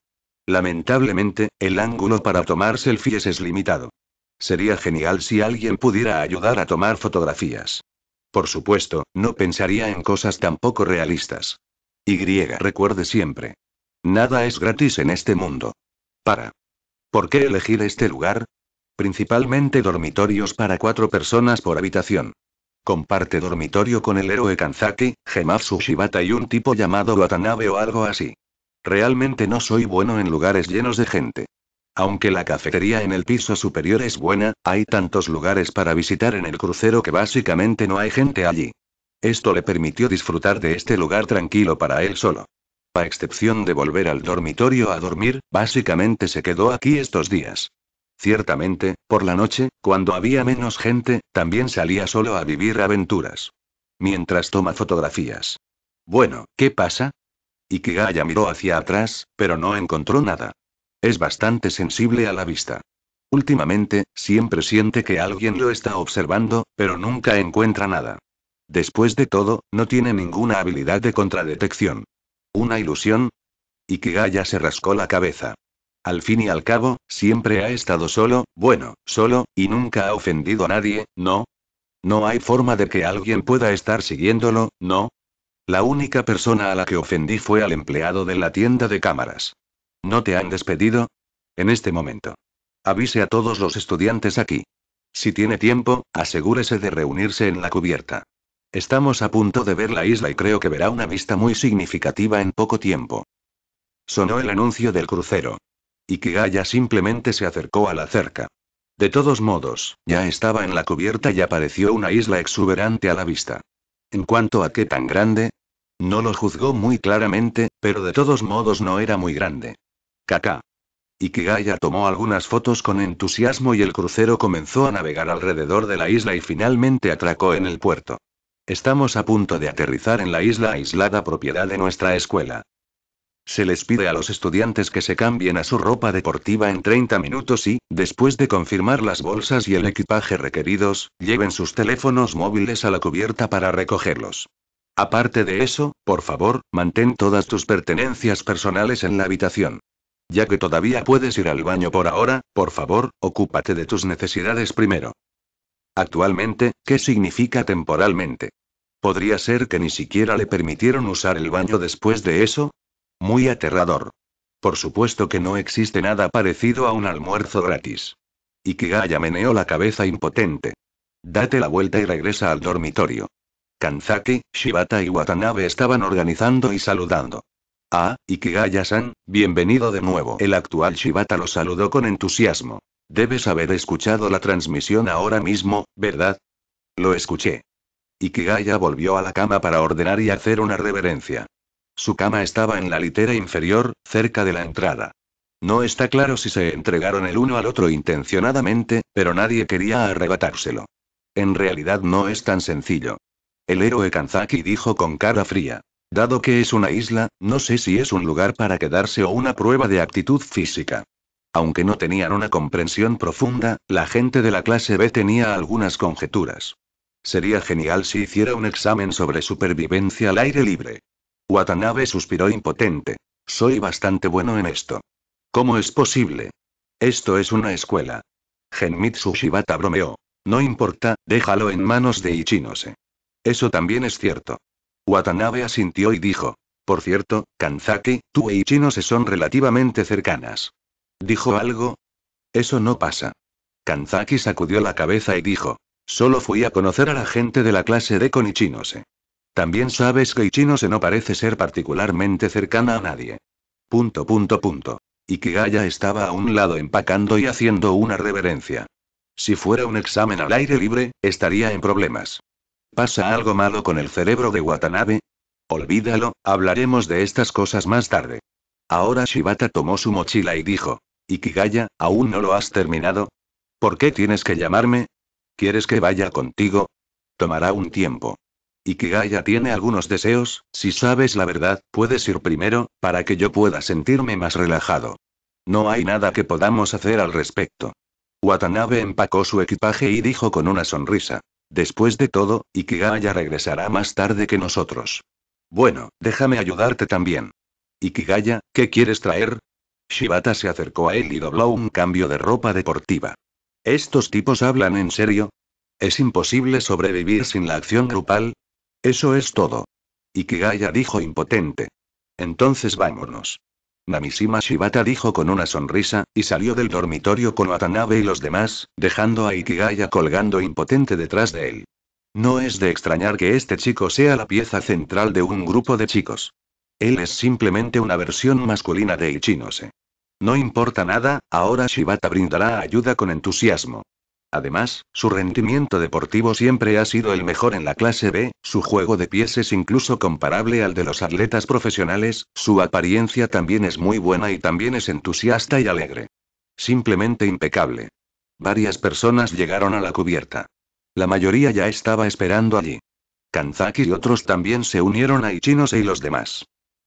Lamentablemente, el ángulo para tomar selfies es limitado. Sería genial si alguien pudiera ayudar a tomar fotografías. Por supuesto, no pensaría en cosas tan poco realistas. Y recuerde siempre. Nada es gratis en este mundo. Para. ¿Por qué elegir este lugar? Principalmente dormitorios para cuatro personas por habitación. Comparte dormitorio con el héroe Kanzaki, Gematsu Shibata y un tipo llamado Watanabe o algo así. Realmente no soy bueno en lugares llenos de gente. Aunque la cafetería en el piso superior es buena, hay tantos lugares para visitar en el crucero que básicamente no hay gente allí. Esto le permitió disfrutar de este lugar tranquilo para él solo. A excepción de volver al dormitorio a dormir, básicamente se quedó aquí estos días. Ciertamente, por la noche, cuando había menos gente, también salía solo a vivir aventuras. Mientras toma fotografías. Bueno, ¿qué pasa? Ikigaya miró hacia atrás, pero no encontró nada. Es bastante sensible a la vista. Últimamente, siempre siente que alguien lo está observando, pero nunca encuentra nada. Después de todo, no tiene ninguna habilidad de contradetección. ¿Una ilusión? Ikigaya se rascó la cabeza. Al fin y al cabo, siempre ha estado solo, bueno, solo, y nunca ha ofendido a nadie, ¿no? No hay forma de que alguien pueda estar siguiéndolo, ¿no? La única persona a la que ofendí fue al empleado de la tienda de cámaras. ¿No te han despedido? En este momento. Avise a todos los estudiantes aquí. Si tiene tiempo, asegúrese de reunirse en la cubierta. Estamos a punto de ver la isla y creo que verá una vista muy significativa en poco tiempo. Sonó el anuncio del crucero. y Ikigaya simplemente se acercó a la cerca. De todos modos, ya estaba en la cubierta y apareció una isla exuberante a la vista. En cuanto a qué tan grande, no lo juzgó muy claramente, pero de todos modos no era muy grande. Kaká. Ikigaya tomó algunas fotos con entusiasmo y el crucero comenzó a navegar alrededor de la isla y finalmente atracó en el puerto. Estamos a punto de aterrizar en la isla aislada propiedad de nuestra escuela. Se les pide a los estudiantes que se cambien a su ropa deportiva en 30 minutos y, después de confirmar las bolsas y el equipaje requeridos, lleven sus teléfonos móviles a la cubierta para recogerlos. Aparte de eso, por favor, mantén todas tus pertenencias personales en la habitación. Ya que todavía puedes ir al baño por ahora, por favor, ocúpate de tus necesidades primero. Actualmente, ¿qué significa temporalmente? ¿Podría ser que ni siquiera le permitieron usar el baño después de eso? Muy aterrador. Por supuesto que no existe nada parecido a un almuerzo gratis. Y que haya meneó la cabeza impotente. Date la vuelta y regresa al dormitorio. Kanzaki, Shibata y Watanabe estaban organizando y saludando. Ah, Ikigaya-san, bienvenido de nuevo. El actual Shibata lo saludó con entusiasmo. Debes haber escuchado la transmisión ahora mismo, ¿verdad? Lo escuché. Ikigaya volvió a la cama para ordenar y hacer una reverencia. Su cama estaba en la litera inferior, cerca de la entrada. No está claro si se entregaron el uno al otro intencionadamente, pero nadie quería arrebatárselo. En realidad no es tan sencillo. El héroe Kanzaki dijo con cara fría. Dado que es una isla, no sé si es un lugar para quedarse o una prueba de actitud física. Aunque no tenían una comprensión profunda, la gente de la clase B tenía algunas conjeturas. Sería genial si hiciera un examen sobre supervivencia al aire libre. Watanabe suspiró impotente. Soy bastante bueno en esto. ¿Cómo es posible? Esto es una escuela. Genmitsu Shibata bromeó. No importa, déjalo en manos de Ichinose. Eso también es cierto. Watanabe asintió y dijo. Por cierto, Kanzaki, tú e Ichinose son relativamente cercanas. ¿Dijo algo? Eso no pasa. Kanzaki sacudió la cabeza y dijo. Solo fui a conocer a la gente de la clase de con Ichinose. También sabes que Ichinose no parece ser particularmente cercana a nadie. Punto punto punto. Ikigaya estaba a un lado empacando y haciendo una reverencia. Si fuera un examen al aire libre, estaría en problemas. ¿Pasa algo malo con el cerebro de Watanabe? Olvídalo, hablaremos de estas cosas más tarde. Ahora Shibata tomó su mochila y dijo. Ikigaya, ¿aún no lo has terminado? ¿Por qué tienes que llamarme? ¿Quieres que vaya contigo? Tomará un tiempo. Ikigaya tiene algunos deseos, si sabes la verdad, puedes ir primero, para que yo pueda sentirme más relajado. No hay nada que podamos hacer al respecto. Watanabe empacó su equipaje y dijo con una sonrisa. Después de todo, Ikigaya regresará más tarde que nosotros. Bueno, déjame ayudarte también. Ikigaya, ¿qué quieres traer? Shibata se acercó a él y dobló un cambio de ropa deportiva. ¿Estos tipos hablan en serio? ¿Es imposible sobrevivir sin la acción grupal? Eso es todo. Ikigaya dijo impotente. Entonces vámonos. Namishima Shibata dijo con una sonrisa, y salió del dormitorio con Watanabe y los demás, dejando a Ikigaya colgando impotente detrás de él. No es de extrañar que este chico sea la pieza central de un grupo de chicos. Él es simplemente una versión masculina de Ichinose. No importa nada, ahora Shibata brindará ayuda con entusiasmo. Además, su rendimiento deportivo siempre ha sido el mejor en la clase B, su juego de pies es incluso comparable al de los atletas profesionales, su apariencia también es muy buena y también es entusiasta y alegre. Simplemente impecable. Varias personas llegaron a la cubierta. La mayoría ya estaba esperando allí. Kanzaki y otros también se unieron a Ichinose y los demás.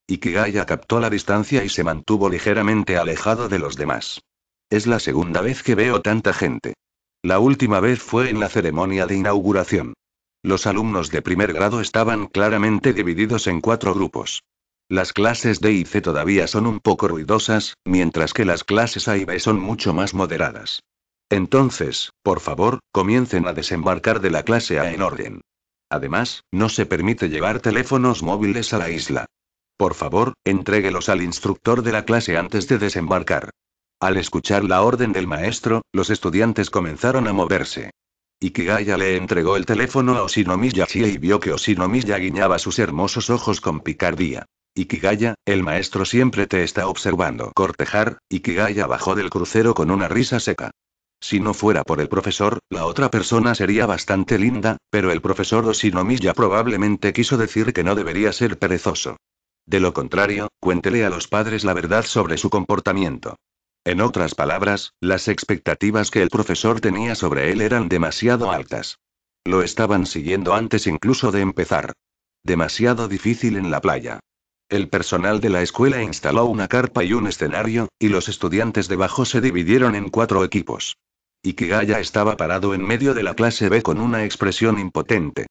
Ikigaya captó la distancia y se mantuvo ligeramente alejado de los demás. Es la segunda vez que veo tanta gente. La última vez fue en la ceremonia de inauguración. Los alumnos de primer grado estaban claramente divididos en cuatro grupos. Las clases D y C todavía son un poco ruidosas, mientras que las clases A y B son mucho más moderadas. Entonces, por favor, comiencen a desembarcar de la clase A en orden. Además, no se permite llevar teléfonos móviles a la isla. Por favor, entréguelos al instructor de la clase antes de desembarcar. Al escuchar la orden del maestro, los estudiantes comenzaron a moverse. Ikigaya le entregó el teléfono a Oshinomiya y vio que Oshinomiya guiñaba sus hermosos ojos con picardía. Ikigaya, el maestro siempre te está observando cortejar, Ikigaya bajó del crucero con una risa seca. Si no fuera por el profesor, la otra persona sería bastante linda, pero el profesor Oshinomiya probablemente quiso decir que no debería ser perezoso. De lo contrario, cuéntele a los padres la verdad sobre su comportamiento. En otras palabras, las expectativas que el profesor tenía sobre él eran demasiado altas. Lo estaban siguiendo antes incluso de empezar. Demasiado difícil en la playa. El personal de la escuela instaló una carpa y un escenario, y los estudiantes debajo se dividieron en cuatro equipos. Ikigaya estaba parado en medio de la clase B con una expresión impotente.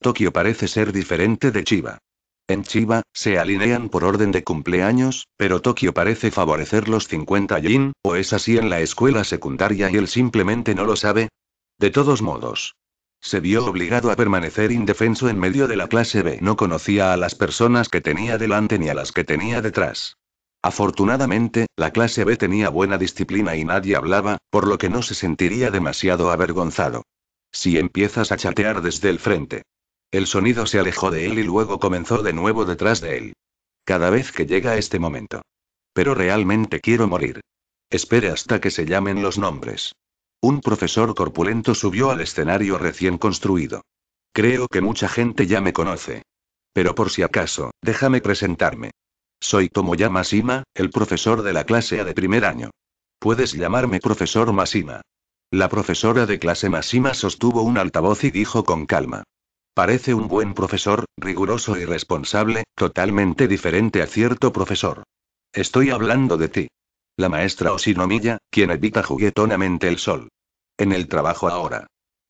Tokio parece ser diferente de Chiba. En Chiba, se alinean por orden de cumpleaños, pero Tokio parece favorecer los 50 yin, o es así en la escuela secundaria y él simplemente no lo sabe. De todos modos. Se vio obligado a permanecer indefenso en medio de la clase B. No conocía a las personas que tenía delante ni a las que tenía detrás. Afortunadamente, la clase B tenía buena disciplina y nadie hablaba, por lo que no se sentiría demasiado avergonzado. Si empiezas a chatear desde el frente. El sonido se alejó de él y luego comenzó de nuevo detrás de él. Cada vez que llega este momento. Pero realmente quiero morir. Espere hasta que se llamen los nombres. Un profesor corpulento subió al escenario recién construido. Creo que mucha gente ya me conoce. Pero por si acaso, déjame presentarme. Soy Tomoya Masima, el profesor de la clase A de primer año. Puedes llamarme profesor Masima. La profesora de clase Masima sostuvo un altavoz y dijo con calma. Parece un buen profesor, riguroso y responsable, totalmente diferente a cierto profesor. Estoy hablando de ti. La maestra Osinomilla, quien evita juguetonamente el sol. En el trabajo ahora.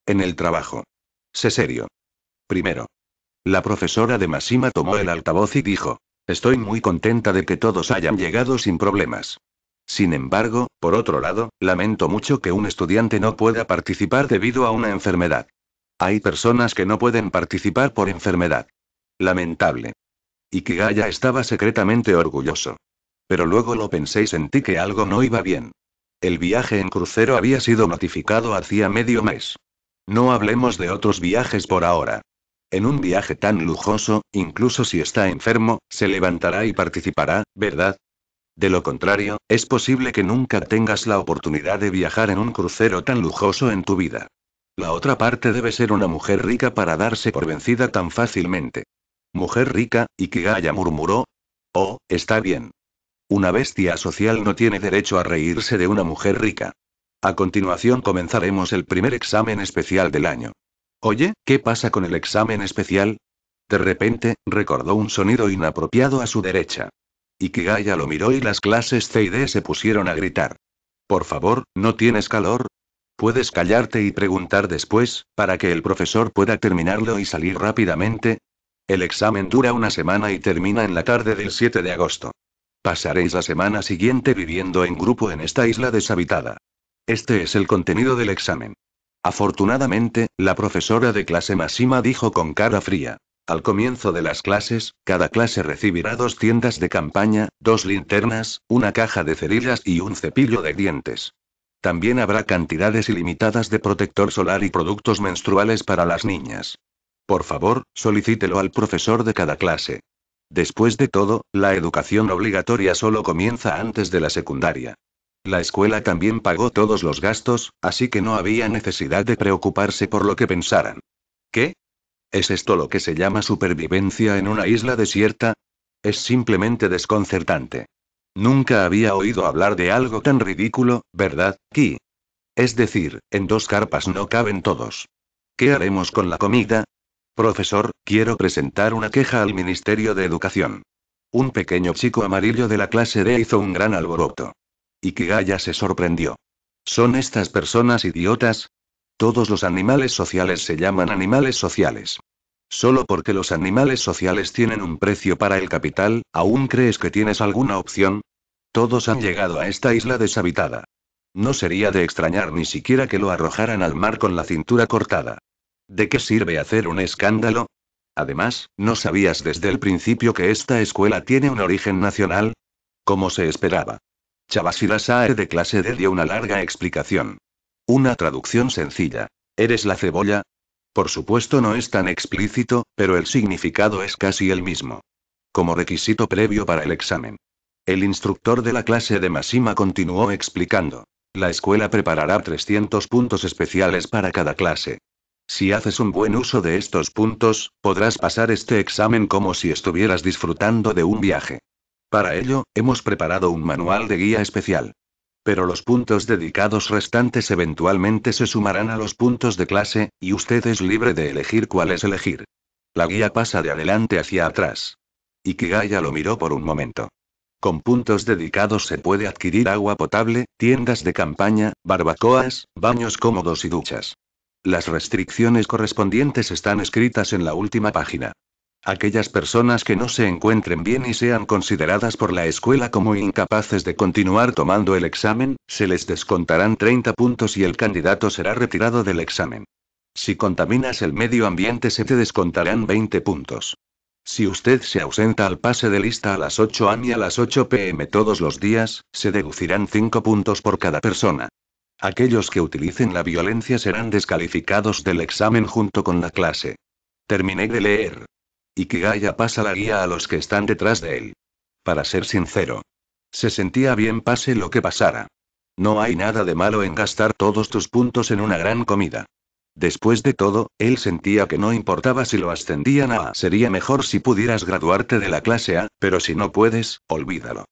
En el trabajo. Sé serio. Primero. La profesora de Masima tomó el altavoz y dijo. Estoy muy contenta de que todos hayan llegado sin problemas. Sin embargo, por otro lado, lamento mucho que un estudiante no pueda participar debido a una enfermedad. Hay personas que no pueden participar por enfermedad. Lamentable. Y Ikigaya estaba secretamente orgulloso. Pero luego lo pensé y sentí que algo no iba bien. El viaje en crucero había sido notificado hacía medio mes. No hablemos de otros viajes por ahora. En un viaje tan lujoso, incluso si está enfermo, se levantará y participará, ¿verdad? De lo contrario, es posible que nunca tengas la oportunidad de viajar en un crucero tan lujoso en tu vida. La otra parte debe ser una mujer rica para darse por vencida tan fácilmente. Mujer rica, Ikigaya murmuró. Oh, está bien. Una bestia social no tiene derecho a reírse de una mujer rica. A continuación comenzaremos el primer examen especial del año. Oye, ¿qué pasa con el examen especial? De repente, recordó un sonido inapropiado a su derecha. Ikigaya lo miró y las clases C y D se pusieron a gritar. Por favor, ¿no tienes calor? Puedes callarte y preguntar después, para que el profesor pueda terminarlo y salir rápidamente. El examen dura una semana y termina en la tarde del 7 de agosto. Pasaréis la semana siguiente viviendo en grupo en esta isla deshabitada. Este es el contenido del examen. Afortunadamente, la profesora de clase máxima dijo con cara fría. Al comienzo de las clases, cada clase recibirá dos tiendas de campaña, dos linternas, una caja de cerillas y un cepillo de dientes. También habrá cantidades ilimitadas de protector solar y productos menstruales para las niñas. Por favor, solicítelo al profesor de cada clase. Después de todo, la educación obligatoria solo comienza antes de la secundaria. La escuela también pagó todos los gastos, así que no había necesidad de preocuparse por lo que pensaran. ¿Qué? ¿Es esto lo que se llama supervivencia en una isla desierta? Es simplemente desconcertante. Nunca había oído hablar de algo tan ridículo, ¿verdad, Ki? Es decir, en dos carpas no caben todos. ¿Qué haremos con la comida? Profesor, quiero presentar una queja al Ministerio de Educación. Un pequeño chico amarillo de la clase D hizo un gran alboroto. Y Ikigaya se sorprendió. ¿Son estas personas idiotas? Todos los animales sociales se llaman animales sociales. Solo porque los animales sociales tienen un precio para el capital, ¿aún crees que tienes alguna opción? Todos han llegado a esta isla deshabitada. No sería de extrañar ni siquiera que lo arrojaran al mar con la cintura cortada. ¿De qué sirve hacer un escándalo? Además, ¿no sabías desde el principio que esta escuela tiene un origen nacional? Como se esperaba. la Sae de clase D dio una larga explicación. Una traducción sencilla. Eres la cebolla, por supuesto no es tan explícito, pero el significado es casi el mismo. Como requisito previo para el examen. El instructor de la clase de Masima continuó explicando. La escuela preparará 300 puntos especiales para cada clase. Si haces un buen uso de estos puntos, podrás pasar este examen como si estuvieras disfrutando de un viaje. Para ello, hemos preparado un manual de guía especial. Pero los puntos dedicados restantes eventualmente se sumarán a los puntos de clase, y usted es libre de elegir es elegir. La guía pasa de adelante hacia atrás. Ikigaya lo miró por un momento. Con puntos dedicados se puede adquirir agua potable, tiendas de campaña, barbacoas, baños cómodos y duchas. Las restricciones correspondientes están escritas en la última página. Aquellas personas que no se encuentren bien y sean consideradas por la escuela como incapaces de continuar tomando el examen, se les descontarán 30 puntos y el candidato será retirado del examen. Si contaminas el medio ambiente se te descontarán 20 puntos. Si usted se ausenta al pase de lista a las 8 am y a las 8 pm todos los días, se deducirán 5 puntos por cada persona. Aquellos que utilicen la violencia serán descalificados del examen junto con la clase. Terminé de leer. Y que Gaia pasa la guía a los que están detrás de él. Para ser sincero. Se sentía bien pase lo que pasara. No hay nada de malo en gastar todos tus puntos en una gran comida. Después de todo, él sentía que no importaba si lo ascendían a A. Sería mejor si pudieras graduarte de la clase A, pero si no puedes, olvídalo.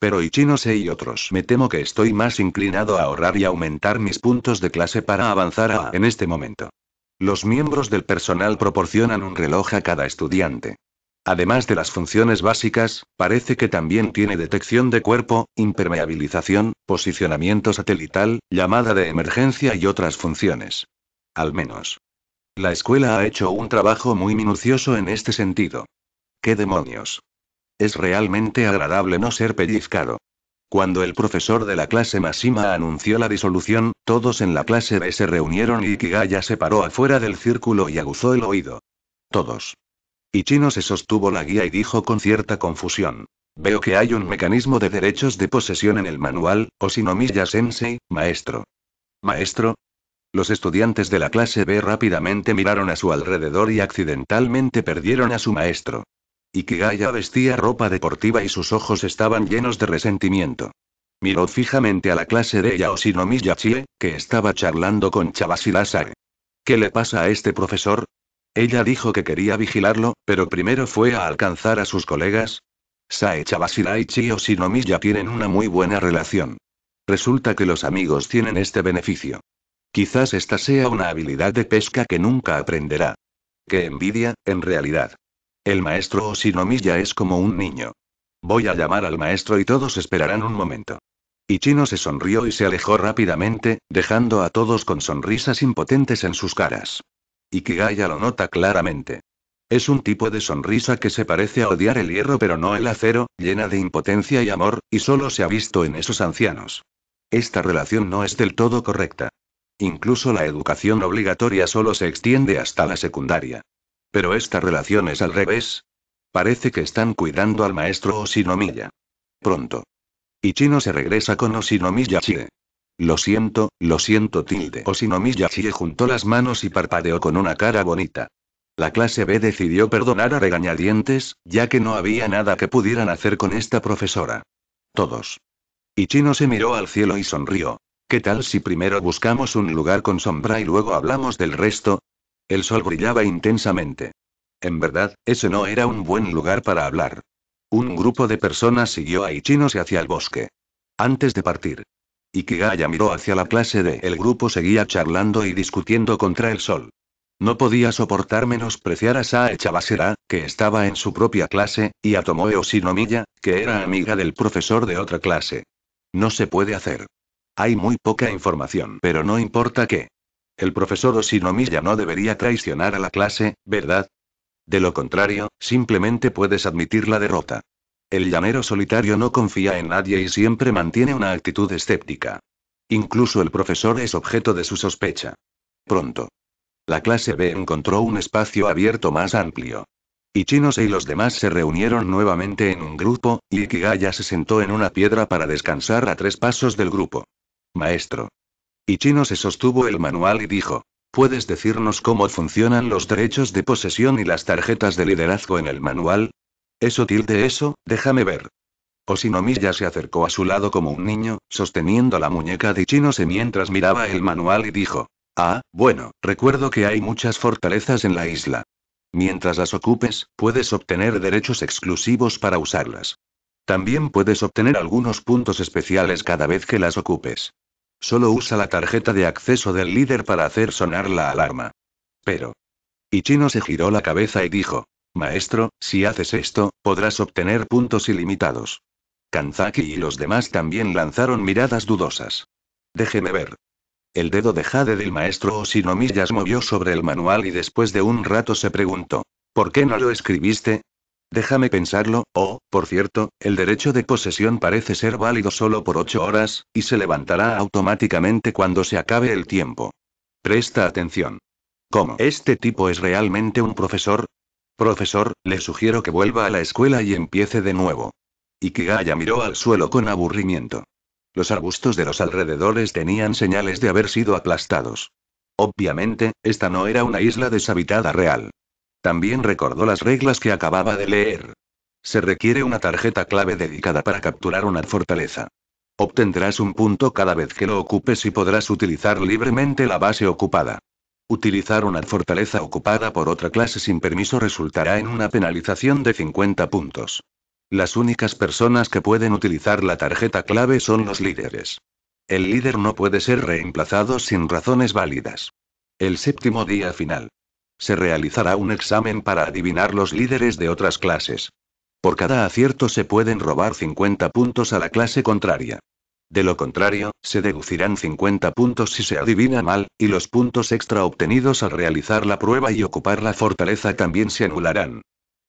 Pero Ichinose y otros. Me temo que estoy más inclinado a ahorrar y aumentar mis puntos de clase para avanzar a A en este momento. Los miembros del personal proporcionan un reloj a cada estudiante. Además de las funciones básicas, parece que también tiene detección de cuerpo, impermeabilización, posicionamiento satelital, llamada de emergencia y otras funciones. Al menos. La escuela ha hecho un trabajo muy minucioso en este sentido. ¿Qué demonios? Es realmente agradable no ser pellizcado. Cuando el profesor de la clase máxima anunció la disolución, todos en la clase B se reunieron y Ikigaya se paró afuera del círculo y aguzó el oído. Todos. Ichino se sostuvo la guía y dijo con cierta confusión. Veo que hay un mecanismo de derechos de posesión en el manual, o Osinomiya Sensei, maestro. ¿Maestro? Los estudiantes de la clase B rápidamente miraron a su alrededor y accidentalmente perdieron a su maestro. Y que vestía ropa deportiva y sus ojos estaban llenos de resentimiento. Miró fijamente a la clase de Yaosinomi Chie, que estaba charlando con Sae. ¿Qué le pasa a este profesor? Ella dijo que quería vigilarlo, pero primero fue a alcanzar a sus colegas. Sae Chabashira y Chie ya tienen una muy buena relación. Resulta que los amigos tienen este beneficio. Quizás esta sea una habilidad de pesca que nunca aprenderá. Qué envidia, en realidad. El maestro ya es como un niño. Voy a llamar al maestro y todos esperarán un momento. Y Chino se sonrió y se alejó rápidamente, dejando a todos con sonrisas impotentes en sus caras. Y Ikigaya lo nota claramente. Es un tipo de sonrisa que se parece a odiar el hierro pero no el acero, llena de impotencia y amor, y solo se ha visto en esos ancianos. Esta relación no es del todo correcta. Incluso la educación obligatoria solo se extiende hasta la secundaria. Pero esta relación es al revés. Parece que están cuidando al maestro Oshinomiya. Pronto. Ichino se regresa con Oshinomiya Chie. Lo siento, lo siento tilde. Oshinomiya Chie juntó las manos y parpadeó con una cara bonita. La clase B decidió perdonar a regañadientes, ya que no había nada que pudieran hacer con esta profesora. Todos. Ichino se miró al cielo y sonrió. ¿Qué tal si primero buscamos un lugar con sombra y luego hablamos del resto? El sol brillaba intensamente. En verdad, ese no era un buen lugar para hablar. Un grupo de personas siguió a Ichinos hacia el bosque. Antes de partir. Ikigaya miró hacia la clase de El grupo seguía charlando y discutiendo contra el sol. No podía soportar menospreciar a Sae que estaba en su propia clase, y a Tomoe Osinomiya, que era amiga del profesor de otra clase. No se puede hacer. Hay muy poca información, pero no importa qué. El profesor ya no debería traicionar a la clase, ¿verdad? De lo contrario, simplemente puedes admitir la derrota. El llanero solitario no confía en nadie y siempre mantiene una actitud escéptica. Incluso el profesor es objeto de su sospecha. Pronto. La clase B encontró un espacio abierto más amplio. Ichinose y los demás se reunieron nuevamente en un grupo, y Ikigaya se sentó en una piedra para descansar a tres pasos del grupo. Maestro. Y Chino se sostuvo el manual y dijo. ¿Puedes decirnos cómo funcionan los derechos de posesión y las tarjetas de liderazgo en el manual? Eso tilde eso, déjame ver. ya se acercó a su lado como un niño, sosteniendo la muñeca de Chinose mientras miraba el manual y dijo. Ah, bueno, recuerdo que hay muchas fortalezas en la isla. Mientras las ocupes, puedes obtener derechos exclusivos para usarlas. También puedes obtener algunos puntos especiales cada vez que las ocupes. Solo usa la tarjeta de acceso del líder para hacer sonar la alarma. Pero. Ichino se giró la cabeza y dijo. Maestro, si haces esto, podrás obtener puntos ilimitados. Kanzaki y los demás también lanzaron miradas dudosas. Déjeme ver. El dedo de Jade del maestro Oshinomiyas movió sobre el manual y después de un rato se preguntó. ¿Por qué no lo escribiste? Déjame pensarlo, oh, por cierto, el derecho de posesión parece ser válido solo por ocho horas, y se levantará automáticamente cuando se acabe el tiempo. Presta atención. ¿Cómo? ¿Este tipo es realmente un profesor? Profesor, le sugiero que vuelva a la escuela y empiece de nuevo. Y Ikigaya miró al suelo con aburrimiento. Los arbustos de los alrededores tenían señales de haber sido aplastados. Obviamente, esta no era una isla deshabitada real. También recordó las reglas que acababa de leer. Se requiere una tarjeta clave dedicada para capturar una fortaleza. Obtendrás un punto cada vez que lo ocupes y podrás utilizar libremente la base ocupada. Utilizar una fortaleza ocupada por otra clase sin permiso resultará en una penalización de 50 puntos. Las únicas personas que pueden utilizar la tarjeta clave son los líderes. El líder no puede ser reemplazado sin razones válidas. El séptimo día final. Se realizará un examen para adivinar los líderes de otras clases. Por cada acierto se pueden robar 50 puntos a la clase contraria. De lo contrario, se deducirán 50 puntos si se adivina mal, y los puntos extra obtenidos al realizar la prueba y ocupar la fortaleza también se anularán.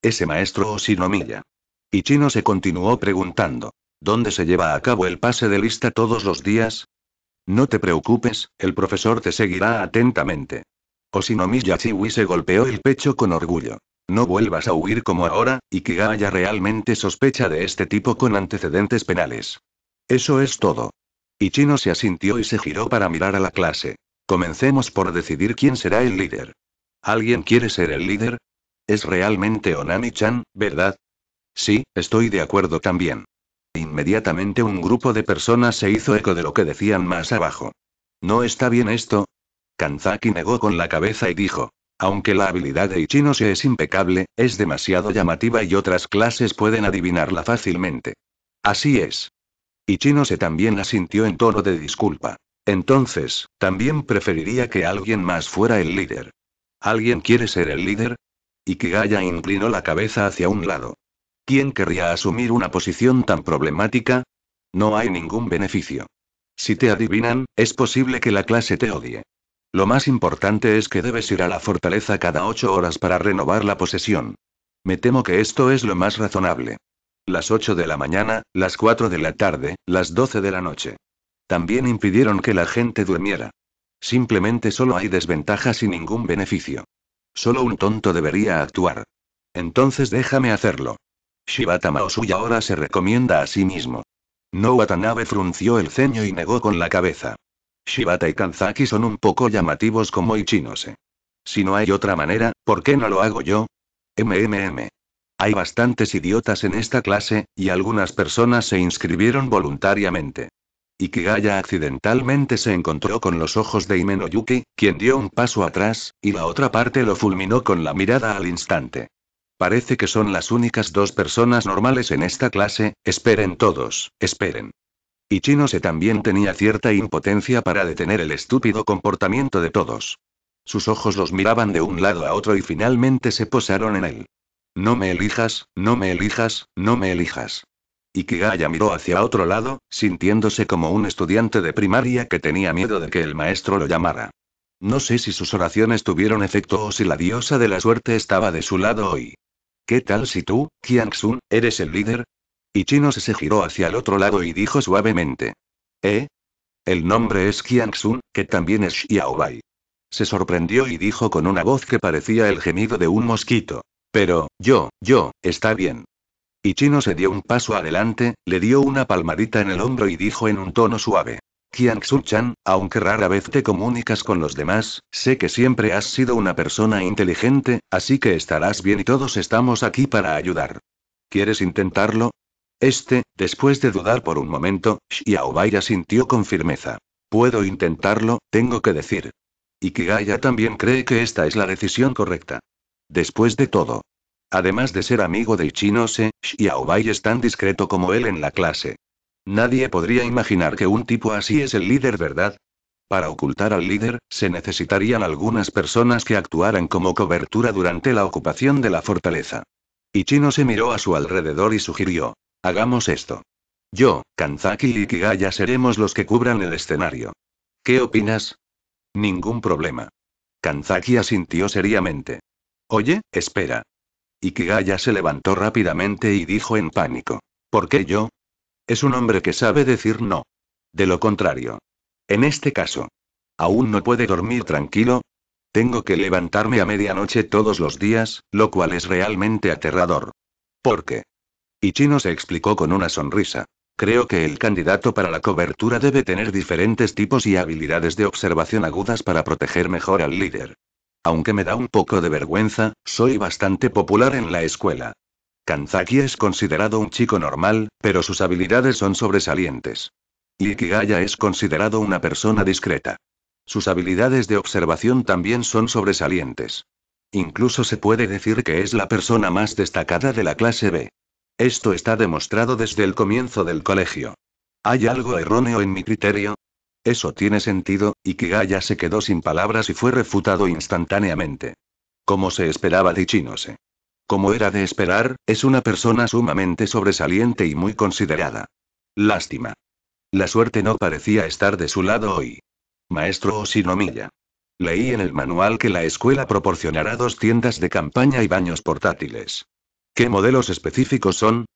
Ese maestro o sinomilla. Y Chino se continuó preguntando. ¿Dónde se lleva a cabo el pase de lista todos los días? No te preocupes, el profesor te seguirá atentamente. Oshinomiya Yachiwi se golpeó el pecho con orgullo. No vuelvas a huir como ahora, y que haya realmente sospecha de este tipo con antecedentes penales. Eso es todo. Ichino se asintió y se giró para mirar a la clase. Comencemos por decidir quién será el líder. ¿Alguien quiere ser el líder? Es realmente Onami-chan, ¿verdad? Sí, estoy de acuerdo también. Inmediatamente un grupo de personas se hizo eco de lo que decían más abajo. No está bien esto, Kanzaki negó con la cabeza y dijo. Aunque la habilidad de Ichinose es impecable, es demasiado llamativa y otras clases pueden adivinarla fácilmente. Así es. Ichinose también asintió en tono de disculpa. Entonces, también preferiría que alguien más fuera el líder. ¿Alguien quiere ser el líder? Ikigaya inclinó la cabeza hacia un lado. ¿Quién querría asumir una posición tan problemática? No hay ningún beneficio. Si te adivinan, es posible que la clase te odie. Lo más importante es que debes ir a la fortaleza cada ocho horas para renovar la posesión. Me temo que esto es lo más razonable. Las 8 de la mañana, las 4 de la tarde, las 12 de la noche. También impidieron que la gente durmiera. Simplemente solo hay desventajas y ningún beneficio. Solo un tonto debería actuar. Entonces déjame hacerlo. Shibata Maosui ahora se recomienda a sí mismo. No Watanabe frunció el ceño y negó con la cabeza. Shibata y Kanzaki son un poco llamativos como Ichinose. ¿eh? Si no hay otra manera, ¿por qué no lo hago yo? MMM. Hay bastantes idiotas en esta clase, y algunas personas se inscribieron voluntariamente. Ikigaya accidentalmente se encontró con los ojos de Imenoyuki, quien dio un paso atrás, y la otra parte lo fulminó con la mirada al instante. Parece que son las únicas dos personas normales en esta clase, esperen todos, esperen. Y Chino se también tenía cierta impotencia para detener el estúpido comportamiento de todos. Sus ojos los miraban de un lado a otro y finalmente se posaron en él. No me elijas, no me elijas, no me elijas. Y Ikigaya miró hacia otro lado, sintiéndose como un estudiante de primaria que tenía miedo de que el maestro lo llamara. No sé si sus oraciones tuvieron efecto o si la diosa de la suerte estaba de su lado hoy. ¿Qué tal si tú, Kiang-sun, eres el líder? Chino se giró hacia el otro lado y dijo suavemente. ¿Eh? El nombre es kiang sun que también es Xiaobai. Se sorprendió y dijo con una voz que parecía el gemido de un mosquito. Pero, yo, yo, está bien. Y Chino se dio un paso adelante, le dio una palmadita en el hombro y dijo en un tono suave. Kiang sun chan aunque rara vez te comunicas con los demás, sé que siempre has sido una persona inteligente, así que estarás bien y todos estamos aquí para ayudar. ¿Quieres intentarlo? Este, después de dudar por un momento, Xiaobai asintió con firmeza. Puedo intentarlo, tengo que decir. Y Ikigaya también cree que esta es la decisión correcta. Después de todo. Además de ser amigo de Ichinose, Xiaobai es tan discreto como él en la clase. Nadie podría imaginar que un tipo así es el líder, ¿verdad? Para ocultar al líder, se necesitarían algunas personas que actuaran como cobertura durante la ocupación de la fortaleza. Ichino se miró a su alrededor y sugirió. Hagamos esto. Yo, Kanzaki y Kigaya seremos los que cubran el escenario. ¿Qué opinas? Ningún problema. Kanzaki asintió seriamente. Oye, espera. Ikigaya se levantó rápidamente y dijo en pánico. ¿Por qué yo? Es un hombre que sabe decir no. De lo contrario. En este caso. Aún no puede dormir tranquilo. Tengo que levantarme a medianoche todos los días, lo cual es realmente aterrador. ¿Por qué? Y Chino se explicó con una sonrisa. Creo que el candidato para la cobertura debe tener diferentes tipos y habilidades de observación agudas para proteger mejor al líder. Aunque me da un poco de vergüenza, soy bastante popular en la escuela. Kanzaki es considerado un chico normal, pero sus habilidades son sobresalientes. Ikigaya es considerado una persona discreta. Sus habilidades de observación también son sobresalientes. Incluso se puede decir que es la persona más destacada de la clase B. Esto está demostrado desde el comienzo del colegio. ¿Hay algo erróneo en mi criterio? Eso tiene sentido, y Kigaya se quedó sin palabras y fue refutado instantáneamente. Como se esperaba Dichinose? Como era de esperar, es una persona sumamente sobresaliente y muy considerada. Lástima. La suerte no parecía estar de su lado hoy. Maestro Oshinomiya. Leí en el manual que la escuela proporcionará dos tiendas de campaña y baños portátiles. ¿Qué modelos específicos son?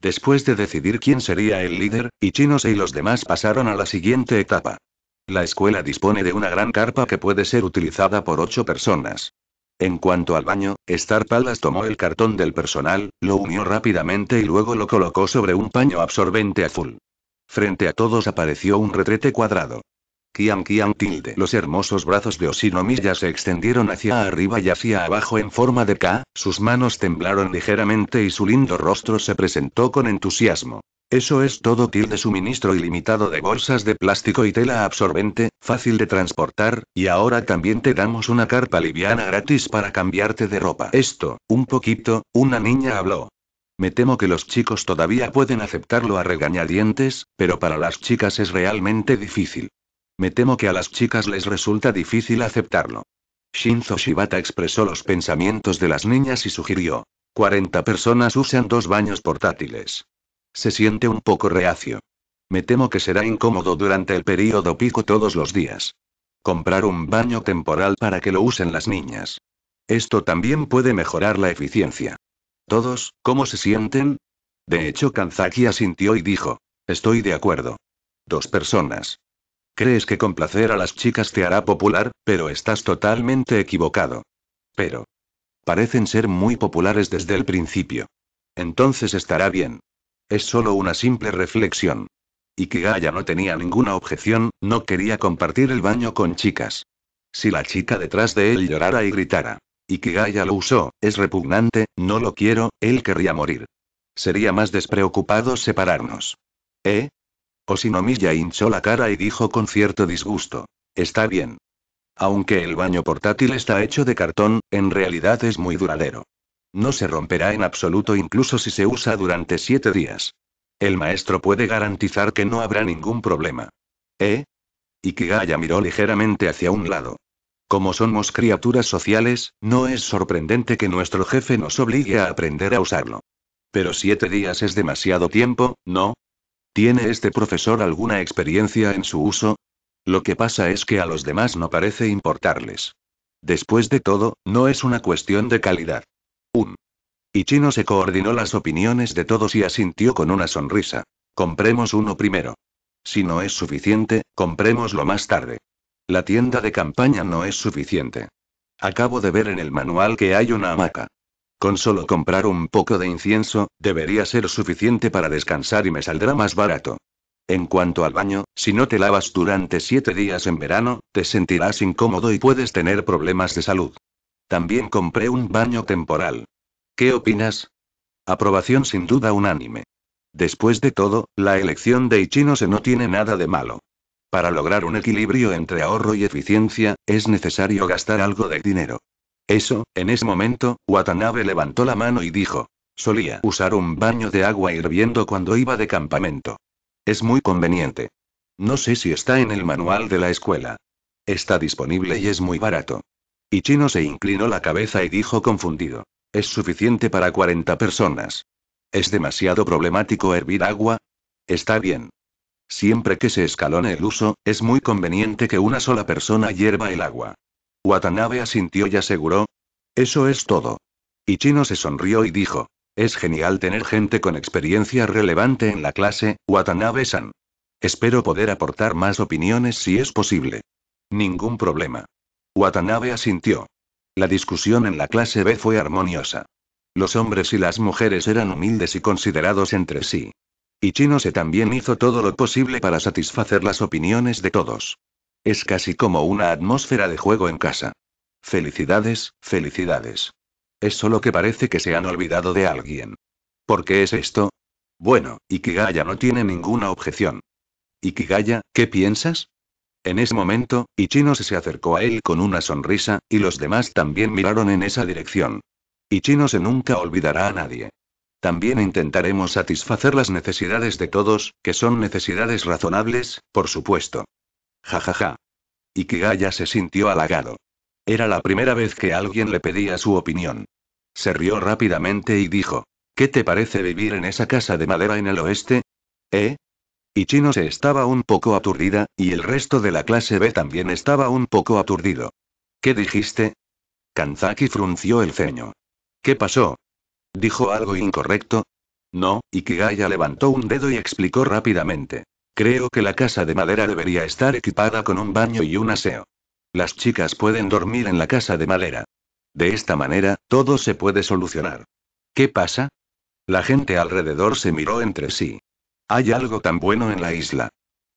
Después de decidir quién sería el líder, Ichinose y los demás pasaron a la siguiente etapa. La escuela dispone de una gran carpa que puede ser utilizada por ocho personas. En cuanto al baño, Star Palace tomó el cartón del personal, lo unió rápidamente y luego lo colocó sobre un paño absorbente azul. Frente a todos apareció un retrete cuadrado. Kian Kian tilde. Los hermosos brazos de Osinomiya se extendieron hacia arriba y hacia abajo en forma de K, sus manos temblaron ligeramente y su lindo rostro se presentó con entusiasmo. Eso es todo tilde suministro ilimitado de bolsas de plástico y tela absorbente, fácil de transportar, y ahora también te damos una carpa liviana gratis para cambiarte de ropa. Esto, un poquito, una niña habló. Me temo que los chicos todavía pueden aceptarlo a regañadientes, pero para las chicas es realmente difícil. Me temo que a las chicas les resulta difícil aceptarlo. Shinzo Shibata expresó los pensamientos de las niñas y sugirió. 40 personas usan dos baños portátiles. Se siente un poco reacio. Me temo que será incómodo durante el periodo pico todos los días. Comprar un baño temporal para que lo usen las niñas. Esto también puede mejorar la eficiencia. Todos, ¿cómo se sienten? De hecho, Kanzaki asintió y dijo, estoy de acuerdo. Dos personas. Crees que complacer a las chicas te hará popular, pero estás totalmente equivocado. Pero. Parecen ser muy populares desde el principio. Entonces estará bien. Es solo una simple reflexión. Y que no tenía ninguna objeción, no quería compartir el baño con chicas. Si la chica detrás de él llorara y gritara. Y que Gaia lo usó, es repugnante, no lo quiero, él querría morir. Sería más despreocupado separarnos. ¿Eh? ya hinchó la cara y dijo con cierto disgusto. Está bien. Aunque el baño portátil está hecho de cartón, en realidad es muy duradero. No se romperá en absoluto incluso si se usa durante siete días. El maestro puede garantizar que no habrá ningún problema. ¿Eh? Ikigaya miró ligeramente hacia un lado. Como somos criaturas sociales, no es sorprendente que nuestro jefe nos obligue a aprender a usarlo. Pero siete días es demasiado tiempo, ¿no? ¿Tiene este profesor alguna experiencia en su uso? Lo que pasa es que a los demás no parece importarles. Después de todo, no es una cuestión de calidad. Un. Y Chino se coordinó las opiniones de todos y asintió con una sonrisa. Compremos uno primero. Si no es suficiente, comprémoslo más tarde. La tienda de campaña no es suficiente. Acabo de ver en el manual que hay una hamaca. Con solo comprar un poco de incienso, debería ser suficiente para descansar y me saldrá más barato. En cuanto al baño, si no te lavas durante siete días en verano, te sentirás incómodo y puedes tener problemas de salud. También compré un baño temporal. ¿Qué opinas? Aprobación sin duda unánime. Después de todo, la elección de Ichinose se no tiene nada de malo. Para lograr un equilibrio entre ahorro y eficiencia, es necesario gastar algo de dinero. Eso, en ese momento, Watanabe levantó la mano y dijo. Solía usar un baño de agua hirviendo cuando iba de campamento. Es muy conveniente. No sé si está en el manual de la escuela. Está disponible y es muy barato. Ichino se inclinó la cabeza y dijo confundido. Es suficiente para 40 personas. ¿Es demasiado problemático hervir agua? Está bien. Siempre que se escalone el uso, es muy conveniente que una sola persona hierva el agua. Watanabe asintió y aseguró. Eso es todo. Ichino se sonrió y dijo. Es genial tener gente con experiencia relevante en la clase, Watanabe-san. Espero poder aportar más opiniones si es posible. Ningún problema. Watanabe asintió. La discusión en la clase B fue armoniosa. Los hombres y las mujeres eran humildes y considerados entre sí. Y Chino se también hizo todo lo posible para satisfacer las opiniones de todos. Es casi como una atmósfera de juego en casa. Felicidades, felicidades. Es solo que parece que se han olvidado de alguien. ¿Por qué es esto? Bueno, Ikigaya no tiene ninguna objeción. Ikigaya, ¿qué piensas? En ese momento, Ichino se acercó a él con una sonrisa, y los demás también miraron en esa dirección. Ichino se nunca olvidará a nadie. También intentaremos satisfacer las necesidades de todos, que son necesidades razonables, por supuesto. Jajaja. Ja, ja. Ikigaya se sintió halagado. Era la primera vez que alguien le pedía su opinión. Se rió rápidamente y dijo, ¿qué te parece vivir en esa casa de madera en el oeste? ¿Eh? Ichino se estaba un poco aturdida, y el resto de la clase B también estaba un poco aturdido. ¿Qué dijiste? Kanzaki frunció el ceño. ¿Qué pasó? ¿Dijo algo incorrecto? No, Ikigaya levantó un dedo y explicó rápidamente. Creo que la casa de madera debería estar equipada con un baño y un aseo. Las chicas pueden dormir en la casa de madera. De esta manera, todo se puede solucionar. ¿Qué pasa? La gente alrededor se miró entre sí. Hay algo tan bueno en la isla.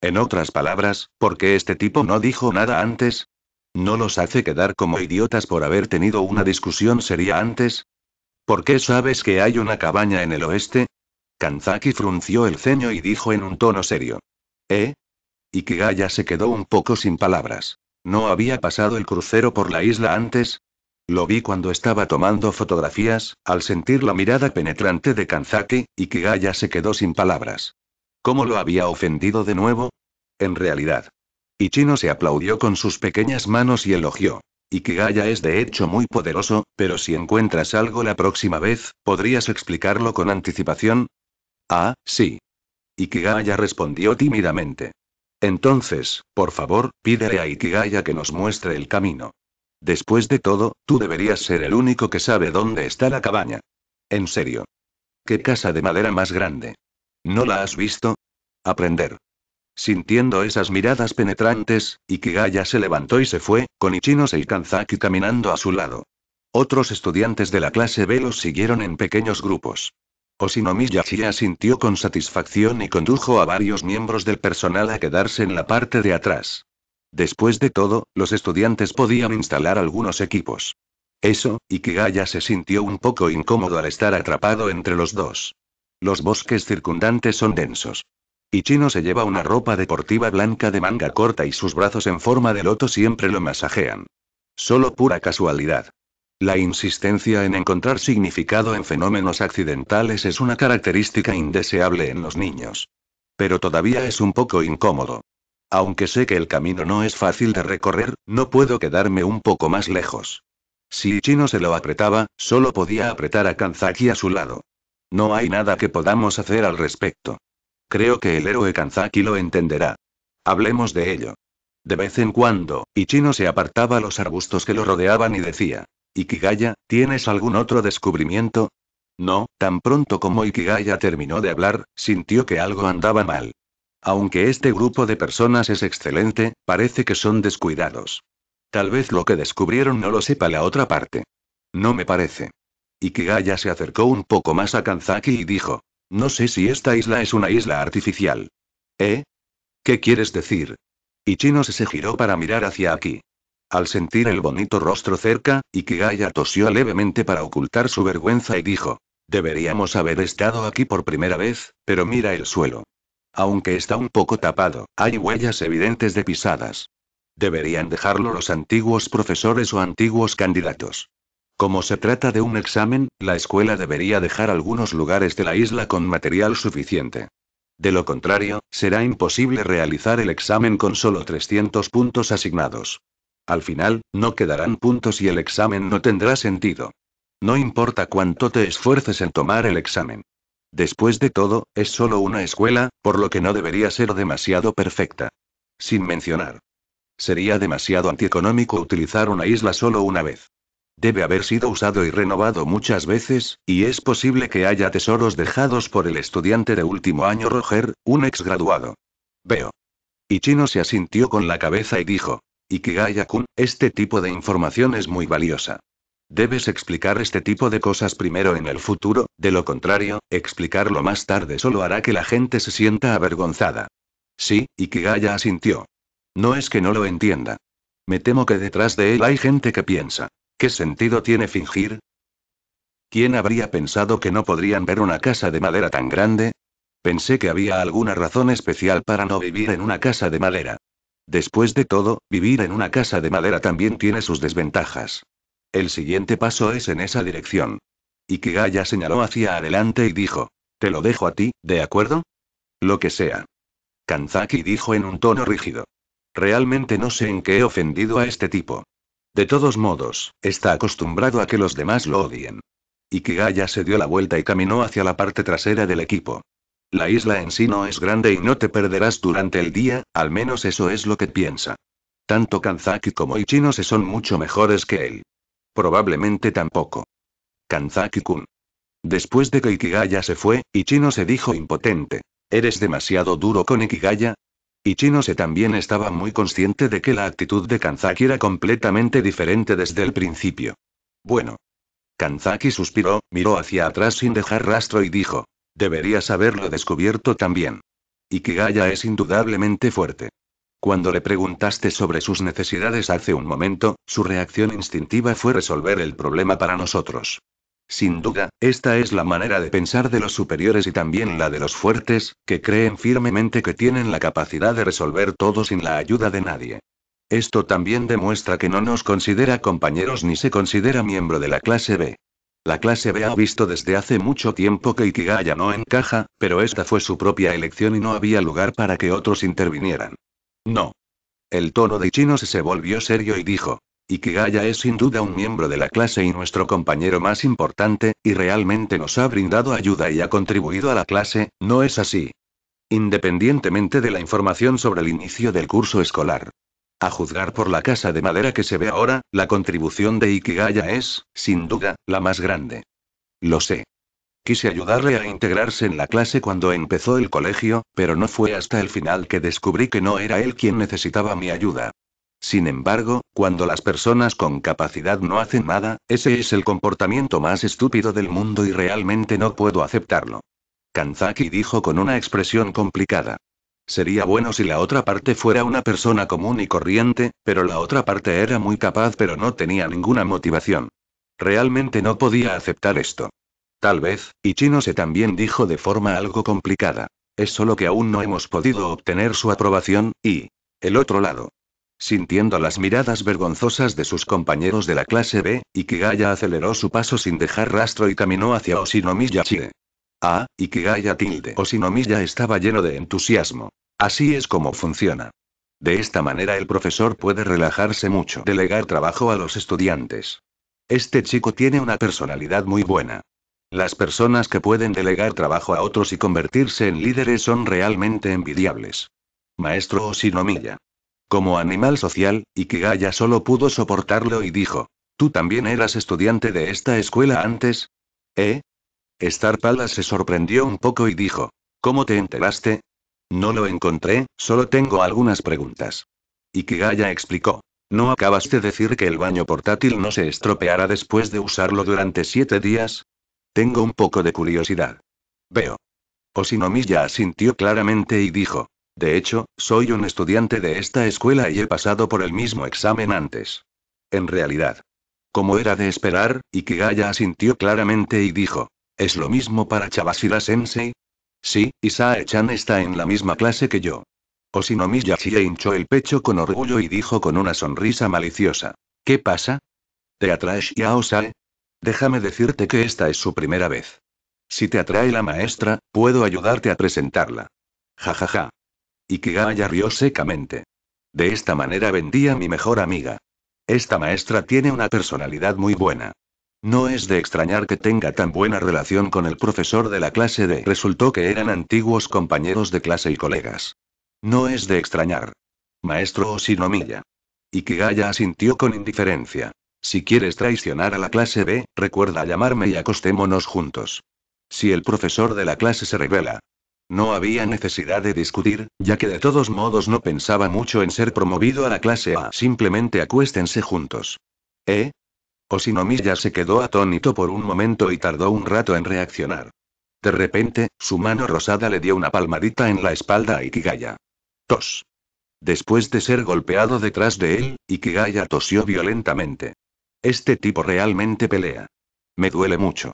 En otras palabras, ¿por qué este tipo no dijo nada antes? ¿No los hace quedar como idiotas por haber tenido una discusión seria antes? ¿Por qué sabes que hay una cabaña en el oeste? Kanzaki frunció el ceño y dijo en un tono serio. ¿Eh? Ikigaya se quedó un poco sin palabras. ¿No había pasado el crucero por la isla antes? Lo vi cuando estaba tomando fotografías, al sentir la mirada penetrante de Kanzaki, Ikigaya se quedó sin palabras. ¿Cómo lo había ofendido de nuevo? En realidad. Ichino se aplaudió con sus pequeñas manos y elogió. Ikigaya es de hecho muy poderoso, pero si encuentras algo la próxima vez, ¿podrías explicarlo con anticipación? Ah, sí. Ikigaya respondió tímidamente. Entonces, por favor, pídele a Ikigaya que nos muestre el camino. Después de todo, tú deberías ser el único que sabe dónde está la cabaña. En serio. ¿Qué casa de madera más grande? ¿No la has visto? Aprender. Sintiendo esas miradas penetrantes, Ikigaya se levantó y se fue, con Ichino Kanzaki caminando a su lado. Otros estudiantes de la clase B los siguieron en pequeños grupos. Oshinomiya sintió sintió con satisfacción y condujo a varios miembros del personal a quedarse en la parte de atrás. Después de todo, los estudiantes podían instalar algunos equipos. Eso, y se sintió un poco incómodo al estar atrapado entre los dos. Los bosques circundantes son densos. Ichino se lleva una ropa deportiva blanca de manga corta y sus brazos en forma de loto siempre lo masajean. Solo pura casualidad. La insistencia en encontrar significado en fenómenos accidentales es una característica indeseable en los niños. Pero todavía es un poco incómodo. Aunque sé que el camino no es fácil de recorrer, no puedo quedarme un poco más lejos. Si Chino se lo apretaba, solo podía apretar a Kanzaki a su lado. No hay nada que podamos hacer al respecto. Creo que el héroe Kanzaki lo entenderá. Hablemos de ello. De vez en cuando, Ichino se apartaba los arbustos que lo rodeaban y decía, Ikigaya, ¿tienes algún otro descubrimiento? No, tan pronto como Ikigaya terminó de hablar, sintió que algo andaba mal. Aunque este grupo de personas es excelente, parece que son descuidados. Tal vez lo que descubrieron no lo sepa la otra parte. No me parece. Ikigaya se acercó un poco más a Kanzaki y dijo, no sé si esta isla es una isla artificial. ¿Eh? ¿Qué quieres decir? Ichino se giró para mirar hacia aquí. Al sentir el bonito rostro cerca, Ikigaya tosió levemente para ocultar su vergüenza y dijo, Deberíamos haber estado aquí por primera vez, pero mira el suelo. Aunque está un poco tapado, hay huellas evidentes de pisadas. Deberían dejarlo los antiguos profesores o antiguos candidatos. Como se trata de un examen, la escuela debería dejar algunos lugares de la isla con material suficiente. De lo contrario, será imposible realizar el examen con solo 300 puntos asignados. Al final, no quedarán puntos y el examen no tendrá sentido. No importa cuánto te esfuerces en tomar el examen. Después de todo, es solo una escuela, por lo que no debería ser demasiado perfecta. Sin mencionar. Sería demasiado antieconómico utilizar una isla solo una vez. Debe haber sido usado y renovado muchas veces, y es posible que haya tesoros dejados por el estudiante de último año Roger, un ex graduado. Veo. Y Chino se asintió con la cabeza y dijo, y kun este tipo de información es muy valiosa. Debes explicar este tipo de cosas primero en el futuro, de lo contrario, explicarlo más tarde solo hará que la gente se sienta avergonzada. Sí, y Ikigaya asintió. No es que no lo entienda. Me temo que detrás de él hay gente que piensa, ¿qué sentido tiene fingir? ¿Quién habría pensado que no podrían ver una casa de madera tan grande? Pensé que había alguna razón especial para no vivir en una casa de madera. Después de todo, vivir en una casa de madera también tiene sus desventajas. El siguiente paso es en esa dirección. Ikigaya señaló hacia adelante y dijo: Te lo dejo a ti, ¿de acuerdo? Lo que sea. Kanzaki dijo en un tono rígido. Realmente no sé en qué he ofendido a este tipo. De todos modos, está acostumbrado a que los demás lo odien. Ikigaya se dio la vuelta y caminó hacia la parte trasera del equipo. La isla en sí no es grande y no te perderás durante el día, al menos eso es lo que piensa. Tanto Kanzaki como Ichino se son mucho mejores que él. Probablemente tampoco. Kanzaki-kun. Después de que Ikigaya se fue, Ichino se dijo impotente. ¿Eres demasiado duro con Ikigaya? Ichino se también estaba muy consciente de que la actitud de Kanzaki era completamente diferente desde el principio. Bueno. Kanzaki suspiró, miró hacia atrás sin dejar rastro y dijo. Deberías haberlo descubierto también. Y Ikigaya es indudablemente fuerte. Cuando le preguntaste sobre sus necesidades hace un momento, su reacción instintiva fue resolver el problema para nosotros. Sin duda, esta es la manera de pensar de los superiores y también la de los fuertes, que creen firmemente que tienen la capacidad de resolver todo sin la ayuda de nadie. Esto también demuestra que no nos considera compañeros ni se considera miembro de la clase B. La clase B ha visto desde hace mucho tiempo que Ikigaya no encaja, pero esta fue su propia elección y no había lugar para que otros intervinieran. No. El tono de Chino se volvió serio y dijo. Ikigaya es sin duda un miembro de la clase y nuestro compañero más importante, y realmente nos ha brindado ayuda y ha contribuido a la clase, ¿no es así? Independientemente de la información sobre el inicio del curso escolar, a juzgar por la casa de madera que se ve ahora, la contribución de Ikigaya es, sin duda, la más grande. Lo sé. Quise ayudarle a integrarse en la clase cuando empezó el colegio, pero no fue hasta el final que descubrí que no era él quien necesitaba mi ayuda. Sin embargo, cuando las personas con capacidad no hacen nada, ese es el comportamiento más estúpido del mundo y realmente no puedo aceptarlo. Kanzaki dijo con una expresión complicada. Sería bueno si la otra parte fuera una persona común y corriente, pero la otra parte era muy capaz pero no tenía ninguna motivación. Realmente no podía aceptar esto. Tal vez, y Chino se también dijo de forma algo complicada. Es solo que aún no hemos podido obtener su aprobación, y... El otro lado. Sintiendo las miradas vergonzosas de sus compañeros de la clase B, Ikigaya aceleró su paso sin dejar rastro y caminó hacia Oshinomiya Ah, y tilde o estaba lleno de entusiasmo. Así es como funciona. De esta manera el profesor puede relajarse mucho, delegar trabajo a los estudiantes. Este chico tiene una personalidad muy buena. Las personas que pueden delegar trabajo a otros y convertirse en líderes son realmente envidiables. Maestro Oshinomiya. Como animal social, Ikigaya solo pudo soportarlo y dijo. ¿Tú también eras estudiante de esta escuela antes? ¿Eh? Star se sorprendió un poco y dijo. ¿Cómo te enteraste? No lo encontré, solo tengo algunas preguntas. Ikigaya explicó. ¿No acabas de decir que el baño portátil no se estropeará después de usarlo durante siete días? Tengo un poco de curiosidad. Veo. ya asintió claramente y dijo. De hecho, soy un estudiante de esta escuela y he pasado por el mismo examen antes. En realidad. Como era de esperar, Ikigaya asintió claramente y dijo. ¿Es lo mismo para Chabashira Sensei? Sí, Isae-chan está en la misma clase que yo. Osinomi Yachie hinchó el pecho con orgullo y dijo con una sonrisa maliciosa. ¿Qué pasa? ¿Te atraes ya, sae Déjame decirte que esta es su primera vez. Si te atrae la maestra, puedo ayudarte a presentarla. Jajaja. ja ja. Ikigaya rió secamente. De esta manera vendía a mi mejor amiga. Esta maestra tiene una personalidad muy buena. No es de extrañar que tenga tan buena relación con el profesor de la clase D. Resultó que eran antiguos compañeros de clase y colegas. No es de extrañar. Maestro que Ikigaya asintió con indiferencia. Si quieres traicionar a la clase B, recuerda llamarme y acostémonos juntos. Si el profesor de la clase se revela. No había necesidad de discutir, ya que de todos modos no pensaba mucho en ser promovido a la clase A. Simplemente acuéstense juntos. ¿Eh? Oshinomiya se quedó atónito por un momento y tardó un rato en reaccionar. De repente, su mano rosada le dio una palmadita en la espalda a Ikigaya. Tos. Después de ser golpeado detrás de él, Ikigaya tosió violentamente. Este tipo realmente pelea. Me duele mucho.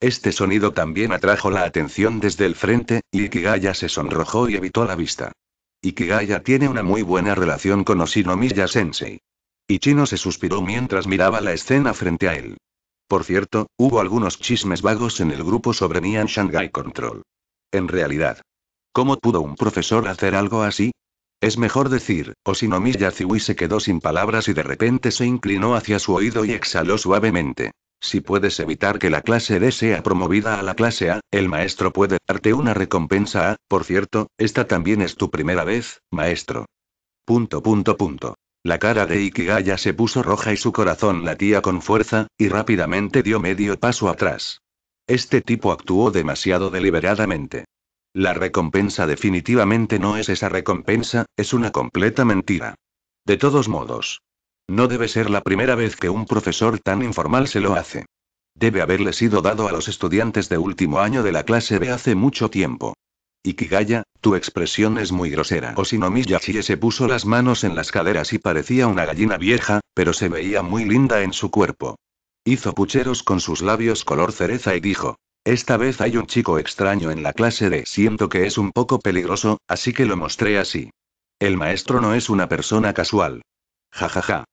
Este sonido también atrajo la atención desde el frente, y Ikigaya se sonrojó y evitó la vista. Ikigaya tiene una muy buena relación con Oshinomiya Sensei. Y Chino se suspiró mientras miraba la escena frente a él. Por cierto, hubo algunos chismes vagos en el grupo sobre Nian Shanghai Control. En realidad, ¿cómo pudo un profesor hacer algo así? Es mejor decir, o Osinomi Ziwi se quedó sin palabras y de repente se inclinó hacia su oído y exhaló suavemente. Si puedes evitar que la clase D sea promovida a la clase A, el maestro puede darte una recompensa A, por cierto, esta también es tu primera vez, maestro. Punto punto punto. La cara de Ikigaya se puso roja y su corazón latía con fuerza, y rápidamente dio medio paso atrás. Este tipo actuó demasiado deliberadamente. La recompensa definitivamente no es esa recompensa, es una completa mentira. De todos modos. No debe ser la primera vez que un profesor tan informal se lo hace. Debe haberle sido dado a los estudiantes de último año de la clase B hace mucho tiempo. Ikigaya, tu expresión es muy grosera. mi Yachie se puso las manos en las caderas y parecía una gallina vieja, pero se veía muy linda en su cuerpo. Hizo pucheros con sus labios color cereza y dijo. Esta vez hay un chico extraño en la clase de siento que es un poco peligroso, así que lo mostré así. El maestro no es una persona casual. Jajaja. Ja, ja.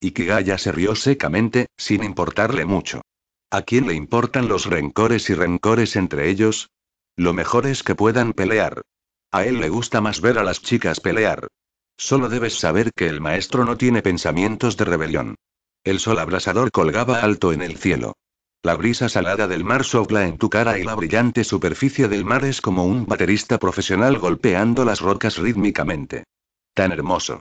Ikigaya se rió secamente, sin importarle mucho. ¿A quién le importan los rencores y rencores entre ellos? Lo mejor es que puedan pelear. A él le gusta más ver a las chicas pelear. Solo debes saber que el maestro no tiene pensamientos de rebelión. El sol abrasador colgaba alto en el cielo. La brisa salada del mar sopla en tu cara y la brillante superficie del mar es como un baterista profesional golpeando las rocas rítmicamente. Tan hermoso.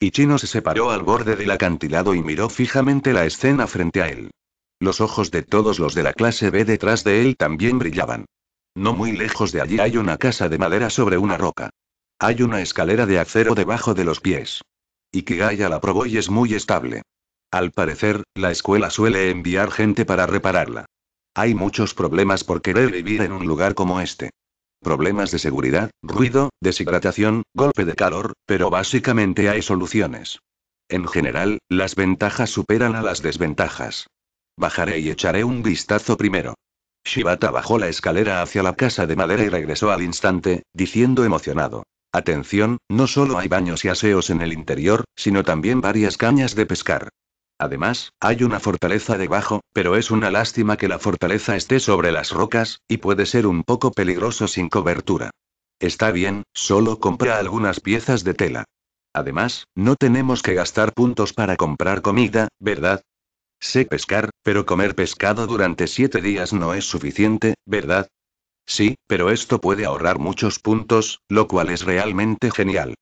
Y Chino se separó al borde del acantilado y miró fijamente la escena frente a él. Los ojos de todos los de la clase B detrás de él también brillaban. No muy lejos de allí hay una casa de madera sobre una roca. Hay una escalera de acero debajo de los pies. Y que haya la probó y es muy estable. Al parecer, la escuela suele enviar gente para repararla. Hay muchos problemas por querer vivir en un lugar como este. Problemas de seguridad, ruido, deshidratación, golpe de calor, pero básicamente hay soluciones. En general, las ventajas superan a las desventajas. Bajaré y echaré un vistazo primero. Shibata bajó la escalera hacia la casa de madera y regresó al instante, diciendo emocionado. Atención, no solo hay baños y aseos en el interior, sino también varias cañas de pescar. Además, hay una fortaleza debajo, pero es una lástima que la fortaleza esté sobre las rocas, y puede ser un poco peligroso sin cobertura. Está bien, solo compra algunas piezas de tela. Además, no tenemos que gastar puntos para comprar comida, ¿verdad? Sé pescar, pero comer pescado durante siete días no es suficiente, ¿verdad? Sí, pero esto puede ahorrar muchos puntos, lo cual es realmente genial.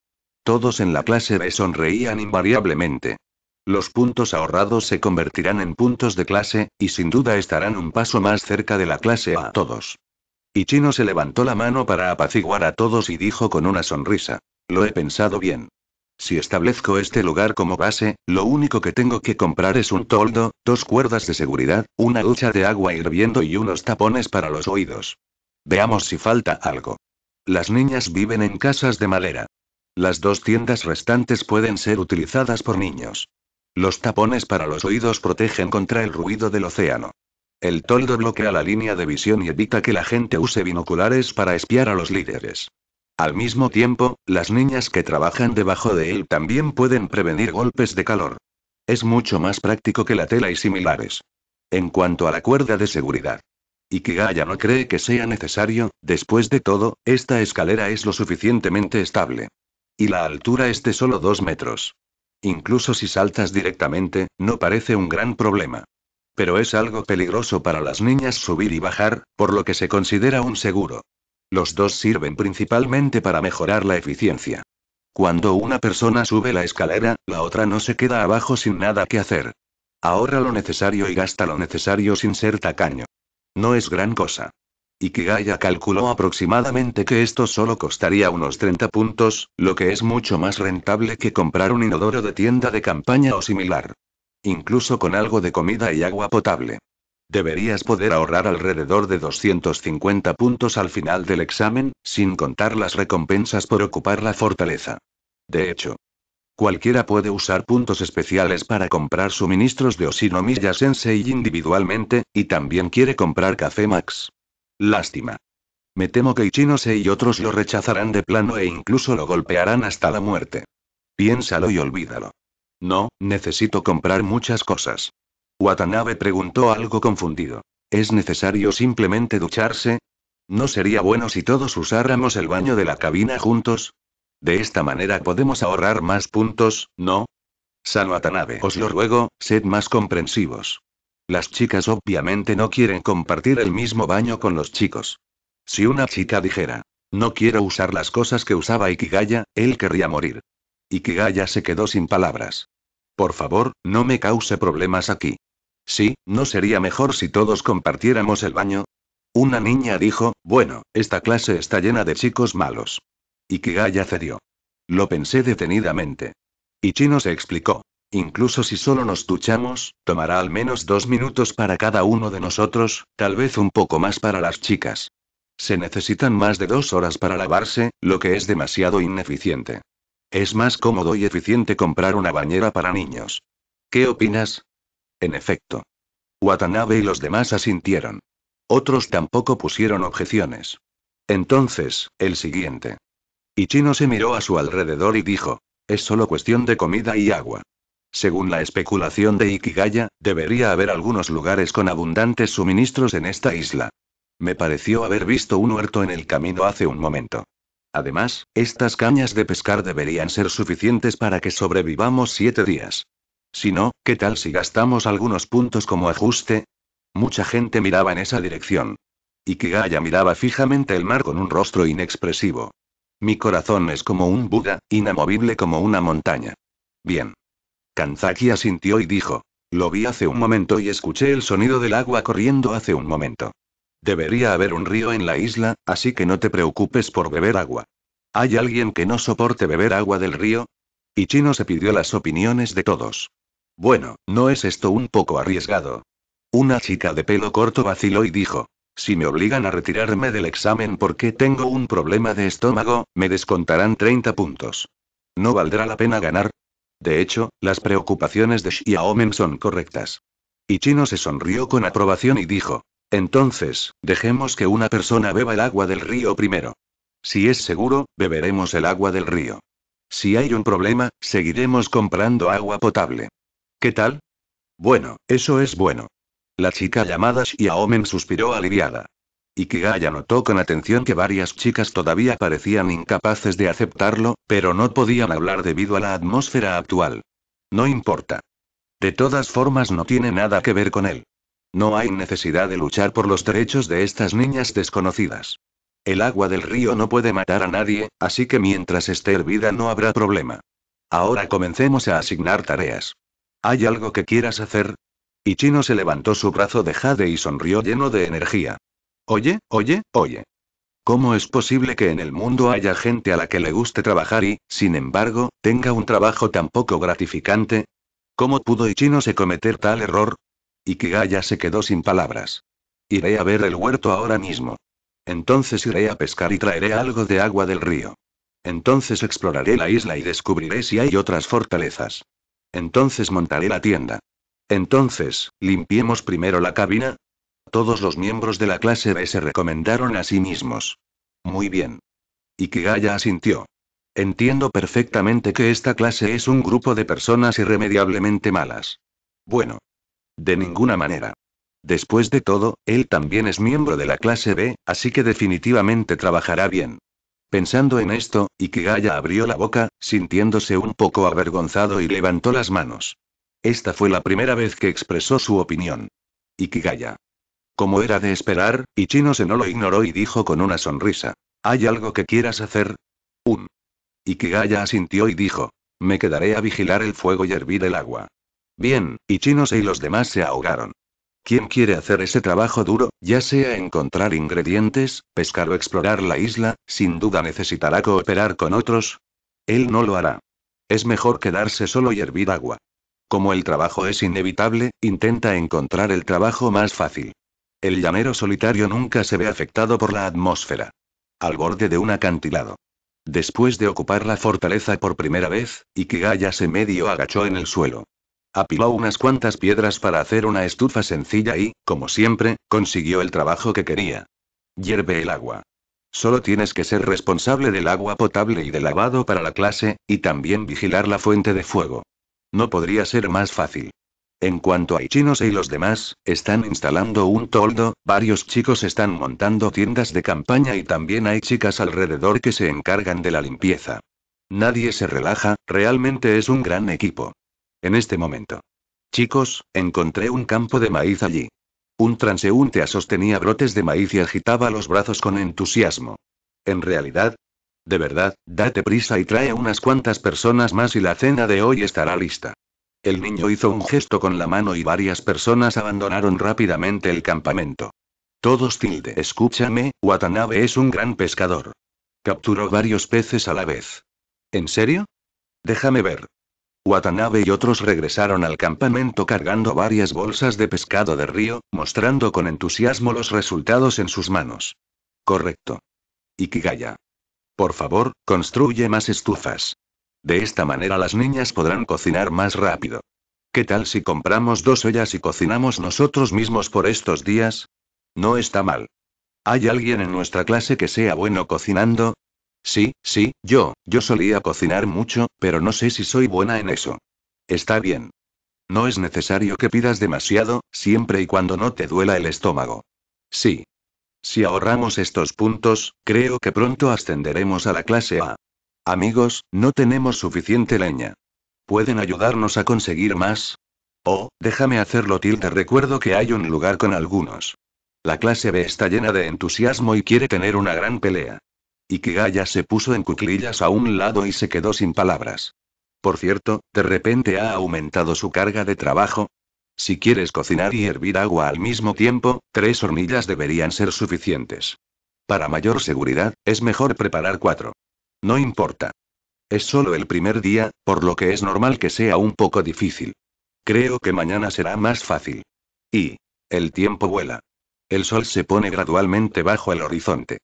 Todos en la clase B sonreían invariablemente. Los puntos ahorrados se convertirán en puntos de clase, y sin duda estarán un paso más cerca de la clase A todos. Y Chino se levantó la mano para apaciguar a todos y dijo con una sonrisa. Lo he pensado bien. Si establezco este lugar como base, lo único que tengo que comprar es un toldo, dos cuerdas de seguridad, una ducha de agua hirviendo y unos tapones para los oídos. Veamos si falta algo. Las niñas viven en casas de madera. Las dos tiendas restantes pueden ser utilizadas por niños. Los tapones para los oídos protegen contra el ruido del océano. El toldo bloquea la línea de visión y evita que la gente use binoculares para espiar a los líderes. Al mismo tiempo, las niñas que trabajan debajo de él también pueden prevenir golpes de calor. Es mucho más práctico que la tela y similares. En cuanto a la cuerda de seguridad. Ikigaya no cree que sea necesario, después de todo, esta escalera es lo suficientemente estable. Y la altura es de solo 2 metros. Incluso si saltas directamente, no parece un gran problema. Pero es algo peligroso para las niñas subir y bajar, por lo que se considera un seguro. Los dos sirven principalmente para mejorar la eficiencia. Cuando una persona sube la escalera, la otra no se queda abajo sin nada que hacer. Ahorra lo necesario y gasta lo necesario sin ser tacaño. No es gran cosa. Ikigaya calculó aproximadamente que esto solo costaría unos 30 puntos, lo que es mucho más rentable que comprar un inodoro de tienda de campaña o similar. Incluso con algo de comida y agua potable. Deberías poder ahorrar alrededor de 250 puntos al final del examen, sin contar las recompensas por ocupar la fortaleza. De hecho, cualquiera puede usar puntos especiales para comprar suministros de Oshinomiya Sensei individualmente, y también quiere comprar Café Max. Lástima. Me temo que Ichinose y otros lo rechazarán de plano e incluso lo golpearán hasta la muerte. Piénsalo y olvídalo. No, necesito comprar muchas cosas. Watanabe preguntó algo confundido. ¿Es necesario simplemente ducharse? ¿No sería bueno si todos usáramos el baño de la cabina juntos? De esta manera podemos ahorrar más puntos, ¿no? San Watanabe, os lo ruego, sed más comprensivos. Las chicas obviamente no quieren compartir el mismo baño con los chicos. Si una chica dijera, no quiero usar las cosas que usaba Ikigaya, él querría morir. Ikigaya se quedó sin palabras. Por favor, no me cause problemas aquí. Sí, ¿no sería mejor si todos compartiéramos el baño? Una niña dijo, bueno, esta clase está llena de chicos malos. Y Ikigaya cedió. Lo pensé detenidamente. Y Chino se explicó. Incluso si solo nos duchamos, tomará al menos dos minutos para cada uno de nosotros, tal vez un poco más para las chicas. Se necesitan más de dos horas para lavarse, lo que es demasiado ineficiente. Es más cómodo y eficiente comprar una bañera para niños. ¿Qué opinas? En efecto. Watanabe y los demás asintieron. Otros tampoco pusieron objeciones. Entonces, el siguiente. Ichino se miró a su alrededor y dijo, es solo cuestión de comida y agua. Según la especulación de Ikigaya, debería haber algunos lugares con abundantes suministros en esta isla. Me pareció haber visto un huerto en el camino hace un momento. Además, estas cañas de pescar deberían ser suficientes para que sobrevivamos siete días. Si no, ¿qué tal si gastamos algunos puntos como ajuste? Mucha gente miraba en esa dirección. Ikigaya miraba fijamente el mar con un rostro inexpresivo. Mi corazón es como un Buda, inamovible como una montaña. Bien. Kanzaki asintió y dijo. Lo vi hace un momento y escuché el sonido del agua corriendo hace un momento. Debería haber un río en la isla, así que no te preocupes por beber agua. ¿Hay alguien que no soporte beber agua del río? Y Chino se pidió las opiniones de todos. Bueno, ¿no es esto un poco arriesgado? Una chica de pelo corto vaciló y dijo, si me obligan a retirarme del examen porque tengo un problema de estómago, me descontarán 30 puntos. ¿No valdrá la pena ganar? De hecho, las preocupaciones de Xiaomen son correctas. Y Chino se sonrió con aprobación y dijo, entonces, dejemos que una persona beba el agua del río primero. Si es seguro, beberemos el agua del río. Si hay un problema, seguiremos comprando agua potable. ¿Qué tal? Bueno, eso es bueno. La chica llamada Xiaomen suspiró aliviada. Ikigaya notó con atención que varias chicas todavía parecían incapaces de aceptarlo, pero no podían hablar debido a la atmósfera actual. No importa. De todas formas no tiene nada que ver con él. No hay necesidad de luchar por los derechos de estas niñas desconocidas. El agua del río no puede matar a nadie, así que mientras esté hervida no habrá problema. Ahora comencemos a asignar tareas. ¿Hay algo que quieras hacer? Y Chino se levantó su brazo de jade y sonrió lleno de energía. Oye, oye, oye. ¿Cómo es posible que en el mundo haya gente a la que le guste trabajar y, sin embargo, tenga un trabajo tan poco gratificante? ¿Cómo pudo Ichino se cometer tal error? Y kigaya se quedó sin palabras. Iré a ver el huerto ahora mismo. Entonces iré a pescar y traeré algo de agua del río. Entonces exploraré la isla y descubriré si hay otras fortalezas. Entonces montaré la tienda. Entonces, limpiemos primero la cabina. Todos los miembros de la clase B se recomendaron a sí mismos. Muy bien. Y Ikigaya asintió. Entiendo perfectamente que esta clase es un grupo de personas irremediablemente malas. Bueno. De ninguna manera. Después de todo, él también es miembro de la clase B, así que definitivamente trabajará bien. Pensando en esto, Ikigaya abrió la boca, sintiéndose un poco avergonzado y levantó las manos. Esta fue la primera vez que expresó su opinión. Ikigaya. Como era de esperar, Ichinose no lo ignoró y dijo con una sonrisa. ¿Hay algo que quieras hacer? Un. Ikigaya asintió y dijo. Me quedaré a vigilar el fuego y hervir el agua. Bien, Ichinose y los demás se ahogaron. ¿Quién quiere hacer ese trabajo duro, ya sea encontrar ingredientes, pescar o explorar la isla, sin duda necesitará cooperar con otros? Él no lo hará. Es mejor quedarse solo y hervir agua. Como el trabajo es inevitable, intenta encontrar el trabajo más fácil. El llanero solitario nunca se ve afectado por la atmósfera. Al borde de un acantilado. Después de ocupar la fortaleza por primera vez, Ikigaya se medio agachó en el suelo. Apiló unas cuantas piedras para hacer una estufa sencilla y, como siempre, consiguió el trabajo que quería. Hierve el agua. Solo tienes que ser responsable del agua potable y del lavado para la clase, y también vigilar la fuente de fuego. No podría ser más fácil. En cuanto a chinos y los demás, están instalando un toldo, varios chicos están montando tiendas de campaña y también hay chicas alrededor que se encargan de la limpieza. Nadie se relaja, realmente es un gran equipo. En este momento. Chicos, encontré un campo de maíz allí. Un transeúnte sostenía brotes de maíz y agitaba los brazos con entusiasmo. En realidad, de verdad, date prisa y trae unas cuantas personas más y la cena de hoy estará lista. El niño hizo un gesto con la mano y varias personas abandonaron rápidamente el campamento. Todos tilde. Escúchame, Watanabe es un gran pescador. Capturó varios peces a la vez. ¿En serio? Déjame ver. Watanabe y otros regresaron al campamento cargando varias bolsas de pescado de río, mostrando con entusiasmo los resultados en sus manos. Correcto. Ikigaya. Por favor, construye más estufas. De esta manera las niñas podrán cocinar más rápido. ¿Qué tal si compramos dos ollas y cocinamos nosotros mismos por estos días? No está mal. ¿Hay alguien en nuestra clase que sea bueno cocinando? Sí, sí, yo, yo solía cocinar mucho, pero no sé si soy buena en eso. Está bien. No es necesario que pidas demasiado, siempre y cuando no te duela el estómago. Sí. Si ahorramos estos puntos, creo que pronto ascenderemos a la clase A. Amigos, no tenemos suficiente leña. ¿Pueden ayudarnos a conseguir más? Oh, déjame hacerlo tilde, recuerdo que hay un lugar con algunos. La clase B está llena de entusiasmo y quiere tener una gran pelea. Y Ikigaya se puso en cuclillas a un lado y se quedó sin palabras. Por cierto, de repente ha aumentado su carga de trabajo. Si quieres cocinar y hervir agua al mismo tiempo, tres hornillas deberían ser suficientes. Para mayor seguridad, es mejor preparar cuatro. No importa. Es solo el primer día, por lo que es normal que sea un poco difícil. Creo que mañana será más fácil. Y... El tiempo vuela. El sol se pone gradualmente bajo el horizonte.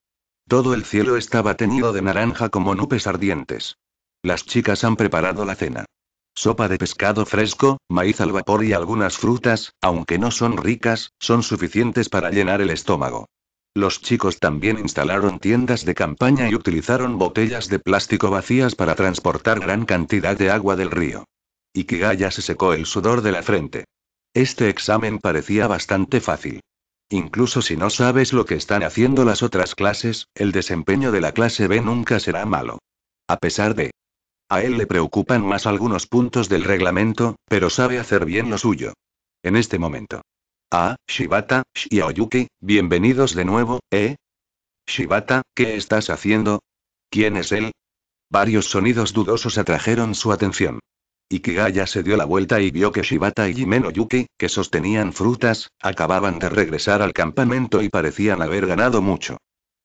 Todo el cielo estaba teñido de naranja como nubes ardientes. Las chicas han preparado la cena. Sopa de pescado fresco, maíz al vapor y algunas frutas, aunque no son ricas, son suficientes para llenar el estómago. Los chicos también instalaron tiendas de campaña y utilizaron botellas de plástico vacías para transportar gran cantidad de agua del río. Ikigaya se secó el sudor de la frente. Este examen parecía bastante fácil. Incluso si no sabes lo que están haciendo las otras clases, el desempeño de la clase B nunca será malo. A pesar de... A él le preocupan más algunos puntos del reglamento, pero sabe hacer bien lo suyo. En este momento. Ah, Shibata, Shioyuki, bienvenidos de nuevo, ¿eh? Shibata, ¿qué estás haciendo? ¿Quién es él? Varios sonidos dudosos atrajeron su atención. Y Kigaya se dio la vuelta y vio que Shibata y Jimeno Yuki, que sostenían frutas, acababan de regresar al campamento y parecían haber ganado mucho.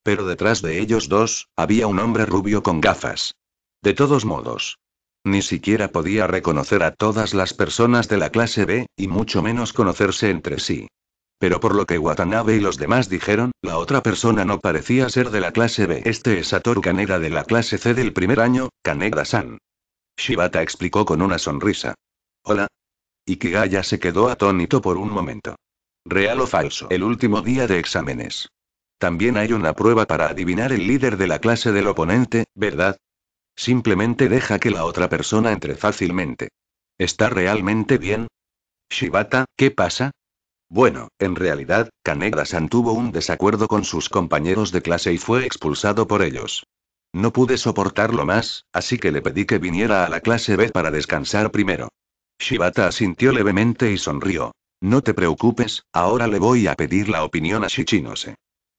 Pero detrás de ellos dos, había un hombre rubio con gafas. De todos modos. Ni siquiera podía reconocer a todas las personas de la clase B, y mucho menos conocerse entre sí. Pero por lo que Watanabe y los demás dijeron, la otra persona no parecía ser de la clase B. Este es Satoru Kaneda de la clase C del primer año, Kaneda-san. Shibata explicó con una sonrisa. Hola. Ikigaya se quedó atónito por un momento. ¿Real o falso? El último día de exámenes. También hay una prueba para adivinar el líder de la clase del oponente, ¿verdad? Simplemente deja que la otra persona entre fácilmente. ¿Está realmente bien? Shibata, ¿qué pasa? Bueno, en realidad, Kaneda-san tuvo un desacuerdo con sus compañeros de clase y fue expulsado por ellos. No pude soportarlo más, así que le pedí que viniera a la clase B para descansar primero. Shibata asintió levemente y sonrió. No te preocupes, ahora le voy a pedir la opinión a Shichinose.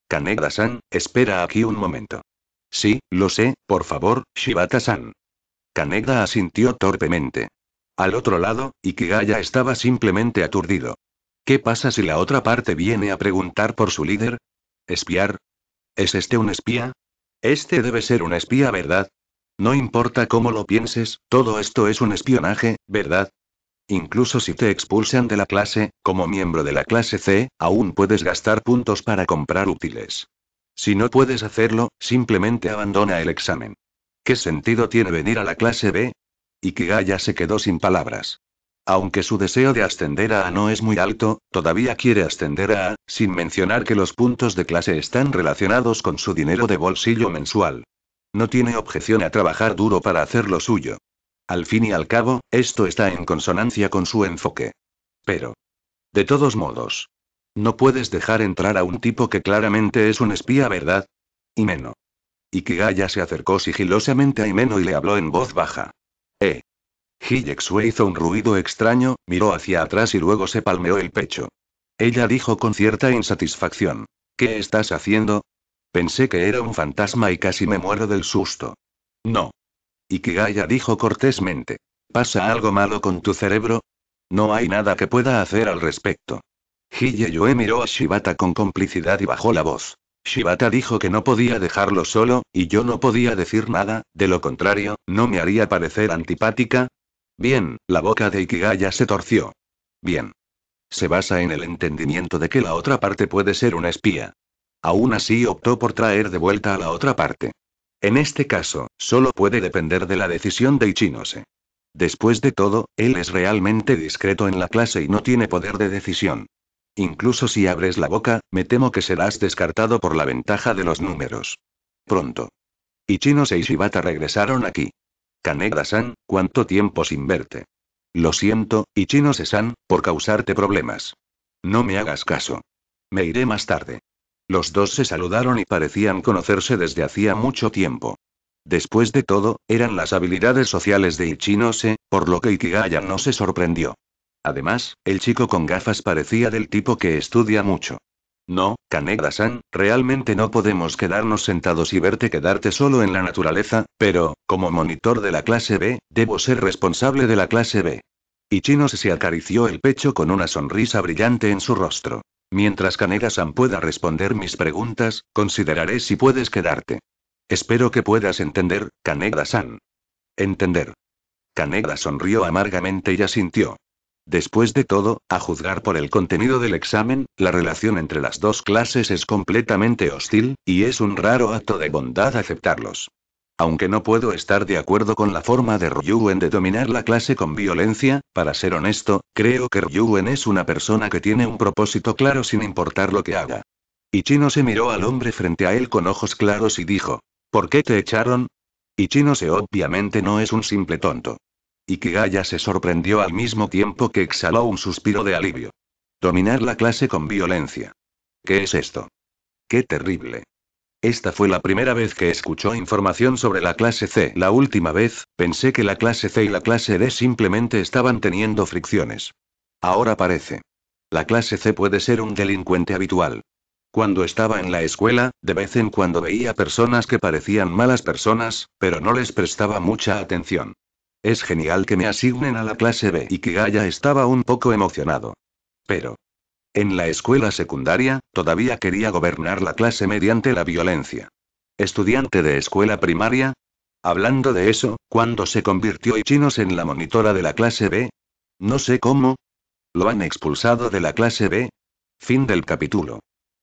Kaneda-san, espera aquí un momento. Sí, lo sé, por favor, Shibata-san. Kaneda asintió torpemente. Al otro lado, Ikigaya estaba simplemente aturdido. ¿Qué pasa si la otra parte viene a preguntar por su líder? ¿Espiar? ¿Es este un espía? Este debe ser un espía, ¿verdad? No importa cómo lo pienses, todo esto es un espionaje, ¿verdad? Incluso si te expulsan de la clase, como miembro de la clase C, aún puedes gastar puntos para comprar útiles. Si no puedes hacerlo, simplemente abandona el examen. ¿Qué sentido tiene venir a la clase B? que ya se quedó sin palabras. Aunque su deseo de ascender a A no es muy alto, todavía quiere ascender a A, sin mencionar que los puntos de clase están relacionados con su dinero de bolsillo mensual. No tiene objeción a trabajar duro para hacer lo suyo. Al fin y al cabo, esto está en consonancia con su enfoque. Pero. De todos modos. No puedes dejar entrar a un tipo que claramente es un espía, ¿verdad? Imeno. Ikigaya se acercó sigilosamente a Imeno y le habló en voz baja. Eh hizo un ruido extraño, miró hacia atrás y luego se palmeó el pecho. Ella dijo con cierta insatisfacción. ¿Qué estás haciendo? Pensé que era un fantasma y casi me muero del susto. No. Y Ikigaya dijo cortésmente. ¿Pasa algo malo con tu cerebro? No hay nada que pueda hacer al respecto. yo miró a Shibata con complicidad y bajó la voz. Shibata dijo que no podía dejarlo solo, y yo no podía decir nada, de lo contrario, no me haría parecer antipática, Bien, la boca de Ikigaya se torció. Bien. Se basa en el entendimiento de que la otra parte puede ser una espía. Aún así optó por traer de vuelta a la otra parte. En este caso, solo puede depender de la decisión de Ichinose. Después de todo, él es realmente discreto en la clase y no tiene poder de decisión. Incluso si abres la boca, me temo que serás descartado por la ventaja de los números. Pronto. Ichinose y Shibata regresaron aquí. Kaneda-san, ¿cuánto tiempo sin verte? Lo siento, Ichinose-san, por causarte problemas. No me hagas caso. Me iré más tarde. Los dos se saludaron y parecían conocerse desde hacía mucho tiempo. Después de todo, eran las habilidades sociales de Ichinose, por lo que Ikigaya no se sorprendió. Además, el chico con gafas parecía del tipo que estudia mucho. No, Kaneda-san, realmente no podemos quedarnos sentados y verte quedarte solo en la naturaleza, pero, como monitor de la clase B, debo ser responsable de la clase B. Chino se acarició el pecho con una sonrisa brillante en su rostro. Mientras Kaneda-san pueda responder mis preguntas, consideraré si puedes quedarte. Espero que puedas entender, Kaneda-san. Entender. Kaneda sonrió amargamente y asintió. Después de todo, a juzgar por el contenido del examen, la relación entre las dos clases es completamente hostil, y es un raro acto de bondad aceptarlos. Aunque no puedo estar de acuerdo con la forma de Ryu-wen de dominar la clase con violencia, para ser honesto, creo que Ryu-wen es una persona que tiene un propósito claro sin importar lo que haga. Ichino se miró al hombre frente a él con ojos claros y dijo, ¿Por qué te echaron? Ichino se obviamente no es un simple tonto y que se sorprendió al mismo tiempo que exhaló un suspiro de alivio. Dominar la clase con violencia. ¿Qué es esto? ¡Qué terrible! Esta fue la primera vez que escuchó información sobre la clase C. La última vez, pensé que la clase C y la clase D simplemente estaban teniendo fricciones. Ahora parece. La clase C puede ser un delincuente habitual. Cuando estaba en la escuela, de vez en cuando veía personas que parecían malas personas, pero no les prestaba mucha atención. Es genial que me asignen a la clase B y que Gaia estaba un poco emocionado. Pero... En la escuela secundaria, todavía quería gobernar la clase mediante la violencia. Estudiante de escuela primaria. Hablando de eso, ¿cuándo se convirtió chinos en la monitora de la clase B? No sé cómo. Lo han expulsado de la clase B. Fin del capítulo.